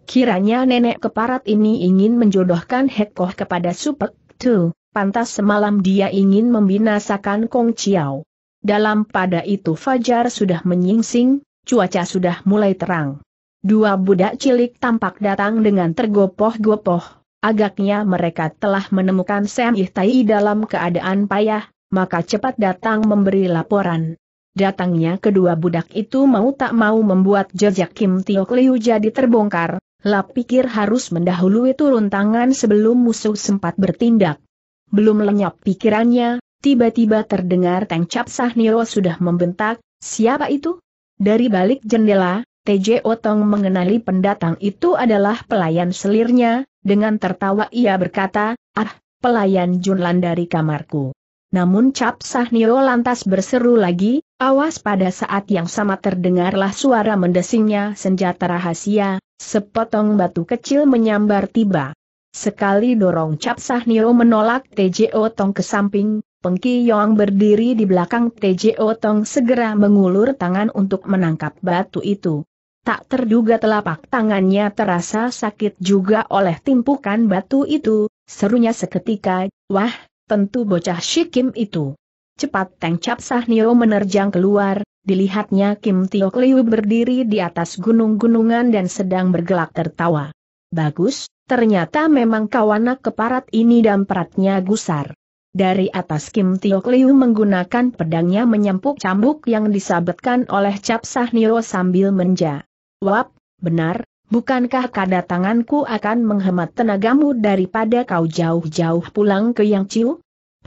Kiranya nenek keparat ini ingin menjodohkan Hekoh kepada Supek Tu pantas semalam dia ingin membinasakan Kong Chiao. Dalam pada itu Fajar sudah menyingsing, cuaca sudah mulai terang. Dua budak cilik tampak datang dengan tergopoh-gopoh, agaknya mereka telah menemukan Sam Ihtai dalam keadaan payah, maka cepat datang memberi laporan. Datangnya kedua budak itu mau tak mau membuat jejak Kim Tiok Liu jadi terbongkar, Lap pikir harus mendahului turun tangan sebelum musuh sempat bertindak. Belum lenyap pikirannya, tiba-tiba terdengar Teng Cap Sahniro sudah membentak, siapa itu? Dari balik jendela, TJ Otong mengenali pendatang itu adalah pelayan selirnya, dengan tertawa ia berkata, ah, pelayan Junlan dari kamarku. Namun Cap Sahniro lantas berseru lagi, awas pada saat yang sama terdengarlah suara mendesingnya senjata rahasia, sepotong batu kecil menyambar tiba. Sekali dorong Cap Sahnio menolak TJO Tong ke samping, Pengki Yong berdiri di belakang TJO Tong segera mengulur tangan untuk menangkap batu itu. Tak terduga telapak tangannya terasa sakit juga oleh timpukan batu itu, serunya seketika, wah, tentu bocah Shikim itu. Cepat Teng Cap Sahnio menerjang keluar, dilihatnya Kim Tio Liu berdiri di atas gunung-gunungan dan sedang bergelak tertawa. Bagus, ternyata memang kawanak keparat ini dan peratnya gusar. Dari atas Kim Tiok Liu menggunakan pedangnya menyempuk cambuk yang disabetkan oleh Cap Niro sambil menja. Wap, benar, bukankah kedatanganku akan menghemat tenagamu daripada kau jauh-jauh pulang ke Yang Ciu?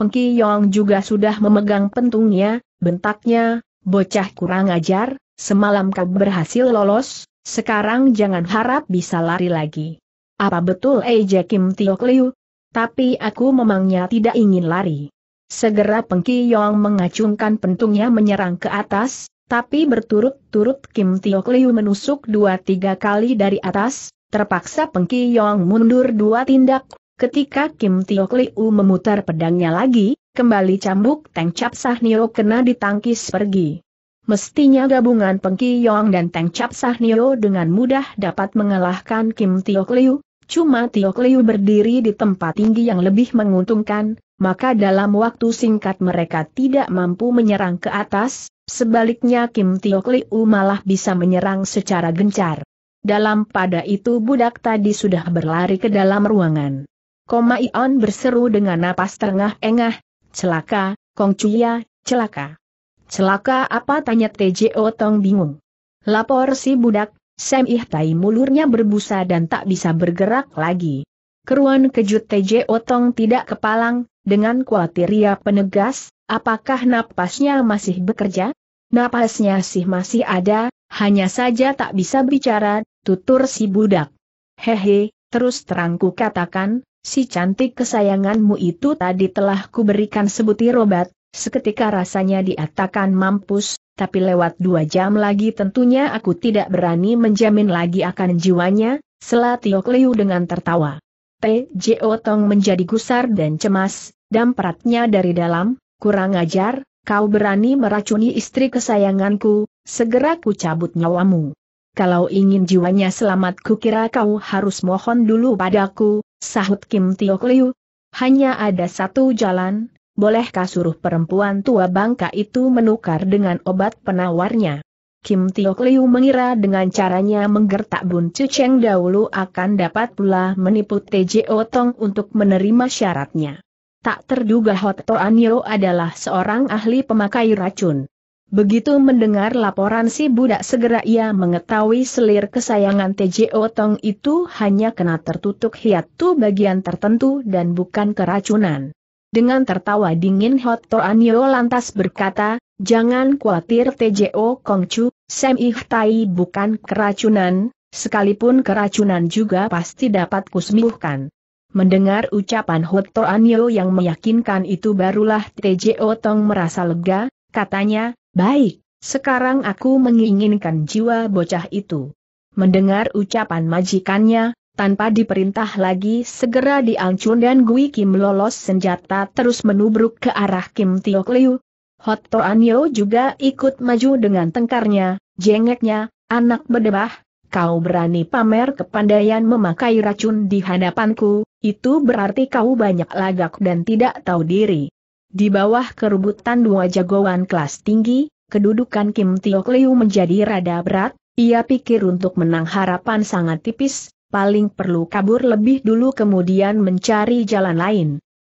Pengki Yong juga sudah memegang pentungnya, bentaknya, bocah kurang ajar, semalam kau berhasil lolos, sekarang jangan harap bisa lari lagi. Apa betul Eje Kim Tio Liu? Tapi aku memangnya tidak ingin lari. Segera Pengki Yong mengacungkan pentungnya menyerang ke atas, tapi berturut-turut Kim Tio Liu menusuk dua tiga kali dari atas, terpaksa Pengki Yong mundur dua tindak. Ketika Kim Tio Liu memutar pedangnya lagi, kembali cambuk Teng Cap Sah Nio kena ditangkis pergi. Mestinya gabungan Yong dan Teng Sah Sahnio dengan mudah dapat mengalahkan Kim Tiok Liu, cuma Tiok Liu berdiri di tempat tinggi yang lebih menguntungkan, maka dalam waktu singkat mereka tidak mampu menyerang ke atas, sebaliknya Kim Tiok Liu malah bisa menyerang secara gencar. Dalam pada itu budak tadi sudah berlari ke dalam ruangan. Koma Ion berseru dengan napas terengah-engah, celaka, Kong Chuya, celaka. Celaka apa tanya TJO Tong bingung. Lapor si budak, Sam ihtai mulurnya berbusa dan tak bisa bergerak lagi. Keruan kejut TJ Otong tidak kepalang, dengan kuatiria ia penegas, apakah napasnya masih bekerja? Napasnya sih masih ada, hanya saja tak bisa bicara, tutur si budak. Hehe, terus terangku katakan, si cantik kesayanganmu itu tadi telah kuberikan sebutir obat, Seketika rasanya diatakan mampus, tapi lewat dua jam lagi tentunya aku tidak berani menjamin lagi akan jiwanya, selah Tiok Liu dengan tertawa. P.J.O. Tong menjadi gusar dan cemas, dampratnya dari dalam, kurang ajar, kau berani meracuni istri kesayanganku, segera ku cabut nyawamu. Kalau ingin jiwanya selamat kukira kau harus mohon dulu padaku, sahut Kim Tiok Liu. Hanya ada satu jalan, bolehkah suruh perempuan tua bangka itu menukar dengan obat penawarnya? Kim Tiok Liu mengira dengan caranya menggertak Bun Cu Cheng dahulu akan dapat pula menipu TJO Tong untuk menerima syaratnya. Tak terduga Hot Toan adalah seorang ahli pemakai racun. Begitu mendengar laporan si budak segera ia mengetahui selir kesayangan TJO Tong itu hanya kena tertutup hiatu bagian tertentu dan bukan keracunan. Dengan tertawa dingin Hot Toan Yo lantas berkata, Jangan khawatir TJO Kongcu, Sam Ih Tai bukan keracunan, sekalipun keracunan juga pasti dapat kusembuhkan. Mendengar ucapan Hot Toan Yo yang meyakinkan itu barulah TJO Tong merasa lega, katanya, baik, sekarang aku menginginkan jiwa bocah itu. Mendengar ucapan majikannya, tanpa diperintah lagi segera diancun dan Gui Kim lolos senjata terus menubruk ke arah Kim Tio Liu. Hot Toanyo juga ikut maju dengan tengkarnya, jengeknya, anak berdebah, kau berani pamer kepandaian memakai racun di hadapanku, itu berarti kau banyak lagak dan tidak tahu diri. Di bawah kerubutan dua jagoan kelas tinggi, kedudukan Kim Tio Liu menjadi rada berat, ia pikir untuk menang harapan sangat tipis, paling perlu kabur lebih dulu kemudian mencari jalan lain.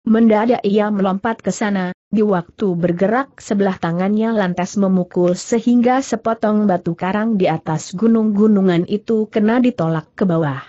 Mendadak ia melompat ke sana, di waktu bergerak sebelah tangannya lantas memukul sehingga sepotong batu karang di atas gunung-gunungan itu kena ditolak ke bawah.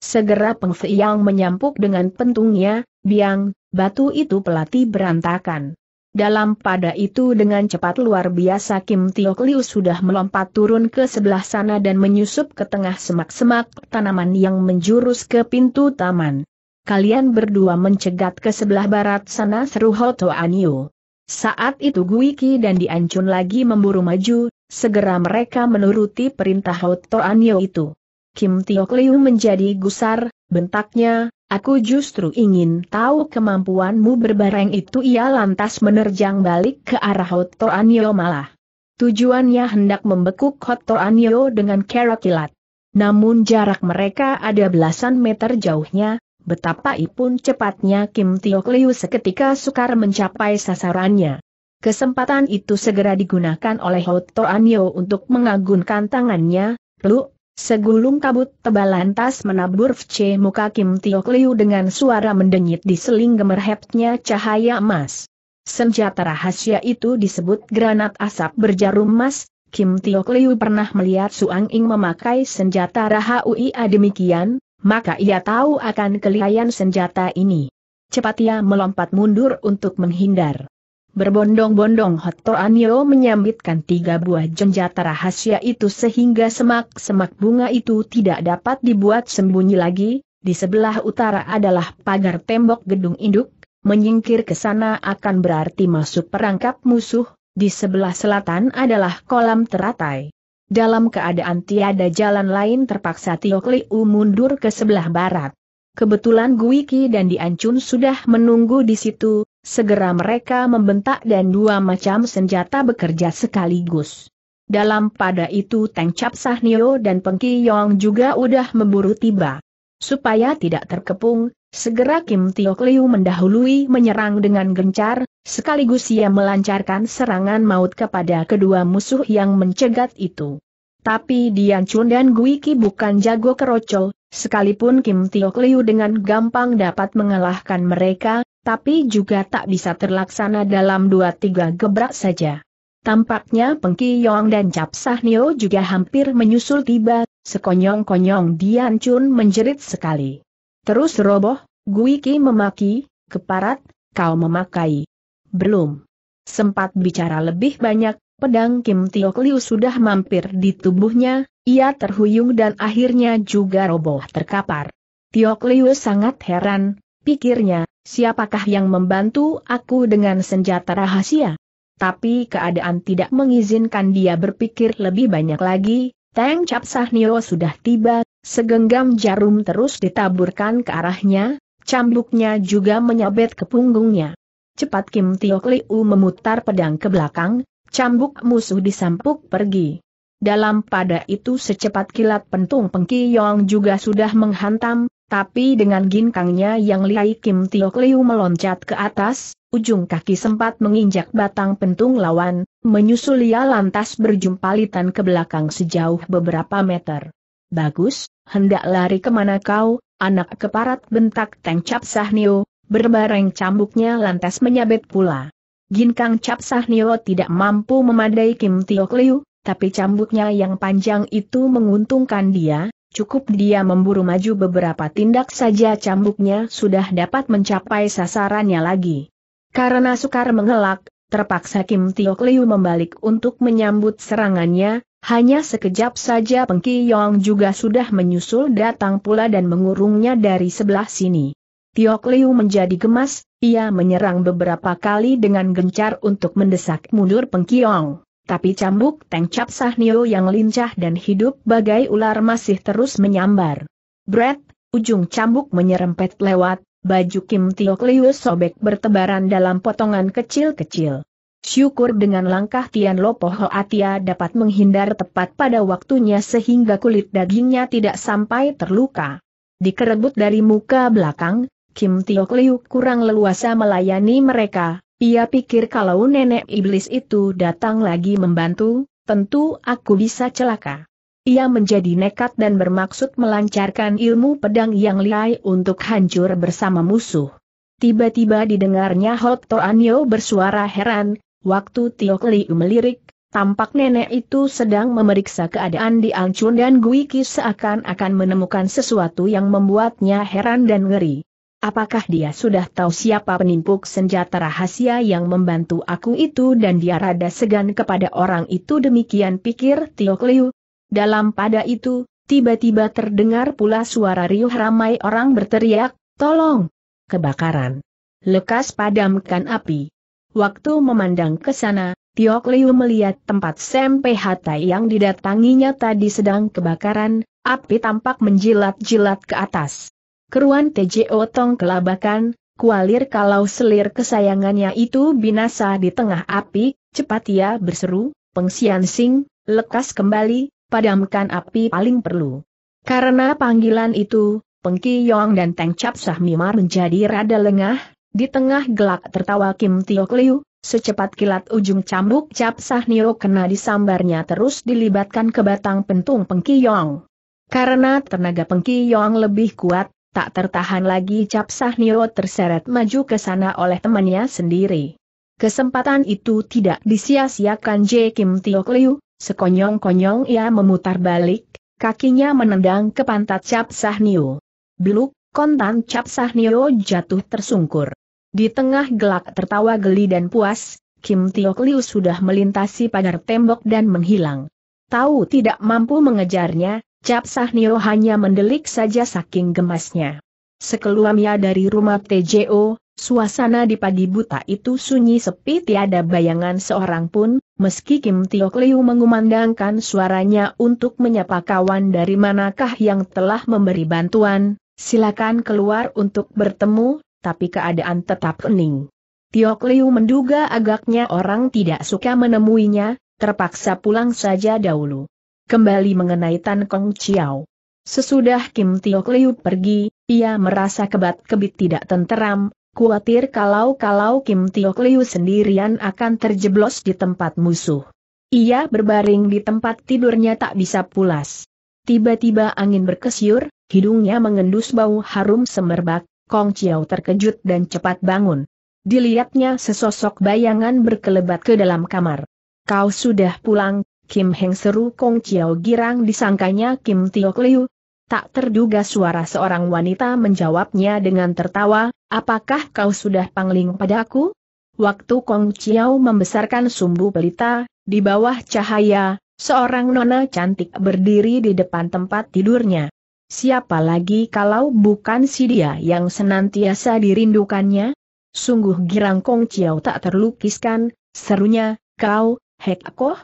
Segera Peng Yang menyampuk dengan pentungnya, biang, batu itu pelatih berantakan. Dalam pada itu dengan cepat luar biasa Kim Tiok Liu sudah melompat turun ke sebelah sana dan menyusup ke tengah semak-semak tanaman yang menjurus ke pintu taman. Kalian berdua mencegat ke sebelah barat sana seru Hoto Anio. Saat itu Guiki dan Diancun lagi memburu maju, segera mereka menuruti perintah Hoto Anio itu. Kim Tiok Liu menjadi gusar, bentaknya, Aku justru ingin tahu kemampuanmu berbareng itu ia lantas menerjang balik ke arah Hoto Anyo malah. Tujuannya hendak membekuk Hoto Anyo dengan kera kilat. Namun jarak mereka ada belasan meter jauhnya, betapa ipun cepatnya Kim Tiok Liu seketika sukar mencapai sasarannya. Kesempatan itu segera digunakan oleh Hoto Anyo untuk mengagunkan tangannya, peluk, Segulung kabut tebal lantas menabur Fce muka Kim Tiok Liu dengan suara mendenyit di seling gemerhepnya cahaya emas. Senjata rahasia itu disebut granat asap berjarum emas, Kim Tiok Liu pernah melihat Suang Ing memakai senjata rahasia demikian, maka ia tahu akan kelihayan senjata ini. Cepat ia melompat mundur untuk menghindar. Berbondong-bondong Hotto Anio menyambitkan tiga buah senjata rahasia itu sehingga semak-semak bunga itu tidak dapat dibuat sembunyi lagi, di sebelah utara adalah pagar tembok gedung induk, menyingkir ke sana akan berarti masuk perangkap musuh, di sebelah selatan adalah kolam teratai. Dalam keadaan tiada jalan lain terpaksa Tio Kliu mundur ke sebelah barat. Kebetulan Guiki dan Diancun sudah menunggu di situ, Segera mereka membentak dan dua macam senjata bekerja sekaligus. Dalam pada itu Teng Cap Nio dan Pengki Yong juga udah memburu tiba. Supaya tidak terkepung, segera Kim Tiok Liu mendahului menyerang dengan gencar, sekaligus ia melancarkan serangan maut kepada kedua musuh yang mencegat itu. Tapi Dian Chun dan Gui Ki bukan jago kerocol, Sekalipun Kim Tio Liu dengan gampang dapat mengalahkan mereka, tapi juga tak bisa terlaksana dalam dua tiga gebrak saja. Tampaknya Pengki Yong dan Cap Sah Nio juga hampir menyusul tiba, sekonyong-konyong Dian Chun menjerit sekali. Terus roboh, Gui Ki memaki, keparat, kau memakai. Belum. Sempat bicara lebih banyak, pedang Kim Tio Liu sudah mampir di tubuhnya, ia terhuyung dan akhirnya juga roboh terkapar. Tiok Liu sangat heran, pikirnya, siapakah yang membantu aku dengan senjata rahasia? Tapi keadaan tidak mengizinkan dia berpikir lebih banyak lagi, Tang Cap Nio sudah tiba, segenggam jarum terus ditaburkan ke arahnya, cambuknya juga menyabet ke punggungnya. Cepat Kim Tiok Liu memutar pedang ke belakang, cambuk musuh disampuk pergi. Dalam pada itu secepat kilat pentung Pengki Yong juga sudah menghantam, tapi dengan ginkangnya yang Liai Kim Tiok Liu meloncat ke atas, ujung kaki sempat menginjak batang pentung lawan, menyusul ia lantas berjumpa litan ke belakang sejauh beberapa meter. Bagus, hendak lari kemana kau, anak keparat bentak Teng Cap Sahnio, berbareng cambuknya lantas menyabet pula. Ginkang Cap Sahnio tidak mampu memadai Kim Tiok Liu, tapi cambuknya yang panjang itu menguntungkan dia, cukup dia memburu maju beberapa tindak saja cambuknya sudah dapat mencapai sasarannya lagi. Karena sukar mengelak, terpaksa Kim Tio Liu membalik untuk menyambut serangannya, hanya sekejap saja Peng Ki Yong juga sudah menyusul datang pula dan mengurungnya dari sebelah sini. Tio Liu menjadi gemas, ia menyerang beberapa kali dengan gencar untuk mendesak mundur Peng Ki Yong. Tapi cambuk Teng Cap Sahnio yang lincah dan hidup bagai ular masih terus menyambar. Brett, ujung cambuk menyerempet lewat, baju Kim Tio Kliu sobek bertebaran dalam potongan kecil-kecil. Syukur dengan langkah Tian Lopo Atia dapat menghindar tepat pada waktunya sehingga kulit dagingnya tidak sampai terluka. Dikerebut dari muka belakang, Kim Tio Kliu kurang leluasa melayani mereka, ia pikir kalau nenek iblis itu datang lagi membantu, tentu aku bisa celaka. Ia menjadi nekat dan bermaksud melancarkan ilmu pedang yang liai untuk hancur bersama musuh. Tiba-tiba didengarnya Hot Anyo bersuara heran, waktu Tio Liu melirik, tampak nenek itu sedang memeriksa keadaan di Angcun dan Gui seakan-akan menemukan sesuatu yang membuatnya heran dan ngeri. Apakah dia sudah tahu siapa penimpuk senjata rahasia yang membantu aku itu dan dia rada segan kepada orang itu demikian pikir Tio Kliu. Dalam pada itu, tiba-tiba terdengar pula suara riuh ramai orang berteriak, tolong! Kebakaran! Lekas padamkan api! Waktu memandang ke sana, Tio Kliu melihat tempat Sam Hatai yang didatanginya tadi sedang kebakaran, api tampak menjilat-jilat ke atas. Keruan TJO Tong kelabakan, kualir kalau selir kesayangannya itu binasa di tengah api, cepat ia berseru, pengsian sing, lekas kembali, padamkan api paling perlu. Karena panggilan itu, Pengki Yong dan Teng Cap Mimar menjadi rada lengah, di tengah gelak tertawa Kim Tio Kliu, secepat kilat ujung cambuk Cap Sahnio kena disambarnya terus dilibatkan ke batang pentung Pengki Yong. Karena tenaga Pengki Yong lebih kuat, tak tertahan lagi Cap Sahnio terseret maju ke sana oleh temannya sendiri. Kesempatan itu tidak disia-siakan J. Kim Tiok Liu, sekonyong-konyong ia memutar balik, kakinya menendang ke pantat Cap Sahnio. Biluk, kontan Cap Sahnio jatuh tersungkur. Di tengah gelak tertawa geli dan puas, Kim Tiok Liu sudah melintasi pagar tembok dan menghilang. Tahu tidak mampu mengejarnya, Cap Sahnio hanya mendelik saja saking gemasnya. Sekeluarnya dari rumah TJO, suasana di pagi buta itu sunyi sepi tiada bayangan seorang pun, meski Kim Tiok Liu mengumandangkan suaranya untuk menyapa kawan dari manakah yang telah memberi bantuan, silakan keluar untuk bertemu, tapi keadaan tetap kening. Tiok Liu menduga agaknya orang tidak suka menemuinya, terpaksa pulang saja dahulu kembali mengenai Tan Kong Chiao. Sesudah Kim Tiok Liu pergi, ia merasa kebat-kebit tidak tenteram, khawatir kalau-kalau Kim Tiok Liu sendirian akan terjeblos di tempat musuh. Ia berbaring di tempat tidurnya tak bisa pulas. Tiba-tiba angin berkesyur, hidungnya mengendus bau harum semerbak, Kong Chiao terkejut dan cepat bangun. Dilihatnya sesosok bayangan berkelebat ke dalam kamar. Kau sudah pulang, Kim Heng seru Kong Chiao girang disangkanya Kim Tiok Liu. Tak terduga suara seorang wanita menjawabnya dengan tertawa, apakah kau sudah pangling padaku? Waktu Kong Chiao membesarkan sumbu pelita, di bawah cahaya, seorang nona cantik berdiri di depan tempat tidurnya. Siapa lagi kalau bukan si dia yang senantiasa dirindukannya? Sungguh girang Kong Chiao tak terlukiskan, serunya, kau, hek koh?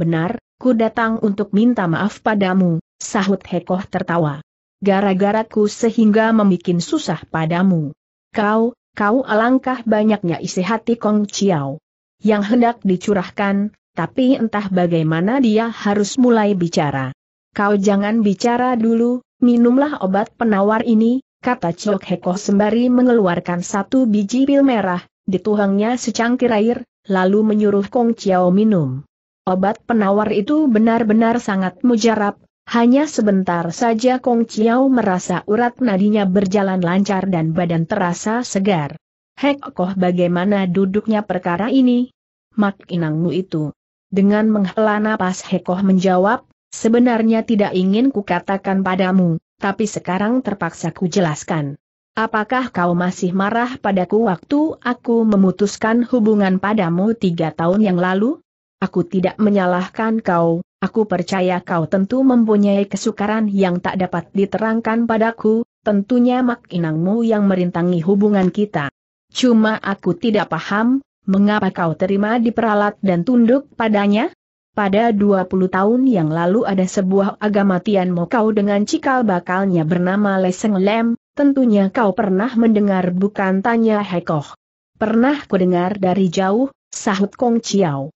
benar, ku datang untuk minta maaf padamu, sahut Hekoh tertawa. gara gara ku sehingga membuat susah padamu. Kau, kau alangkah banyaknya isi hati Kong Chiao. Yang hendak dicurahkan, tapi entah bagaimana dia harus mulai bicara. Kau jangan bicara dulu, minumlah obat penawar ini, kata Chok Heko sembari mengeluarkan satu biji pil merah, dituangnya secangkir air, lalu menyuruh Kong Chiao minum. Obat penawar itu benar-benar sangat mujarab, hanya sebentar saja Kong Chiao merasa urat nadinya berjalan lancar dan badan terasa segar. Hek Koh bagaimana duduknya perkara ini? Mak Inangmu itu. Dengan menghela napas Hek Koh menjawab, sebenarnya tidak ingin kukatakan padamu, tapi sekarang terpaksa kujelaskan. Apakah kau masih marah padaku waktu aku memutuskan hubungan padamu tiga tahun yang lalu? Aku tidak menyalahkan kau, aku percaya kau tentu mempunyai kesukaran yang tak dapat diterangkan padaku, tentunya makinangmu yang merintangi hubungan kita. Cuma aku tidak paham, mengapa kau terima diperalat dan tunduk padanya? Pada 20 tahun yang lalu ada sebuah agama Tian kau dengan cikal bakalnya bernama Leseng Lem, tentunya kau pernah mendengar bukan tanya Hekoh. Pernah kudengar dari jauh, sahut Kong Chiao.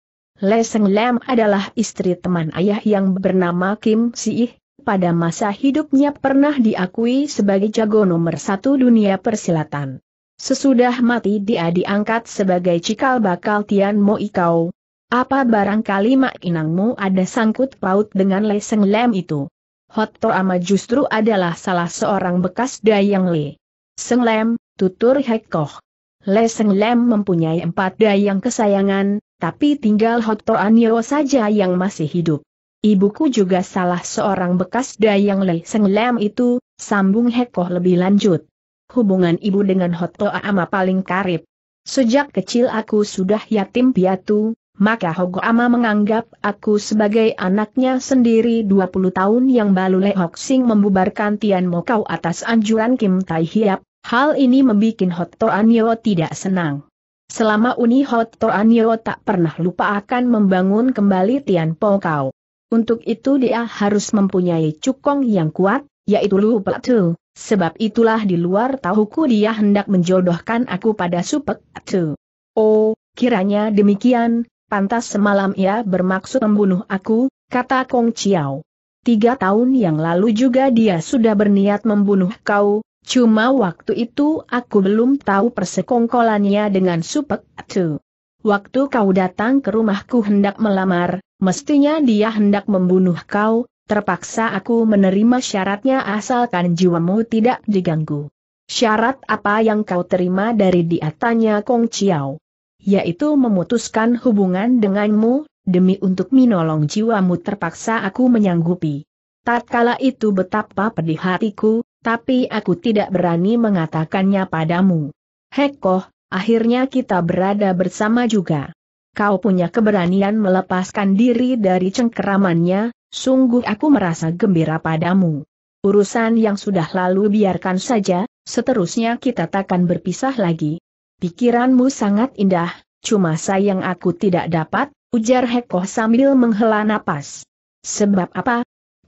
Leseng Lam adalah istri teman ayah yang bernama Kim Si Siih, pada masa hidupnya pernah diakui sebagai jago nomor satu dunia persilatan. Sesudah mati dia diangkat sebagai cikal bakal Tian Mo Ikau. Apa barangkali Mak Inangmu ada sangkut paut dengan Leseng Lam itu? Hot Ama justru adalah salah seorang bekas Dayang Le. Seng Lam, tutur Hekoh. Leseng Lam mempunyai empat dayang kesayangan, tapi tinggal Hoto Anio saja yang masih hidup. Ibuku juga salah seorang bekas dayang Lei Seng itu, sambung Hekoh lebih lanjut. Hubungan ibu dengan Hoto Ama paling karib. Sejak kecil aku sudah yatim piatu, maka Hogo Ama menganggap aku sebagai anaknya sendiri 20 tahun yang baru Lei Hok Sing membubarkan Tian Mokau atas anjuran Kim Tai Hiap, hal ini membuat Hoto Anio tidak senang. Selama Uni Hot tak pernah lupa akan membangun kembali Tian Po Kau. Untuk itu dia harus mempunyai cukong yang kuat, yaitu Lu Tu. Sebab itulah di luar tahuku dia hendak menjodohkan aku pada Supek Tu. Oh, kiranya demikian, pantas semalam ia bermaksud membunuh aku, kata Kong Chiao. Tiga tahun yang lalu juga dia sudah berniat membunuh kau, Cuma waktu itu aku belum tahu persekongkolannya dengan Supek Tu. Waktu kau datang ke rumahku hendak melamar, mestinya dia hendak membunuh kau, terpaksa aku menerima syaratnya asalkan jiwamu tidak diganggu. Syarat apa yang kau terima dari dia tanya Kong Chiao? Yaitu memutuskan hubungan denganmu, demi untuk menolong jiwamu terpaksa aku menyanggupi. Tatkala itu betapa pedih hatiku, tapi aku tidak berani mengatakannya padamu. Hekoh, akhirnya kita berada bersama juga. Kau punya keberanian melepaskan diri dari cengkeramannya, sungguh aku merasa gembira padamu. Urusan yang sudah lalu biarkan saja, seterusnya kita takkan berpisah lagi. Pikiranmu sangat indah, cuma sayang aku tidak dapat, ujar Hekoh sambil menghela napas. Sebab apa?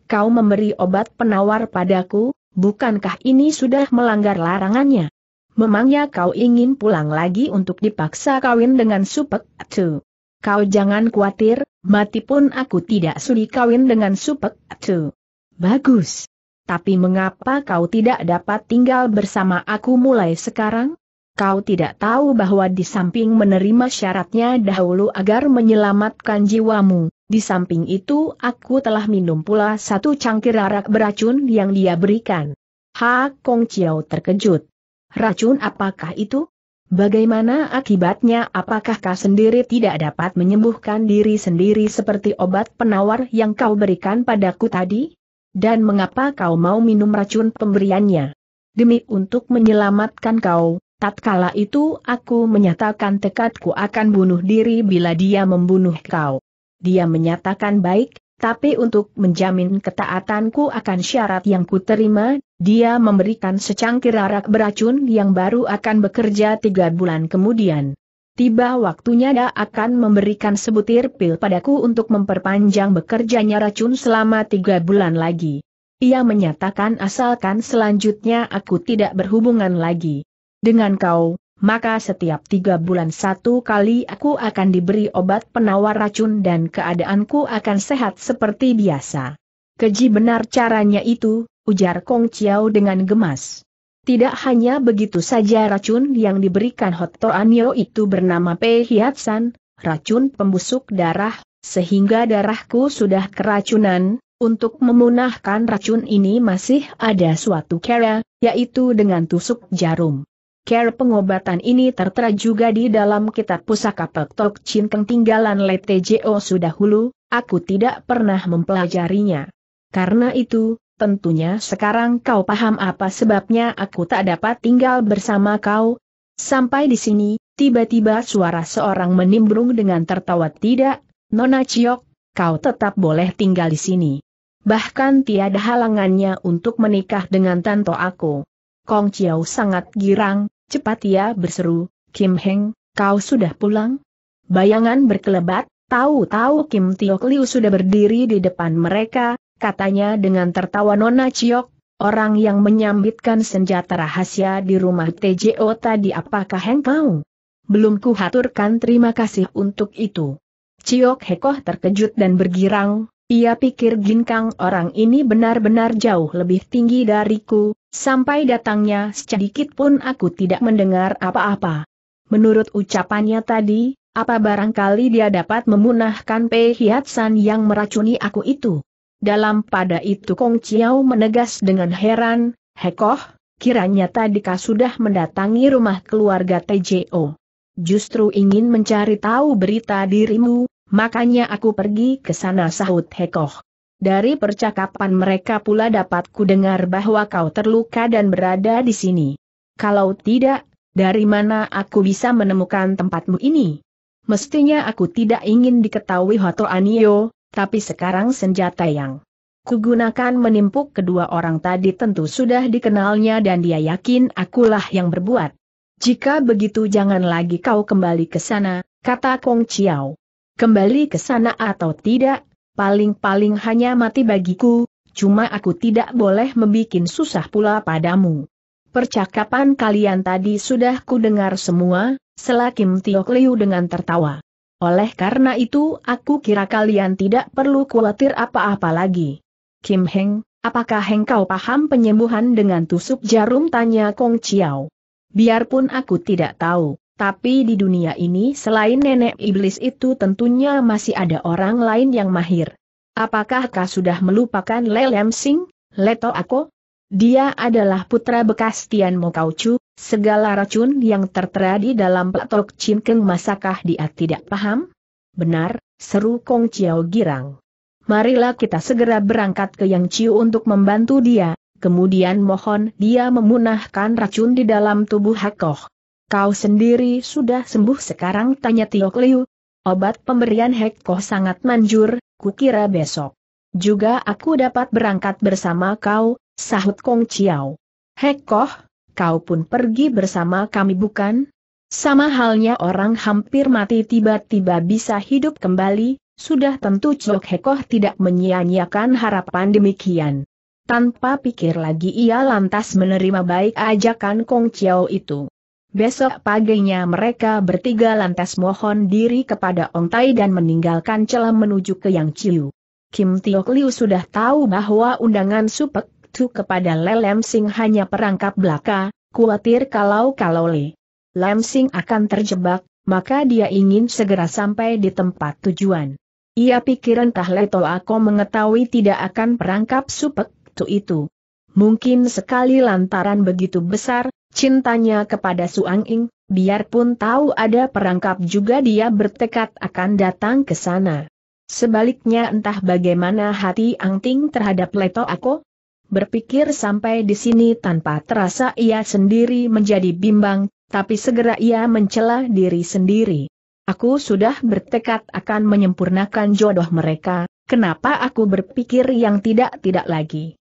Kau memberi obat penawar padaku, bukankah ini sudah melanggar larangannya? Memangnya kau ingin pulang lagi untuk dipaksa kawin dengan Supek Tu? Kau jangan khawatir, mati pun aku tidak sudi kawin dengan Supek Tu. Bagus. Tapi mengapa kau tidak dapat tinggal bersama aku mulai sekarang? Kau tidak tahu bahwa di samping menerima syaratnya dahulu agar menyelamatkan jiwamu, di samping itu aku telah minum pula satu cangkir arak beracun yang dia berikan. Ha Kong Chiao terkejut. Racun apakah itu? Bagaimana akibatnya apakah kau sendiri tidak dapat menyembuhkan diri sendiri seperti obat penawar yang kau berikan padaku tadi? Dan mengapa kau mau minum racun pemberiannya? Demi untuk menyelamatkan kau, Tatkala itu aku menyatakan tekadku akan bunuh diri bila dia membunuh kau. Dia menyatakan baik, tapi untuk menjamin ketaatanku akan syarat yang kuterima, dia memberikan secangkir arak beracun yang baru akan bekerja tiga bulan kemudian. Tiba waktunya dia akan memberikan sebutir pil padaku untuk memperpanjang bekerjanya racun selama tiga bulan lagi. Ia menyatakan asalkan selanjutnya aku tidak berhubungan lagi dengan kau, maka setiap tiga bulan satu kali aku akan diberi obat penawar racun dan keadaanku akan sehat seperti biasa. Keji benar caranya itu, ujar Kong Chiao dengan gemas. Tidak hanya begitu saja racun yang diberikan Hotto Anio itu bernama Pei Hiatsan, racun pembusuk darah, sehingga darahku sudah keracunan, untuk memunahkan racun ini masih ada suatu cara, yaitu dengan tusuk jarum. Care pengobatan ini tertera juga di dalam kitab pusaka Pektok Chin tinggalan le Tjo sudah hulu, aku tidak pernah mempelajarinya. Karena itu, tentunya sekarang kau paham apa sebabnya aku tak dapat tinggal bersama kau. Sampai di sini, tiba-tiba suara seorang menimbrung dengan tertawa tidak, Nona Ciok, kau tetap boleh tinggal di sini. Bahkan tiada halangannya untuk menikah dengan tanto aku. Kong Chiao sangat girang, Cepat ia ya, berseru, Kim Heng, kau sudah pulang? Bayangan berkelebat, tahu-tahu Kim Tio Liu sudah berdiri di depan mereka, katanya dengan tertawa Nona Ciok, orang yang menyambitkan senjata rahasia di rumah TJO tadi apakah Heng mau? Belum kuhaturkan terima kasih untuk itu. Ciok Hekoh terkejut dan bergirang, ia pikir ginkang orang ini benar-benar jauh lebih tinggi dariku, sampai datangnya sedikit pun aku tidak mendengar apa-apa. Menurut ucapannya tadi, apa barangkali dia dapat memunahkan Pei San yang meracuni aku itu? Dalam pada itu Kong Chiao menegas dengan heran, Hekoh, kiranya tadi kau sudah mendatangi rumah keluarga TJO. Justru ingin mencari tahu berita dirimu, Makanya aku pergi ke sana sahut Hekoh. Dari percakapan mereka pula dapat ku dengar bahwa kau terluka dan berada di sini. Kalau tidak, dari mana aku bisa menemukan tempatmu ini? Mestinya aku tidak ingin diketahui Hoto Anio, tapi sekarang senjata yang kugunakan menimpuk kedua orang tadi tentu sudah dikenalnya dan dia yakin akulah yang berbuat. Jika begitu jangan lagi kau kembali ke sana, kata Kong Chiao kembali ke sana atau tidak, paling-paling hanya mati bagiku, cuma aku tidak boleh membuat susah pula padamu. Percakapan kalian tadi sudah kudengar semua, selakim Tiok Liu dengan tertawa. Oleh karena itu aku kira kalian tidak perlu khawatir apa-apa lagi. Kim Heng, apakah Heng kau paham penyembuhan dengan tusuk jarum tanya Kong Chiao? Biarpun aku tidak tahu, tapi di dunia ini selain nenek iblis itu tentunya masih ada orang lain yang mahir. Apakah kau sudah melupakan Lelem Sing, Leto Ako? Dia adalah putra bekas Tian Mo Chu, segala racun yang tertera di dalam petok cinkeng masakah dia tidak paham? Benar, seru Kong Chiao girang. Marilah kita segera berangkat ke Yang Ciu untuk membantu dia, kemudian mohon dia memunahkan racun di dalam tubuh Hakoh. Kau sendiri sudah sembuh sekarang tanya Tio Liu. Obat pemberian Hekko sangat manjur, kukira besok. Juga aku dapat berangkat bersama kau, sahut Kong Chiao. Hekko, kau pun pergi bersama kami bukan? Sama halnya orang hampir mati tiba-tiba bisa hidup kembali, sudah tentu Cok Hekko tidak menyia-nyiakan harapan demikian. Tanpa pikir lagi ia lantas menerima baik ajakan Kong Chiao itu. Besok paginya mereka bertiga lantas mohon diri kepada Ong Tai dan meninggalkan celah menuju ke Yang Ciu. Kim Tio Liu sudah tahu bahwa undangan Supek Tu kepada Le Lem Sing hanya perangkap belaka, khawatir kalau-kalau Le Lem Sing akan terjebak, maka dia ingin segera sampai di tempat tujuan. Ia pikir entah Tol Ako mengetahui tidak akan perangkap Supek Tu itu. Mungkin sekali lantaran begitu besar, cintanya kepada Suang Ing, biarpun tahu ada perangkap juga dia bertekad akan datang ke sana. Sebaliknya entah bagaimana hati Ang Ting terhadap Leto Ako, berpikir sampai di sini tanpa terasa ia sendiri menjadi bimbang, tapi segera ia mencela diri sendiri. Aku sudah bertekad akan menyempurnakan jodoh mereka, kenapa aku berpikir yang tidak-tidak lagi?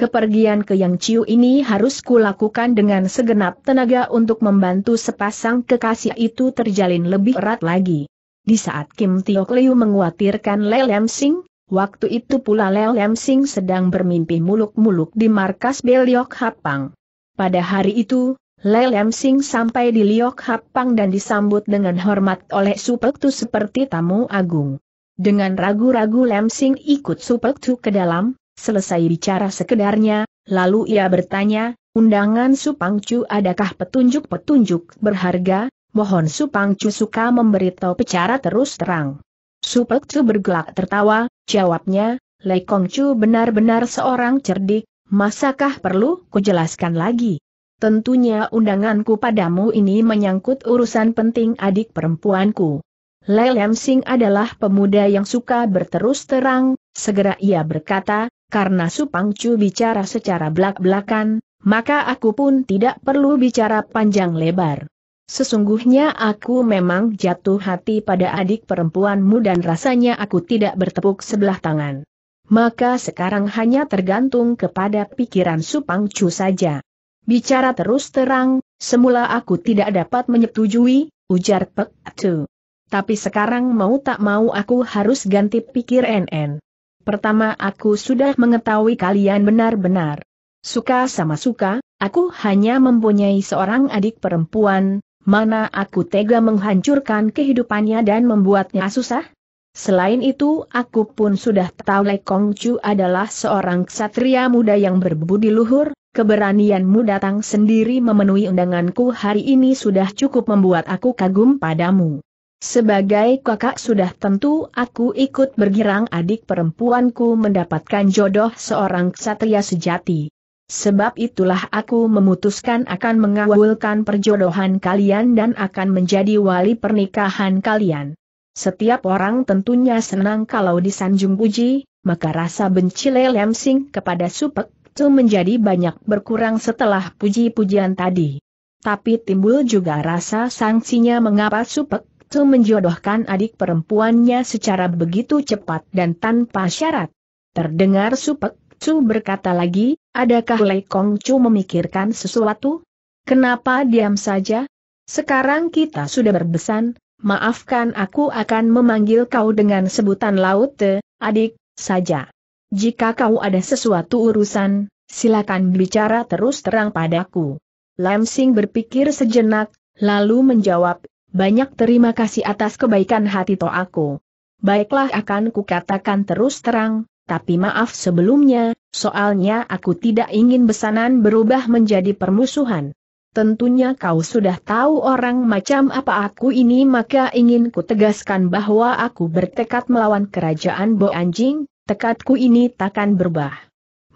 Kepergian ke Yang Ciu ini harus kulakukan dengan segenap tenaga untuk membantu sepasang kekasih itu terjalin lebih erat lagi. Di saat Kim Tio Liu menguatirkan Le Lam Sing, waktu itu pula Le Lam Sing sedang bermimpi muluk-muluk di markas Beliok Hapang. Pada hari itu, Le Lam Sing sampai di Liok Hapang dan disambut dengan hormat oleh Supektu seperti tamu agung. Dengan ragu-ragu Lam Sing ikut Supektu ke dalam, Selesai bicara sekedarnya, lalu ia bertanya, undangan Supangcu adakah petunjuk-petunjuk berharga, mohon Supangcu suka memberitahu pecara terus terang. Supangcu bergelak tertawa, jawabnya, Kongcu benar-benar seorang cerdik, masakah perlu kujelaskan lagi? Tentunya undanganku padamu ini menyangkut urusan penting adik perempuanku. Lelem Sing adalah pemuda yang suka berterus terang, segera ia berkata, karena Supang Chu bicara secara belak-belakan, maka aku pun tidak perlu bicara panjang lebar. Sesungguhnya aku memang jatuh hati pada adik perempuanmu dan rasanya aku tidak bertepuk sebelah tangan. Maka sekarang hanya tergantung kepada pikiran Supang Chu saja. Bicara terus terang, semula aku tidak dapat menyetujui, ujar Pek Tu. Tapi sekarang mau tak mau aku harus ganti pikir NN. Pertama aku sudah mengetahui kalian benar-benar. Suka sama suka, aku hanya mempunyai seorang adik perempuan, mana aku tega menghancurkan kehidupannya dan membuatnya susah? Selain itu, aku pun sudah tahu Lai Kong Chu adalah seorang ksatria muda yang berbudi luhur, keberanianmu datang sendiri memenuhi undanganku hari ini sudah cukup membuat aku kagum padamu. Sebagai kakak sudah tentu aku ikut bergirang adik perempuanku mendapatkan jodoh seorang ksatria sejati. Sebab itulah aku memutuskan akan mengawalkan perjodohan kalian dan akan menjadi wali pernikahan kalian. Setiap orang tentunya senang kalau disanjung puji, maka rasa benci lelemsing kepada Supek itu menjadi banyak berkurang setelah puji-pujian tadi. Tapi timbul juga rasa sanksinya mengapa Supek itu menjodohkan adik perempuannya secara begitu cepat dan tanpa syarat. Terdengar Supek Chu berkata lagi, adakah Lei Kong Chu memikirkan sesuatu? Kenapa diam saja? Sekarang kita sudah berbesan, maafkan aku akan memanggil kau dengan sebutan laut te, adik, saja. Jika kau ada sesuatu urusan, silakan bicara terus terang padaku. Lam Sing berpikir sejenak, lalu menjawab, banyak terima kasih atas kebaikan hati to aku. Baiklah akan kukatakan terus terang, tapi maaf sebelumnya, soalnya aku tidak ingin besanan berubah menjadi permusuhan. Tentunya kau sudah tahu orang macam apa aku ini maka ingin kutegaskan bahwa aku bertekad melawan kerajaan Bo Anjing, tekadku ini takkan berubah.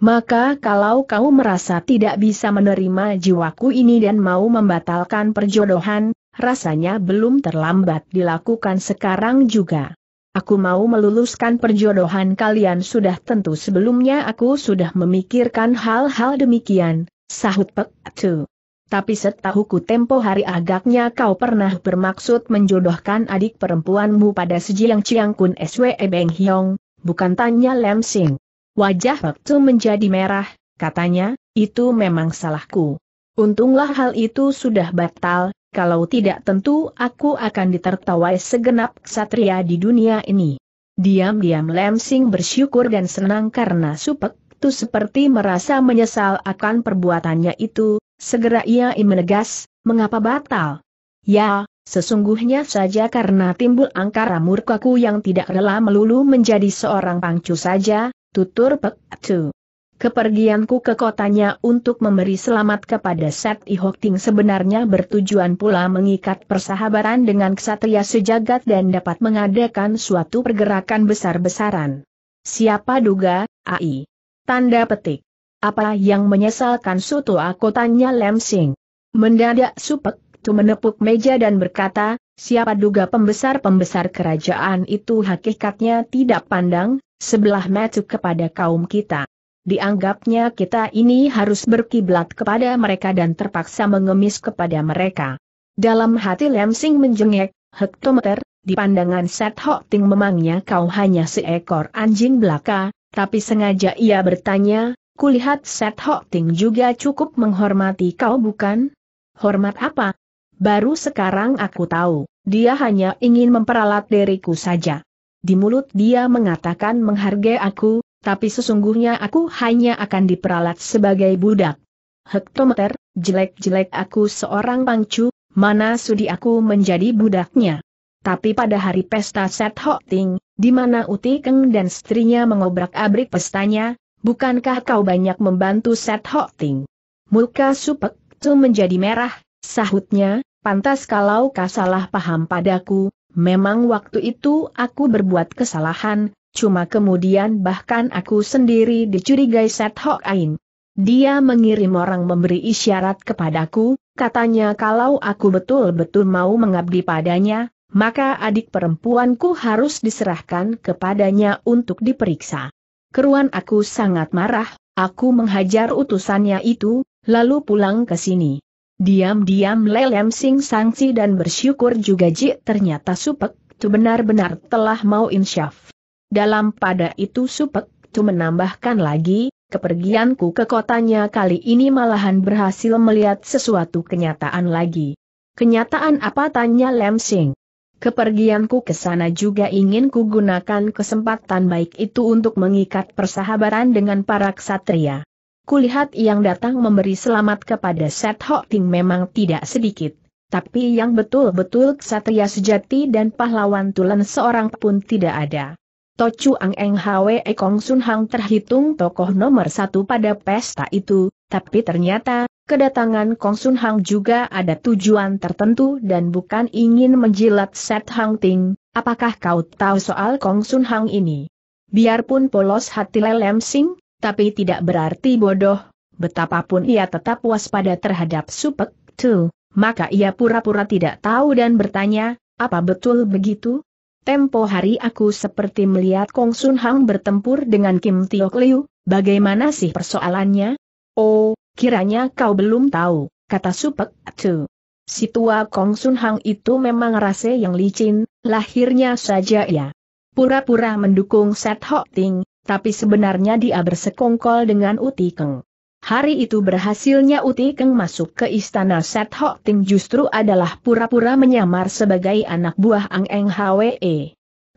Maka kalau kau merasa tidak bisa menerima jiwaku ini dan mau membatalkan perjodohan, rasanya belum terlambat dilakukan sekarang juga. Aku mau meluluskan perjodohan kalian sudah tentu sebelumnya aku sudah memikirkan hal-hal demikian, sahut Pek Tu. Tapi setahuku tempo hari agaknya kau pernah bermaksud menjodohkan adik perempuanmu pada Sejiang Chiang Kun SWE Beng Hiong, bukan tanya Lem Sing. Wajah Pek Tu menjadi merah, katanya, itu memang salahku. Untunglah hal itu sudah batal, kalau tidak tentu aku akan ditertawai segenap ksatria di dunia ini. Diam-diam Lemsing bersyukur dan senang karena Supek Tu seperti merasa menyesal akan perbuatannya itu, segera ia menegas, mengapa batal? Ya, sesungguhnya saja karena timbul angkara murkaku yang tidak rela melulu menjadi seorang pangcu saja, tutur Pek Tu. Kepergianku ke kotanya untuk memberi selamat kepada Set Ihokting sebenarnya bertujuan pula mengikat persahabatan dengan ksatria sejagat dan dapat mengadakan suatu pergerakan besar-besaran. Siapa duga, AI? Tanda petik. Apa yang menyesalkan Suto aku tanya Sing. Mendadak Supek Tu menepuk meja dan berkata, siapa duga pembesar-pembesar kerajaan itu hakikatnya tidak pandang, sebelah mata kepada kaum kita. Dianggapnya kita ini harus berkiblat kepada mereka dan terpaksa mengemis kepada mereka. Dalam hati Lemsing menjengek, hektometer, di pandangan Set Hok Ting memangnya kau hanya seekor anjing belaka, tapi sengaja ia bertanya, kulihat Set Hok Ting juga cukup menghormati kau bukan? Hormat apa? Baru sekarang aku tahu, dia hanya ingin memperalat diriku saja. Di mulut dia mengatakan menghargai aku, tapi sesungguhnya aku hanya akan diperalat sebagai budak. Hektometer, jelek-jelek aku seorang pangcu, mana sudi aku menjadi budaknya. Tapi pada hari pesta Set Ting, di mana Uti Keng dan istrinya mengobrak-abrik pestanya, bukankah kau banyak membantu Set Ting? Muka Supek Tu menjadi merah, sahutnya, pantas kalau kau salah paham padaku, memang waktu itu aku berbuat kesalahan, cuma kemudian bahkan aku sendiri dicurigai Set Hok Ain. Dia mengirim orang memberi isyarat kepadaku, katanya kalau aku betul-betul mau mengabdi padanya, maka adik perempuanku harus diserahkan kepadanya untuk diperiksa. Keruan aku sangat marah, aku menghajar utusannya itu, lalu pulang ke sini. Diam-diam lelem sing sangsi dan bersyukur juga Ji ternyata supek, tu benar-benar telah mau insyaf. Dalam pada itu Supek Tu menambahkan lagi, kepergianku ke kotanya kali ini malahan berhasil melihat sesuatu kenyataan lagi. Kenyataan apa tanya Lem Sing? Kepergianku ke sana juga ingin ku gunakan kesempatan baik itu untuk mengikat persahabatan dengan para ksatria. Kulihat yang datang memberi selamat kepada Set Ho Ting memang tidak sedikit, tapi yang betul-betul ksatria sejati dan pahlawan tulen seorang pun tidak ada. Tocu Ang Eng Hwe e Kong Sun Hang terhitung tokoh nomor satu pada pesta itu, tapi ternyata, kedatangan Kong Sun Hang juga ada tujuan tertentu dan bukan ingin menjilat Set Hang Ting, apakah kau tahu soal Kong Sun Hang ini? Biarpun polos hati Lelem Sing, tapi tidak berarti bodoh, betapapun ia tetap waspada terhadap Supek Tu, maka ia pura-pura tidak tahu dan bertanya, apa betul begitu? Tempo hari aku seperti melihat Kong Sun Hang bertempur dengan Kim Tiok Liu, bagaimana sih persoalannya? Oh, kiranya kau belum tahu, kata Supek Tu. Si tua Kong Sun Hang itu memang rase yang licin, lahirnya saja ya. Pura-pura mendukung Set Hok Ting, tapi sebenarnya dia bersekongkol dengan Uti Keng. Hari itu berhasilnya Uti Keng masuk ke istana Set Hok Ting justru adalah pura-pura menyamar sebagai anak buah Ang Eng Hwe.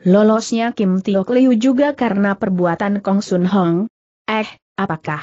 Lolosnya Kim Tio Liu juga karena perbuatan Kong Sun Hong. Eh, apakah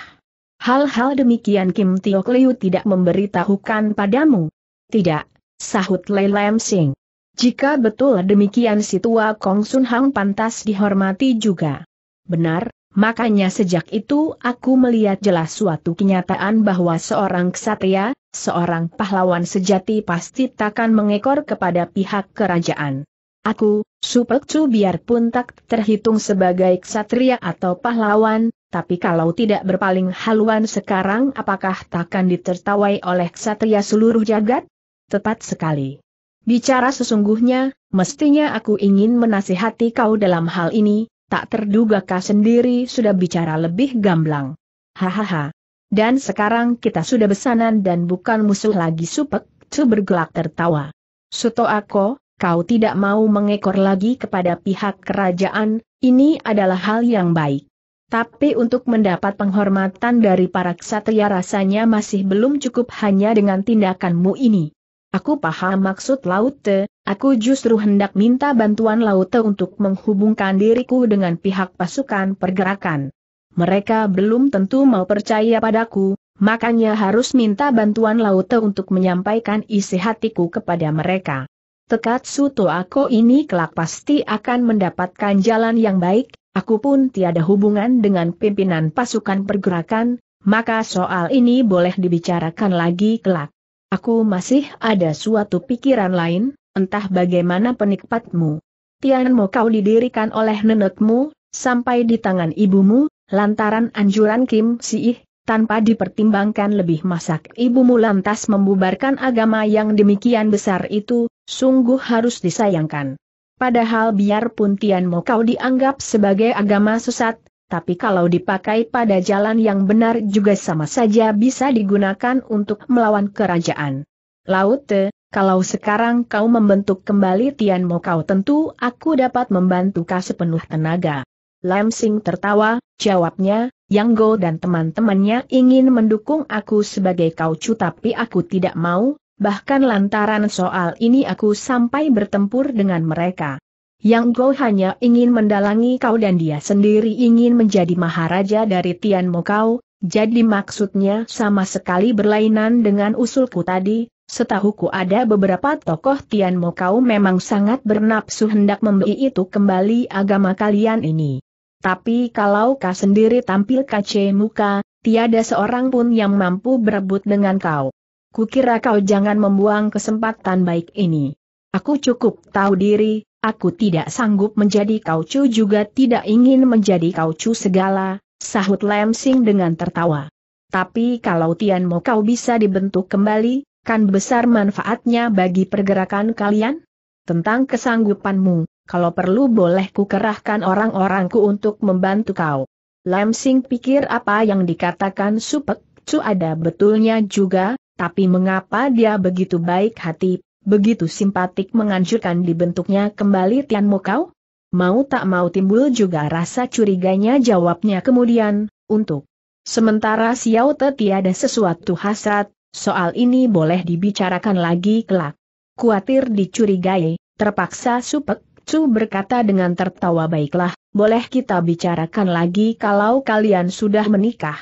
hal-hal demikian Kim Tio Liu tidak memberitahukan padamu? Tidak, sahut Lei Lam Sing. Jika betul demikian si tua Kong Sun Hong pantas dihormati juga. Benar, Makanya sejak itu aku melihat jelas suatu kenyataan bahwa seorang ksatria, seorang pahlawan sejati pasti takkan mengekor kepada pihak kerajaan. Aku, Supekcu biarpun tak terhitung sebagai ksatria atau pahlawan, tapi kalau tidak berpaling haluan sekarang apakah takkan ditertawai oleh ksatria seluruh jagat? Tepat sekali. Bicara sesungguhnya, mestinya aku ingin menasihati kau dalam hal ini, tak terduga kah sendiri sudah bicara lebih gamblang. Hahaha. Dan sekarang kita sudah besanan dan bukan musuh lagi supek, tu bergelak tertawa. Suto aku, kau tidak mau mengekor lagi kepada pihak kerajaan, ini adalah hal yang baik. Tapi untuk mendapat penghormatan dari para ksatria rasanya masih belum cukup hanya dengan tindakanmu ini. Aku paham maksud te, Aku justru hendak minta bantuan Laute untuk menghubungkan diriku dengan pihak pasukan pergerakan. Mereka belum tentu mau percaya padaku, makanya harus minta bantuan Laute untuk menyampaikan isi hatiku kepada mereka. Tekat Suto aku ini kelak pasti akan mendapatkan jalan yang baik, aku pun tiada hubungan dengan pimpinan pasukan pergerakan, maka soal ini boleh dibicarakan lagi kelak. Aku masih ada suatu pikiran lain, entah bagaimana penikmatmu. Tianmo kau didirikan oleh nenekmu, sampai di tangan ibumu, lantaran anjuran Kim Siih, tanpa dipertimbangkan lebih masak ibumu lantas membubarkan agama yang demikian besar itu, sungguh harus disayangkan. Padahal biarpun Tianmo kau dianggap sebagai agama sesat, tapi kalau dipakai pada jalan yang benar juga sama saja bisa digunakan untuk melawan kerajaan. Laute, kalau sekarang kau membentuk kembali Mo kau tentu aku dapat membantu kau sepenuh tenaga. Lam Sing tertawa, jawabnya, Yang Go dan teman-temannya ingin mendukung aku sebagai kau cu tapi aku tidak mau, bahkan lantaran soal ini aku sampai bertempur dengan mereka. Yang Go hanya ingin mendalangi kau dan dia sendiri ingin menjadi maharaja dari Mo kau, jadi maksudnya sama sekali berlainan dengan usulku tadi, Setahuku ada beberapa tokoh Tian Mo kau memang sangat bernapsu hendak membeli itu kembali agama kalian ini. Tapi kalau kau sendiri tampil kace muka, tiada seorang pun yang mampu berebut dengan kau. Kukira kau jangan membuang kesempatan baik ini. Aku cukup tahu diri, aku tidak sanggup menjadi kau cu juga tidak ingin menjadi kau cu segala, sahut Lem dengan tertawa. Tapi kalau Tian Mo kau bisa dibentuk kembali, kan besar manfaatnya bagi pergerakan kalian? Tentang kesanggupanmu, kalau perlu boleh kukerahkan orang-orangku untuk membantu kau. Lam Sing pikir apa yang dikatakan Supek Cu ada betulnya juga, tapi mengapa dia begitu baik hati, begitu simpatik menganjurkan dibentuknya kembali Tian Mokau? Mau tak mau timbul juga rasa curiganya jawabnya kemudian, untuk. Sementara Xiao Te tiada sesuatu hasrat, Soal ini boleh dibicarakan lagi kelak. Kuatir dicurigai, terpaksa Supek cu berkata dengan tertawa baiklah, boleh kita bicarakan lagi kalau kalian sudah menikah.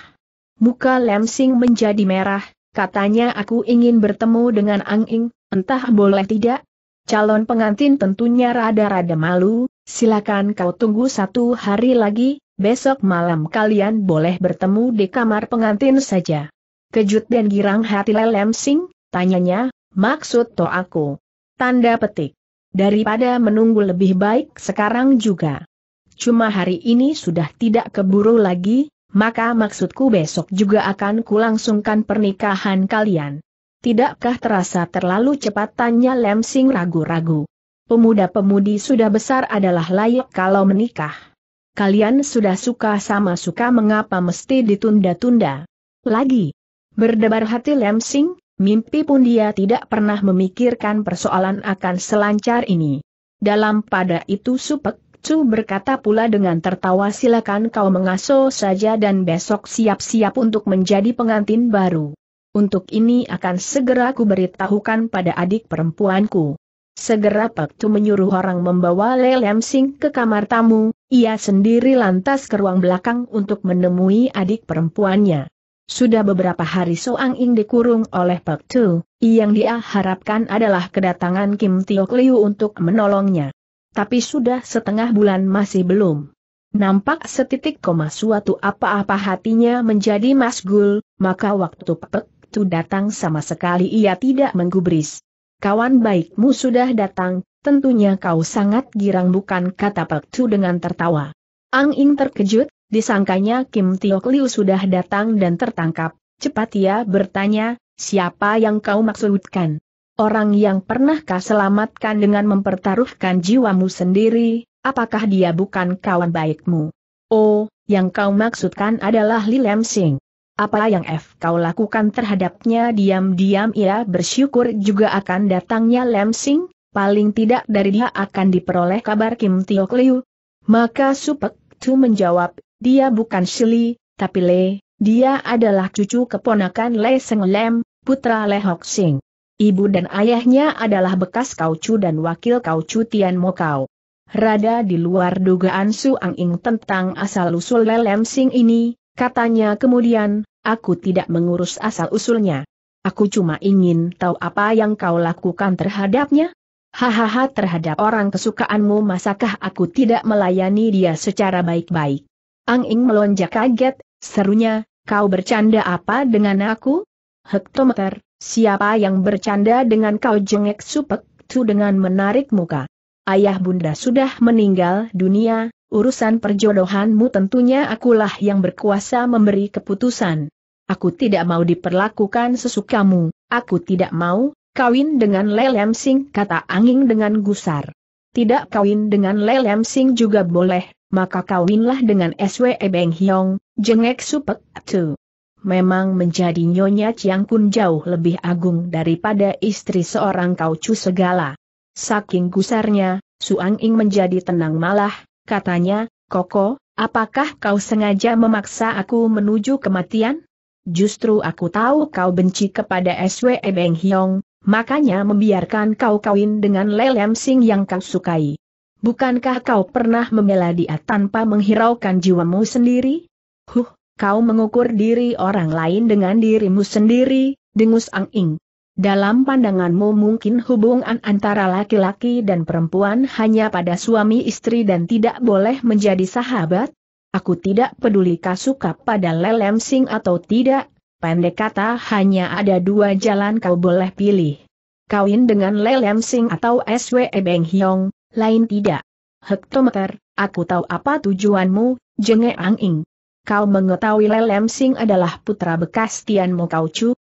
Muka Lemsing menjadi merah, katanya aku ingin bertemu dengan Ang entah boleh tidak? Calon pengantin tentunya rada-rada malu, silakan kau tunggu satu hari lagi, besok malam kalian boleh bertemu di kamar pengantin saja. Kejut dan girang hati Lelem Sing, tanyanya, maksud to aku. Tanda petik. Daripada menunggu lebih baik sekarang juga. Cuma hari ini sudah tidak keburu lagi, maka maksudku besok juga akan kulangsungkan pernikahan kalian. Tidakkah terasa terlalu cepat tanya Lem Sing ragu-ragu. Pemuda-pemudi sudah besar adalah layak kalau menikah. Kalian sudah suka sama suka mengapa mesti ditunda-tunda. Lagi, Berdebar hati Lem Sing, mimpi pun dia tidak pernah memikirkan persoalan akan selancar ini. Dalam pada itu Supek Chu berkata pula dengan tertawa silakan kau mengaso saja dan besok siap-siap untuk menjadi pengantin baru. Untuk ini akan segera kuberitahukan pada adik perempuanku. Segera Pak Tu menyuruh orang membawa Le Lem Sing ke kamar tamu, ia sendiri lantas ke ruang belakang untuk menemui adik perempuannya sudah beberapa hari Soang Ing dikurung oleh Pek Tu, yang dia harapkan adalah kedatangan Kim Tiok Liu untuk menolongnya. Tapi sudah setengah bulan masih belum. Nampak setitik koma suatu apa-apa hatinya menjadi masgul, maka waktu Pek Tu datang sama sekali ia tidak menggubris. Kawan baikmu sudah datang, tentunya kau sangat girang bukan kata Pek Tu dengan tertawa. Ang Ing terkejut, Disangkanya Kim Tiok Liu sudah datang dan tertangkap. Cepat ia bertanya, siapa yang kau maksudkan? Orang yang pernah kau selamatkan dengan mempertaruhkan jiwamu sendiri, apakah dia bukan kawan baikmu? Oh, yang kau maksudkan adalah Li Lam Sing. Apa yang F kau lakukan terhadapnya diam-diam ia bersyukur juga akan datangnya Lam Sing, paling tidak dari dia akan diperoleh kabar Kim Tiok Liu. Maka Supek Tu menjawab, dia bukan Shili, tapi Le, dia adalah cucu keponakan Le Seng Lem, putra Le Hok Sing. Ibu dan ayahnya adalah bekas kaucu dan wakil kaucu Tian Mokau. Rada di luar dugaan Su Ang Ing tentang asal-usul Le Lem Sing ini, katanya kemudian, aku tidak mengurus asal-usulnya. Aku cuma ingin tahu apa yang kau lakukan terhadapnya. Hahaha terhadap orang kesukaanmu masakah aku tidak melayani dia secara baik-baik. Ang Ing melonjak kaget, serunya, kau bercanda apa dengan aku? Hektometer, siapa yang bercanda dengan kau jengek supek tu dengan menarik muka? Ayah bunda sudah meninggal dunia, urusan perjodohanmu tentunya akulah yang berkuasa memberi keputusan. Aku tidak mau diperlakukan sesukamu, aku tidak mau, kawin dengan Lelem Sing kata Anging dengan gusar. Tidak kawin dengan Lelem Sing juga boleh, maka kawinlah dengan SWE Beng Hyong, jengek supek tu. Memang menjadi Nyonya Chiang Kun jauh lebih agung daripada istri seorang kaucu segala. Saking gusarnya, Suang Ing menjadi tenang malah, katanya, Koko, apakah kau sengaja memaksa aku menuju kematian? Justru aku tahu kau benci kepada SWE Beng Hyong, makanya membiarkan kau kawin dengan Lelem Sing yang kau sukai. Bukankah kau pernah membela dia tanpa menghiraukan jiwamu sendiri? Huh, kau mengukur diri orang lain dengan dirimu sendiri, dengus Ang Ing. Dalam pandanganmu mungkin hubungan antara laki-laki dan perempuan hanya pada suami istri dan tidak boleh menjadi sahabat? Aku tidak peduli kau suka pada lelem sing atau tidak, pendek kata hanya ada dua jalan kau boleh pilih. Kawin dengan lelem sing atau SWE Beng Hiong, lain tidak. Hektometer, aku tahu apa tujuanmu, jenge anging. Kau mengetahui Lelem Sing adalah putra bekas Tian Mo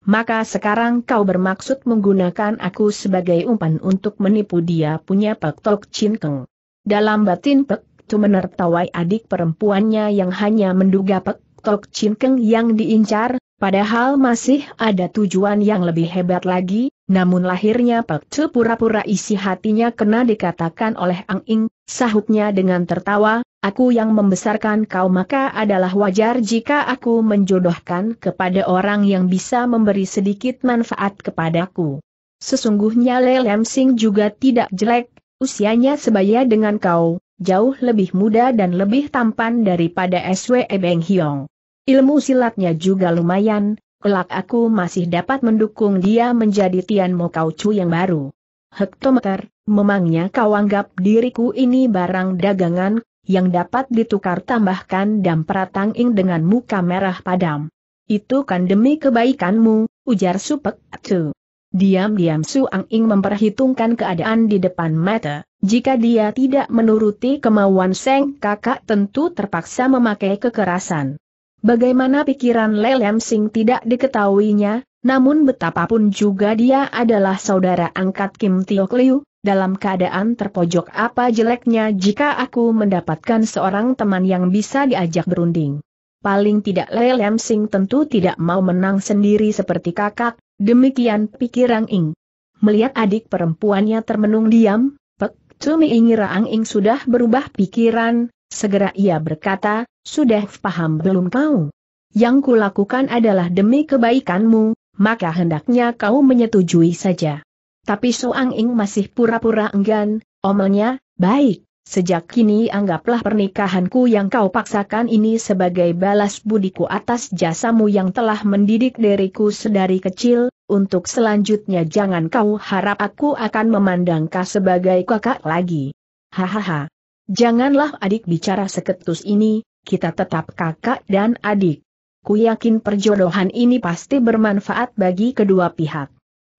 maka sekarang kau bermaksud menggunakan aku sebagai umpan untuk menipu dia punya Pek Tok Chin Keng. Dalam batin Pek Tu menertawai adik perempuannya yang hanya menduga Pek Tok Chin Keng yang diincar, padahal masih ada tujuan yang lebih hebat lagi, namun lahirnya Pak Chu pura-pura isi hatinya kena dikatakan oleh Ang Ing, sahutnya dengan tertawa, aku yang membesarkan kau maka adalah wajar jika aku menjodohkan kepada orang yang bisa memberi sedikit manfaat kepadaku. Sesungguhnya Le Lam Sing juga tidak jelek, usianya sebaya dengan kau, jauh lebih muda dan lebih tampan daripada SWE Beng Hiong. Ilmu silatnya juga lumayan, kelak aku masih dapat mendukung dia menjadi Tian Mo Kau Chu yang baru. Hektometer, memangnya kau anggap diriku ini barang dagangan, yang dapat ditukar tambahkan dan peratang ing dengan muka merah padam. Itu kan demi kebaikanmu, ujar Supek Tu. Diam-diam Suang Ing memperhitungkan keadaan di depan mata, jika dia tidak menuruti kemauan Seng kakak tentu terpaksa memakai kekerasan. Bagaimana pikiran Lelem Sing tidak diketahuinya, namun betapapun juga dia adalah saudara angkat Kim Tiok Liu, dalam keadaan terpojok apa jeleknya jika aku mendapatkan seorang teman yang bisa diajak berunding. Paling tidak Lelem Sing tentu tidak mau menang sendiri seperti kakak, demikian pikiran Ing. Melihat adik perempuannya termenung diam, Pek Cumi Ingira Ang Ing sudah berubah pikiran, Segera ia berkata, sudah paham belum kau? Yang kulakukan adalah demi kebaikanmu, maka hendaknya kau menyetujui saja. Tapi Soang Ing masih pura-pura enggan, omelnya, baik, sejak kini anggaplah pernikahanku yang kau paksakan ini sebagai balas budiku atas jasamu yang telah mendidik diriku sedari kecil, untuk selanjutnya jangan kau harap aku akan memandang kau sebagai kakak lagi. Hahaha. Janganlah adik bicara seketus ini, kita tetap kakak dan adik. Ku yakin perjodohan ini pasti bermanfaat bagi kedua pihak.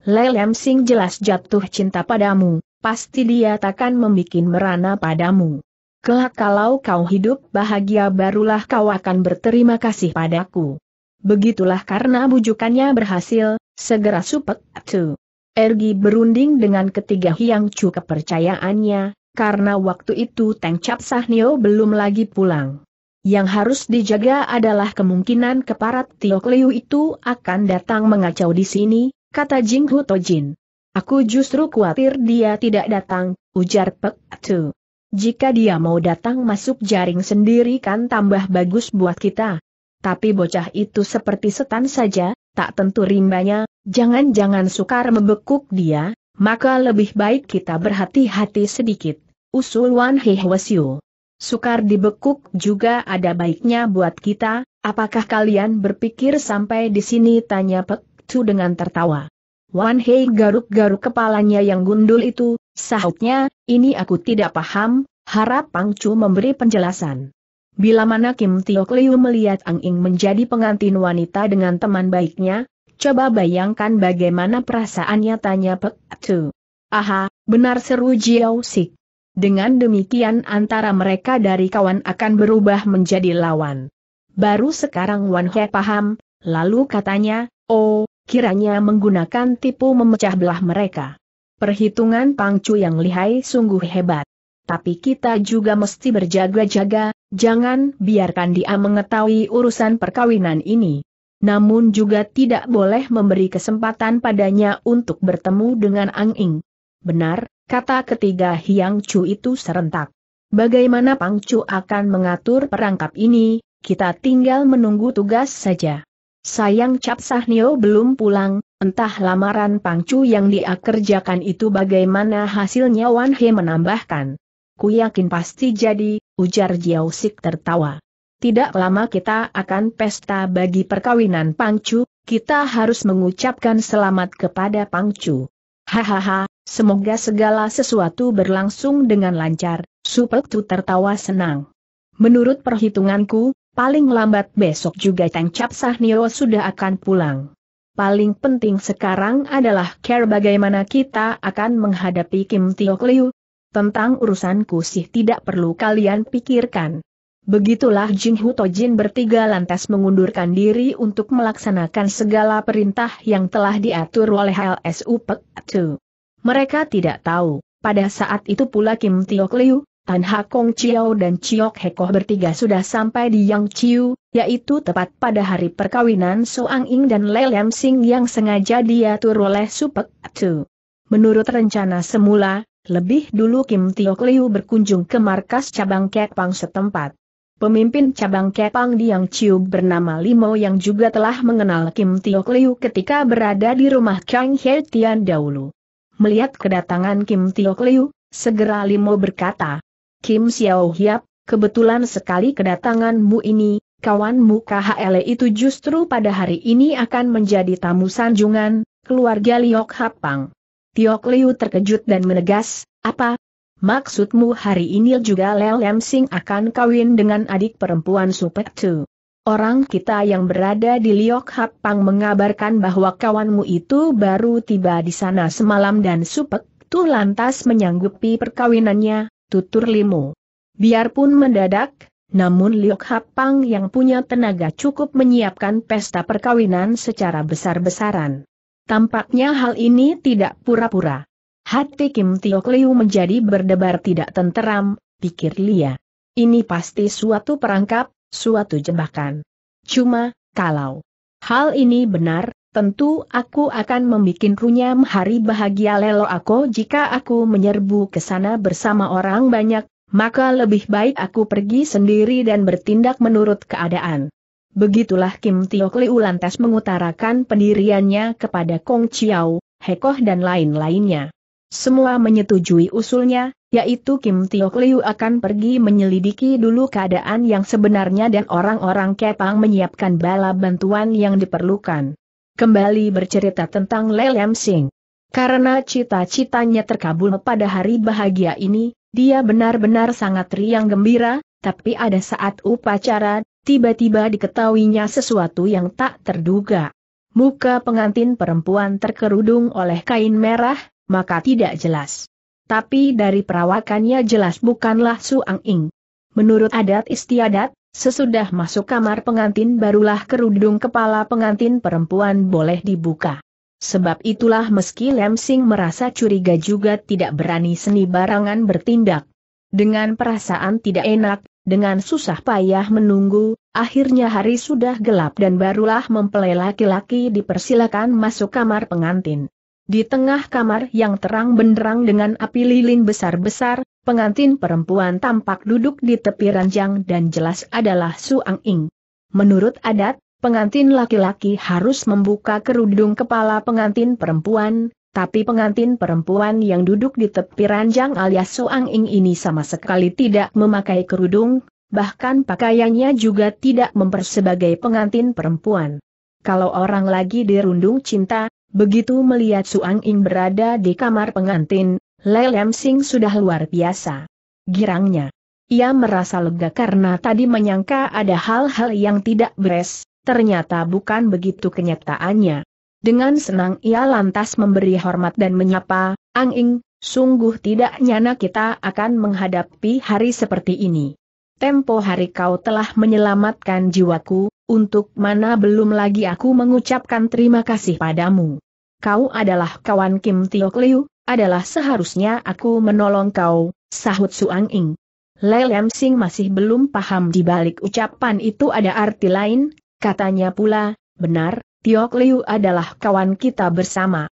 Lelem Sing jelas jatuh cinta padamu, pasti dia takkan membuat merana padamu. Kelak kalau kau hidup bahagia barulah kau akan berterima kasih padaku. Begitulah karena bujukannya berhasil, segera supek tu. Ergi berunding dengan ketiga Hiang cukup kepercayaannya, karena waktu itu Teng Cap Sahnio belum lagi pulang. Yang harus dijaga adalah kemungkinan keparat Tiok Liu itu akan datang mengacau di sini, kata Jing Hu Tojin. Aku justru khawatir dia tidak datang, ujar Pek Tu. Jika dia mau datang masuk jaring sendiri kan tambah bagus buat kita. Tapi bocah itu seperti setan saja, tak tentu rimbanya, jangan-jangan sukar membekuk dia, maka lebih baik kita berhati-hati sedikit, usul Wan Hwasyu. Sukar dibekuk juga ada baiknya buat kita, apakah kalian berpikir sampai di sini tanya Pek Chu dengan tertawa. Wan Hei garuk-garuk kepalanya yang gundul itu, sahutnya, ini aku tidak paham, harap Pang Chu memberi penjelasan. Bila mana Kim Tio Liu melihat Ang Ing menjadi pengantin wanita dengan teman baiknya, Coba bayangkan bagaimana perasaannya tanya Pek Tu. Aha, benar seru Jiao Sik. Dengan demikian antara mereka dari kawan akan berubah menjadi lawan. Baru sekarang Wan He paham, lalu katanya, oh, kiranya menggunakan tipu memecah belah mereka. Perhitungan Pangcu yang lihai sungguh hebat. Tapi kita juga mesti berjaga-jaga, jangan biarkan dia mengetahui urusan perkawinan ini namun juga tidak boleh memberi kesempatan padanya untuk bertemu dengan Ang Ing. Benar, kata ketiga Hiang Chu itu serentak. Bagaimana Pang Chu akan mengatur perangkap ini, kita tinggal menunggu tugas saja. Sayang Cap Sahnio belum pulang, entah lamaran Pang Chu yang dia kerjakan itu bagaimana hasilnya Wan He menambahkan. Ku yakin pasti jadi, ujar Jiao Sik tertawa tidak lama kita akan pesta bagi perkawinan Pangcu, kita harus mengucapkan selamat kepada Pangcu. Hahaha, semoga segala sesuatu berlangsung dengan lancar, Supeltu tertawa senang. Menurut perhitunganku, paling lambat besok juga Tang Capsah Nio sudah akan pulang. Paling penting sekarang adalah care bagaimana kita akan menghadapi Kim Tio Liu. Tentang urusanku sih tidak perlu kalian pikirkan. Begitulah Jing Hu Tojin bertiga lantas mengundurkan diri untuk melaksanakan segala perintah yang telah diatur oleh LSU Pek Tu. Mereka tidak tahu, pada saat itu pula Kim Tiok Liu, Tan Hakong Chiao dan Chiok Hekoh bertiga sudah sampai di Yang Chiu, yaitu tepat pada hari perkawinan Ang Ing dan Lam Sing yang sengaja diatur oleh Pek Tu. Menurut rencana semula, lebih dulu Kim Tiok Liu berkunjung ke markas cabang Kepang setempat. Pemimpin cabang Kepang Diang Chiu bernama Limo yang juga telah mengenal Kim Tiok Liu ketika berada di rumah Kang He Tian dahulu. Melihat kedatangan Kim Tiok Liu, segera Limo berkata, Kim Xiao Hiap, kebetulan sekali kedatanganmu ini, kawanmu KHL itu justru pada hari ini akan menjadi tamu sanjungan, keluarga Liok Hapang. Tiok Liu terkejut dan menegas, apa, Maksudmu hari ini juga Lelem Sing akan kawin dengan adik perempuan Supek Tu? Orang kita yang berada di Liok Hap mengabarkan bahwa kawanmu itu baru tiba di sana semalam dan Supek Tu lantas menyanggupi perkawinannya, tutur Limu. Biarpun mendadak, namun Liok Hap yang punya tenaga cukup menyiapkan pesta perkawinan secara besar-besaran. Tampaknya hal ini tidak pura-pura. Hati Kim Tio Kliu menjadi berdebar tidak tenteram, pikir Lia. Ini pasti suatu perangkap, suatu jebakan. Cuma, kalau hal ini benar, tentu aku akan membuat runyam hari bahagia lelo aku jika aku menyerbu ke sana bersama orang banyak, maka lebih baik aku pergi sendiri dan bertindak menurut keadaan. Begitulah Kim Tio Kliu lantas mengutarakan pendiriannya kepada Kong Chiao, Hekoh dan lain-lainnya. Semua menyetujui usulnya, yaitu Kim Tiok Liu akan pergi menyelidiki dulu keadaan yang sebenarnya dan orang-orang Kepang menyiapkan bala bantuan yang diperlukan. Kembali bercerita tentang Lelem Sing. Karena cita-citanya terkabul pada hari bahagia ini, dia benar-benar sangat riang gembira, tapi ada saat upacara, tiba-tiba diketahuinya sesuatu yang tak terduga. Muka pengantin perempuan terkerudung oleh kain merah, maka tidak jelas. Tapi dari perawakannya jelas bukanlah Suang Ing. Menurut adat istiadat, sesudah masuk kamar pengantin barulah kerudung kepala pengantin perempuan boleh dibuka. Sebab itulah meski Lemsing merasa curiga juga tidak berani seni barangan bertindak. Dengan perasaan tidak enak, dengan susah payah menunggu, akhirnya hari sudah gelap dan barulah mempelai laki-laki dipersilakan masuk kamar pengantin. Di tengah kamar yang terang benderang dengan api lilin besar-besar, pengantin perempuan tampak duduk di tepi ranjang dan jelas adalah Suang Ing. Menurut adat, pengantin laki-laki harus membuka kerudung kepala pengantin perempuan, tapi pengantin perempuan yang duduk di tepi ranjang alias Suang Ing ini sama sekali tidak memakai kerudung, bahkan pakaiannya juga tidak mempersebagai pengantin perempuan. Kalau orang lagi dirundung cinta, Begitu melihat Suang Ing berada di kamar pengantin, Lelem Sing sudah luar biasa. Girangnya. Ia merasa lega karena tadi menyangka ada hal-hal yang tidak beres, ternyata bukan begitu kenyataannya. Dengan senang ia lantas memberi hormat dan menyapa, Ang Ing, sungguh tidak nyana kita akan menghadapi hari seperti ini. Tempo hari kau telah menyelamatkan jiwaku, untuk mana belum lagi aku mengucapkan terima kasih padamu. Kau adalah kawan Kim Tiok Liu, adalah seharusnya aku menolong kau, sahut Suang Ing. Lei Lem Sing masih belum paham di balik ucapan itu ada arti lain, katanya pula, benar, Tiok Liu adalah kawan kita bersama.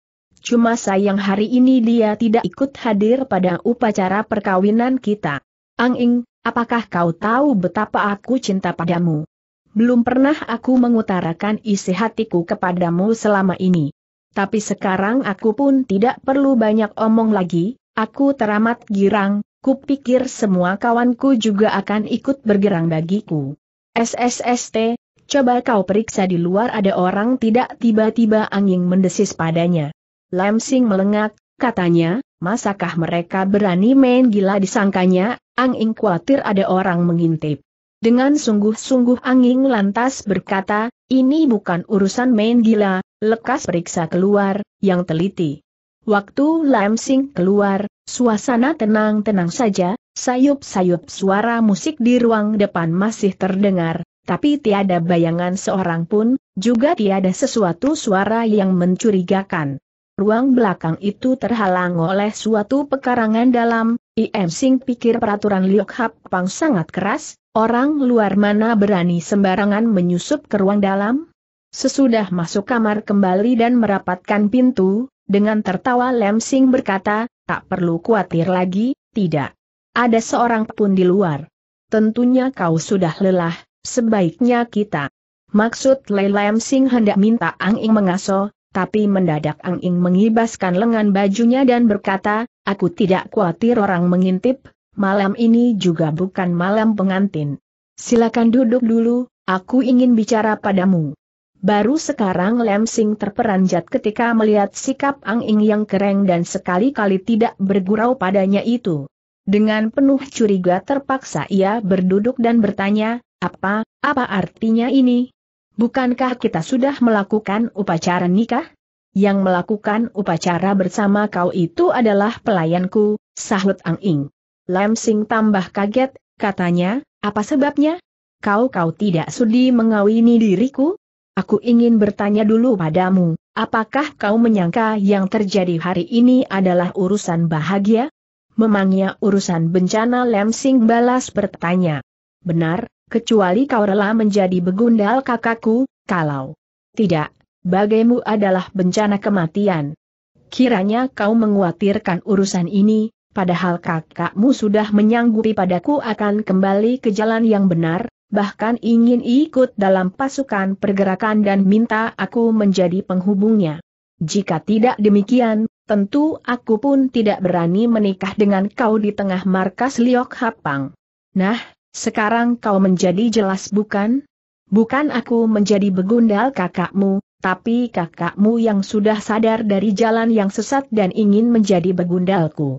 Cuma sayang hari ini dia tidak ikut hadir pada upacara perkawinan kita. Ang Ing, apakah kau tahu betapa aku cinta padamu? Belum pernah aku mengutarakan isi hatiku kepadamu selama ini. Tapi sekarang aku pun tidak perlu banyak omong lagi, aku teramat girang, kupikir semua kawanku juga akan ikut bergerang bagiku. SSST, coba kau periksa di luar ada orang tidak tiba-tiba angin mendesis padanya. Lemsing melengak, katanya, masakah mereka berani main gila disangkanya, angin khawatir ada orang mengintip. Dengan sungguh-sungguh angin lantas berkata, ini bukan urusan main gila, lekas periksa keluar, yang teliti. Waktu Lam Sing keluar, suasana tenang-tenang saja, sayup-sayup suara musik di ruang depan masih terdengar, tapi tiada bayangan seorang pun, juga tiada sesuatu suara yang mencurigakan. Ruang belakang itu terhalang oleh suatu pekarangan dalam, Im Sing pikir peraturan Liok Hap Pang sangat keras, Orang luar mana berani sembarangan menyusup ke ruang dalam? Sesudah masuk kamar kembali dan merapatkan pintu, dengan tertawa Lemsing berkata, tak perlu khawatir lagi, tidak. Ada seorang pun di luar. Tentunya kau sudah lelah, sebaiknya kita. Maksud Lei Lemsing hendak minta Ang Ing mengaso, tapi mendadak Ang Ing mengibaskan lengan bajunya dan berkata, aku tidak khawatir orang mengintip, malam ini juga bukan malam pengantin. Silakan duduk dulu, aku ingin bicara padamu. Baru sekarang Lem terperanjat ketika melihat sikap Ang Ing yang kereng dan sekali-kali tidak bergurau padanya itu. Dengan penuh curiga terpaksa ia berduduk dan bertanya, apa, apa artinya ini? Bukankah kita sudah melakukan upacara nikah? Yang melakukan upacara bersama kau itu adalah pelayanku, sahut Ang Ing. Sing tambah kaget, katanya, apa sebabnya? Kau-kau tidak sudi mengawini diriku? Aku ingin bertanya dulu padamu, apakah kau menyangka yang terjadi hari ini adalah urusan bahagia? Memangnya urusan bencana Sing balas bertanya. Benar, kecuali kau rela menjadi begundal kakakku, kalau tidak, bagaimu adalah bencana kematian. Kiranya kau menguatirkan urusan ini, Padahal kakakmu sudah menyanggupi padaku akan kembali ke jalan yang benar, bahkan ingin ikut dalam pasukan pergerakan dan minta aku menjadi penghubungnya. Jika tidak demikian, tentu aku pun tidak berani menikah dengan kau di tengah markas Liok Hapang. Nah, sekarang kau menjadi jelas bukan? Bukan aku menjadi begundal kakakmu, tapi kakakmu yang sudah sadar dari jalan yang sesat dan ingin menjadi begundalku.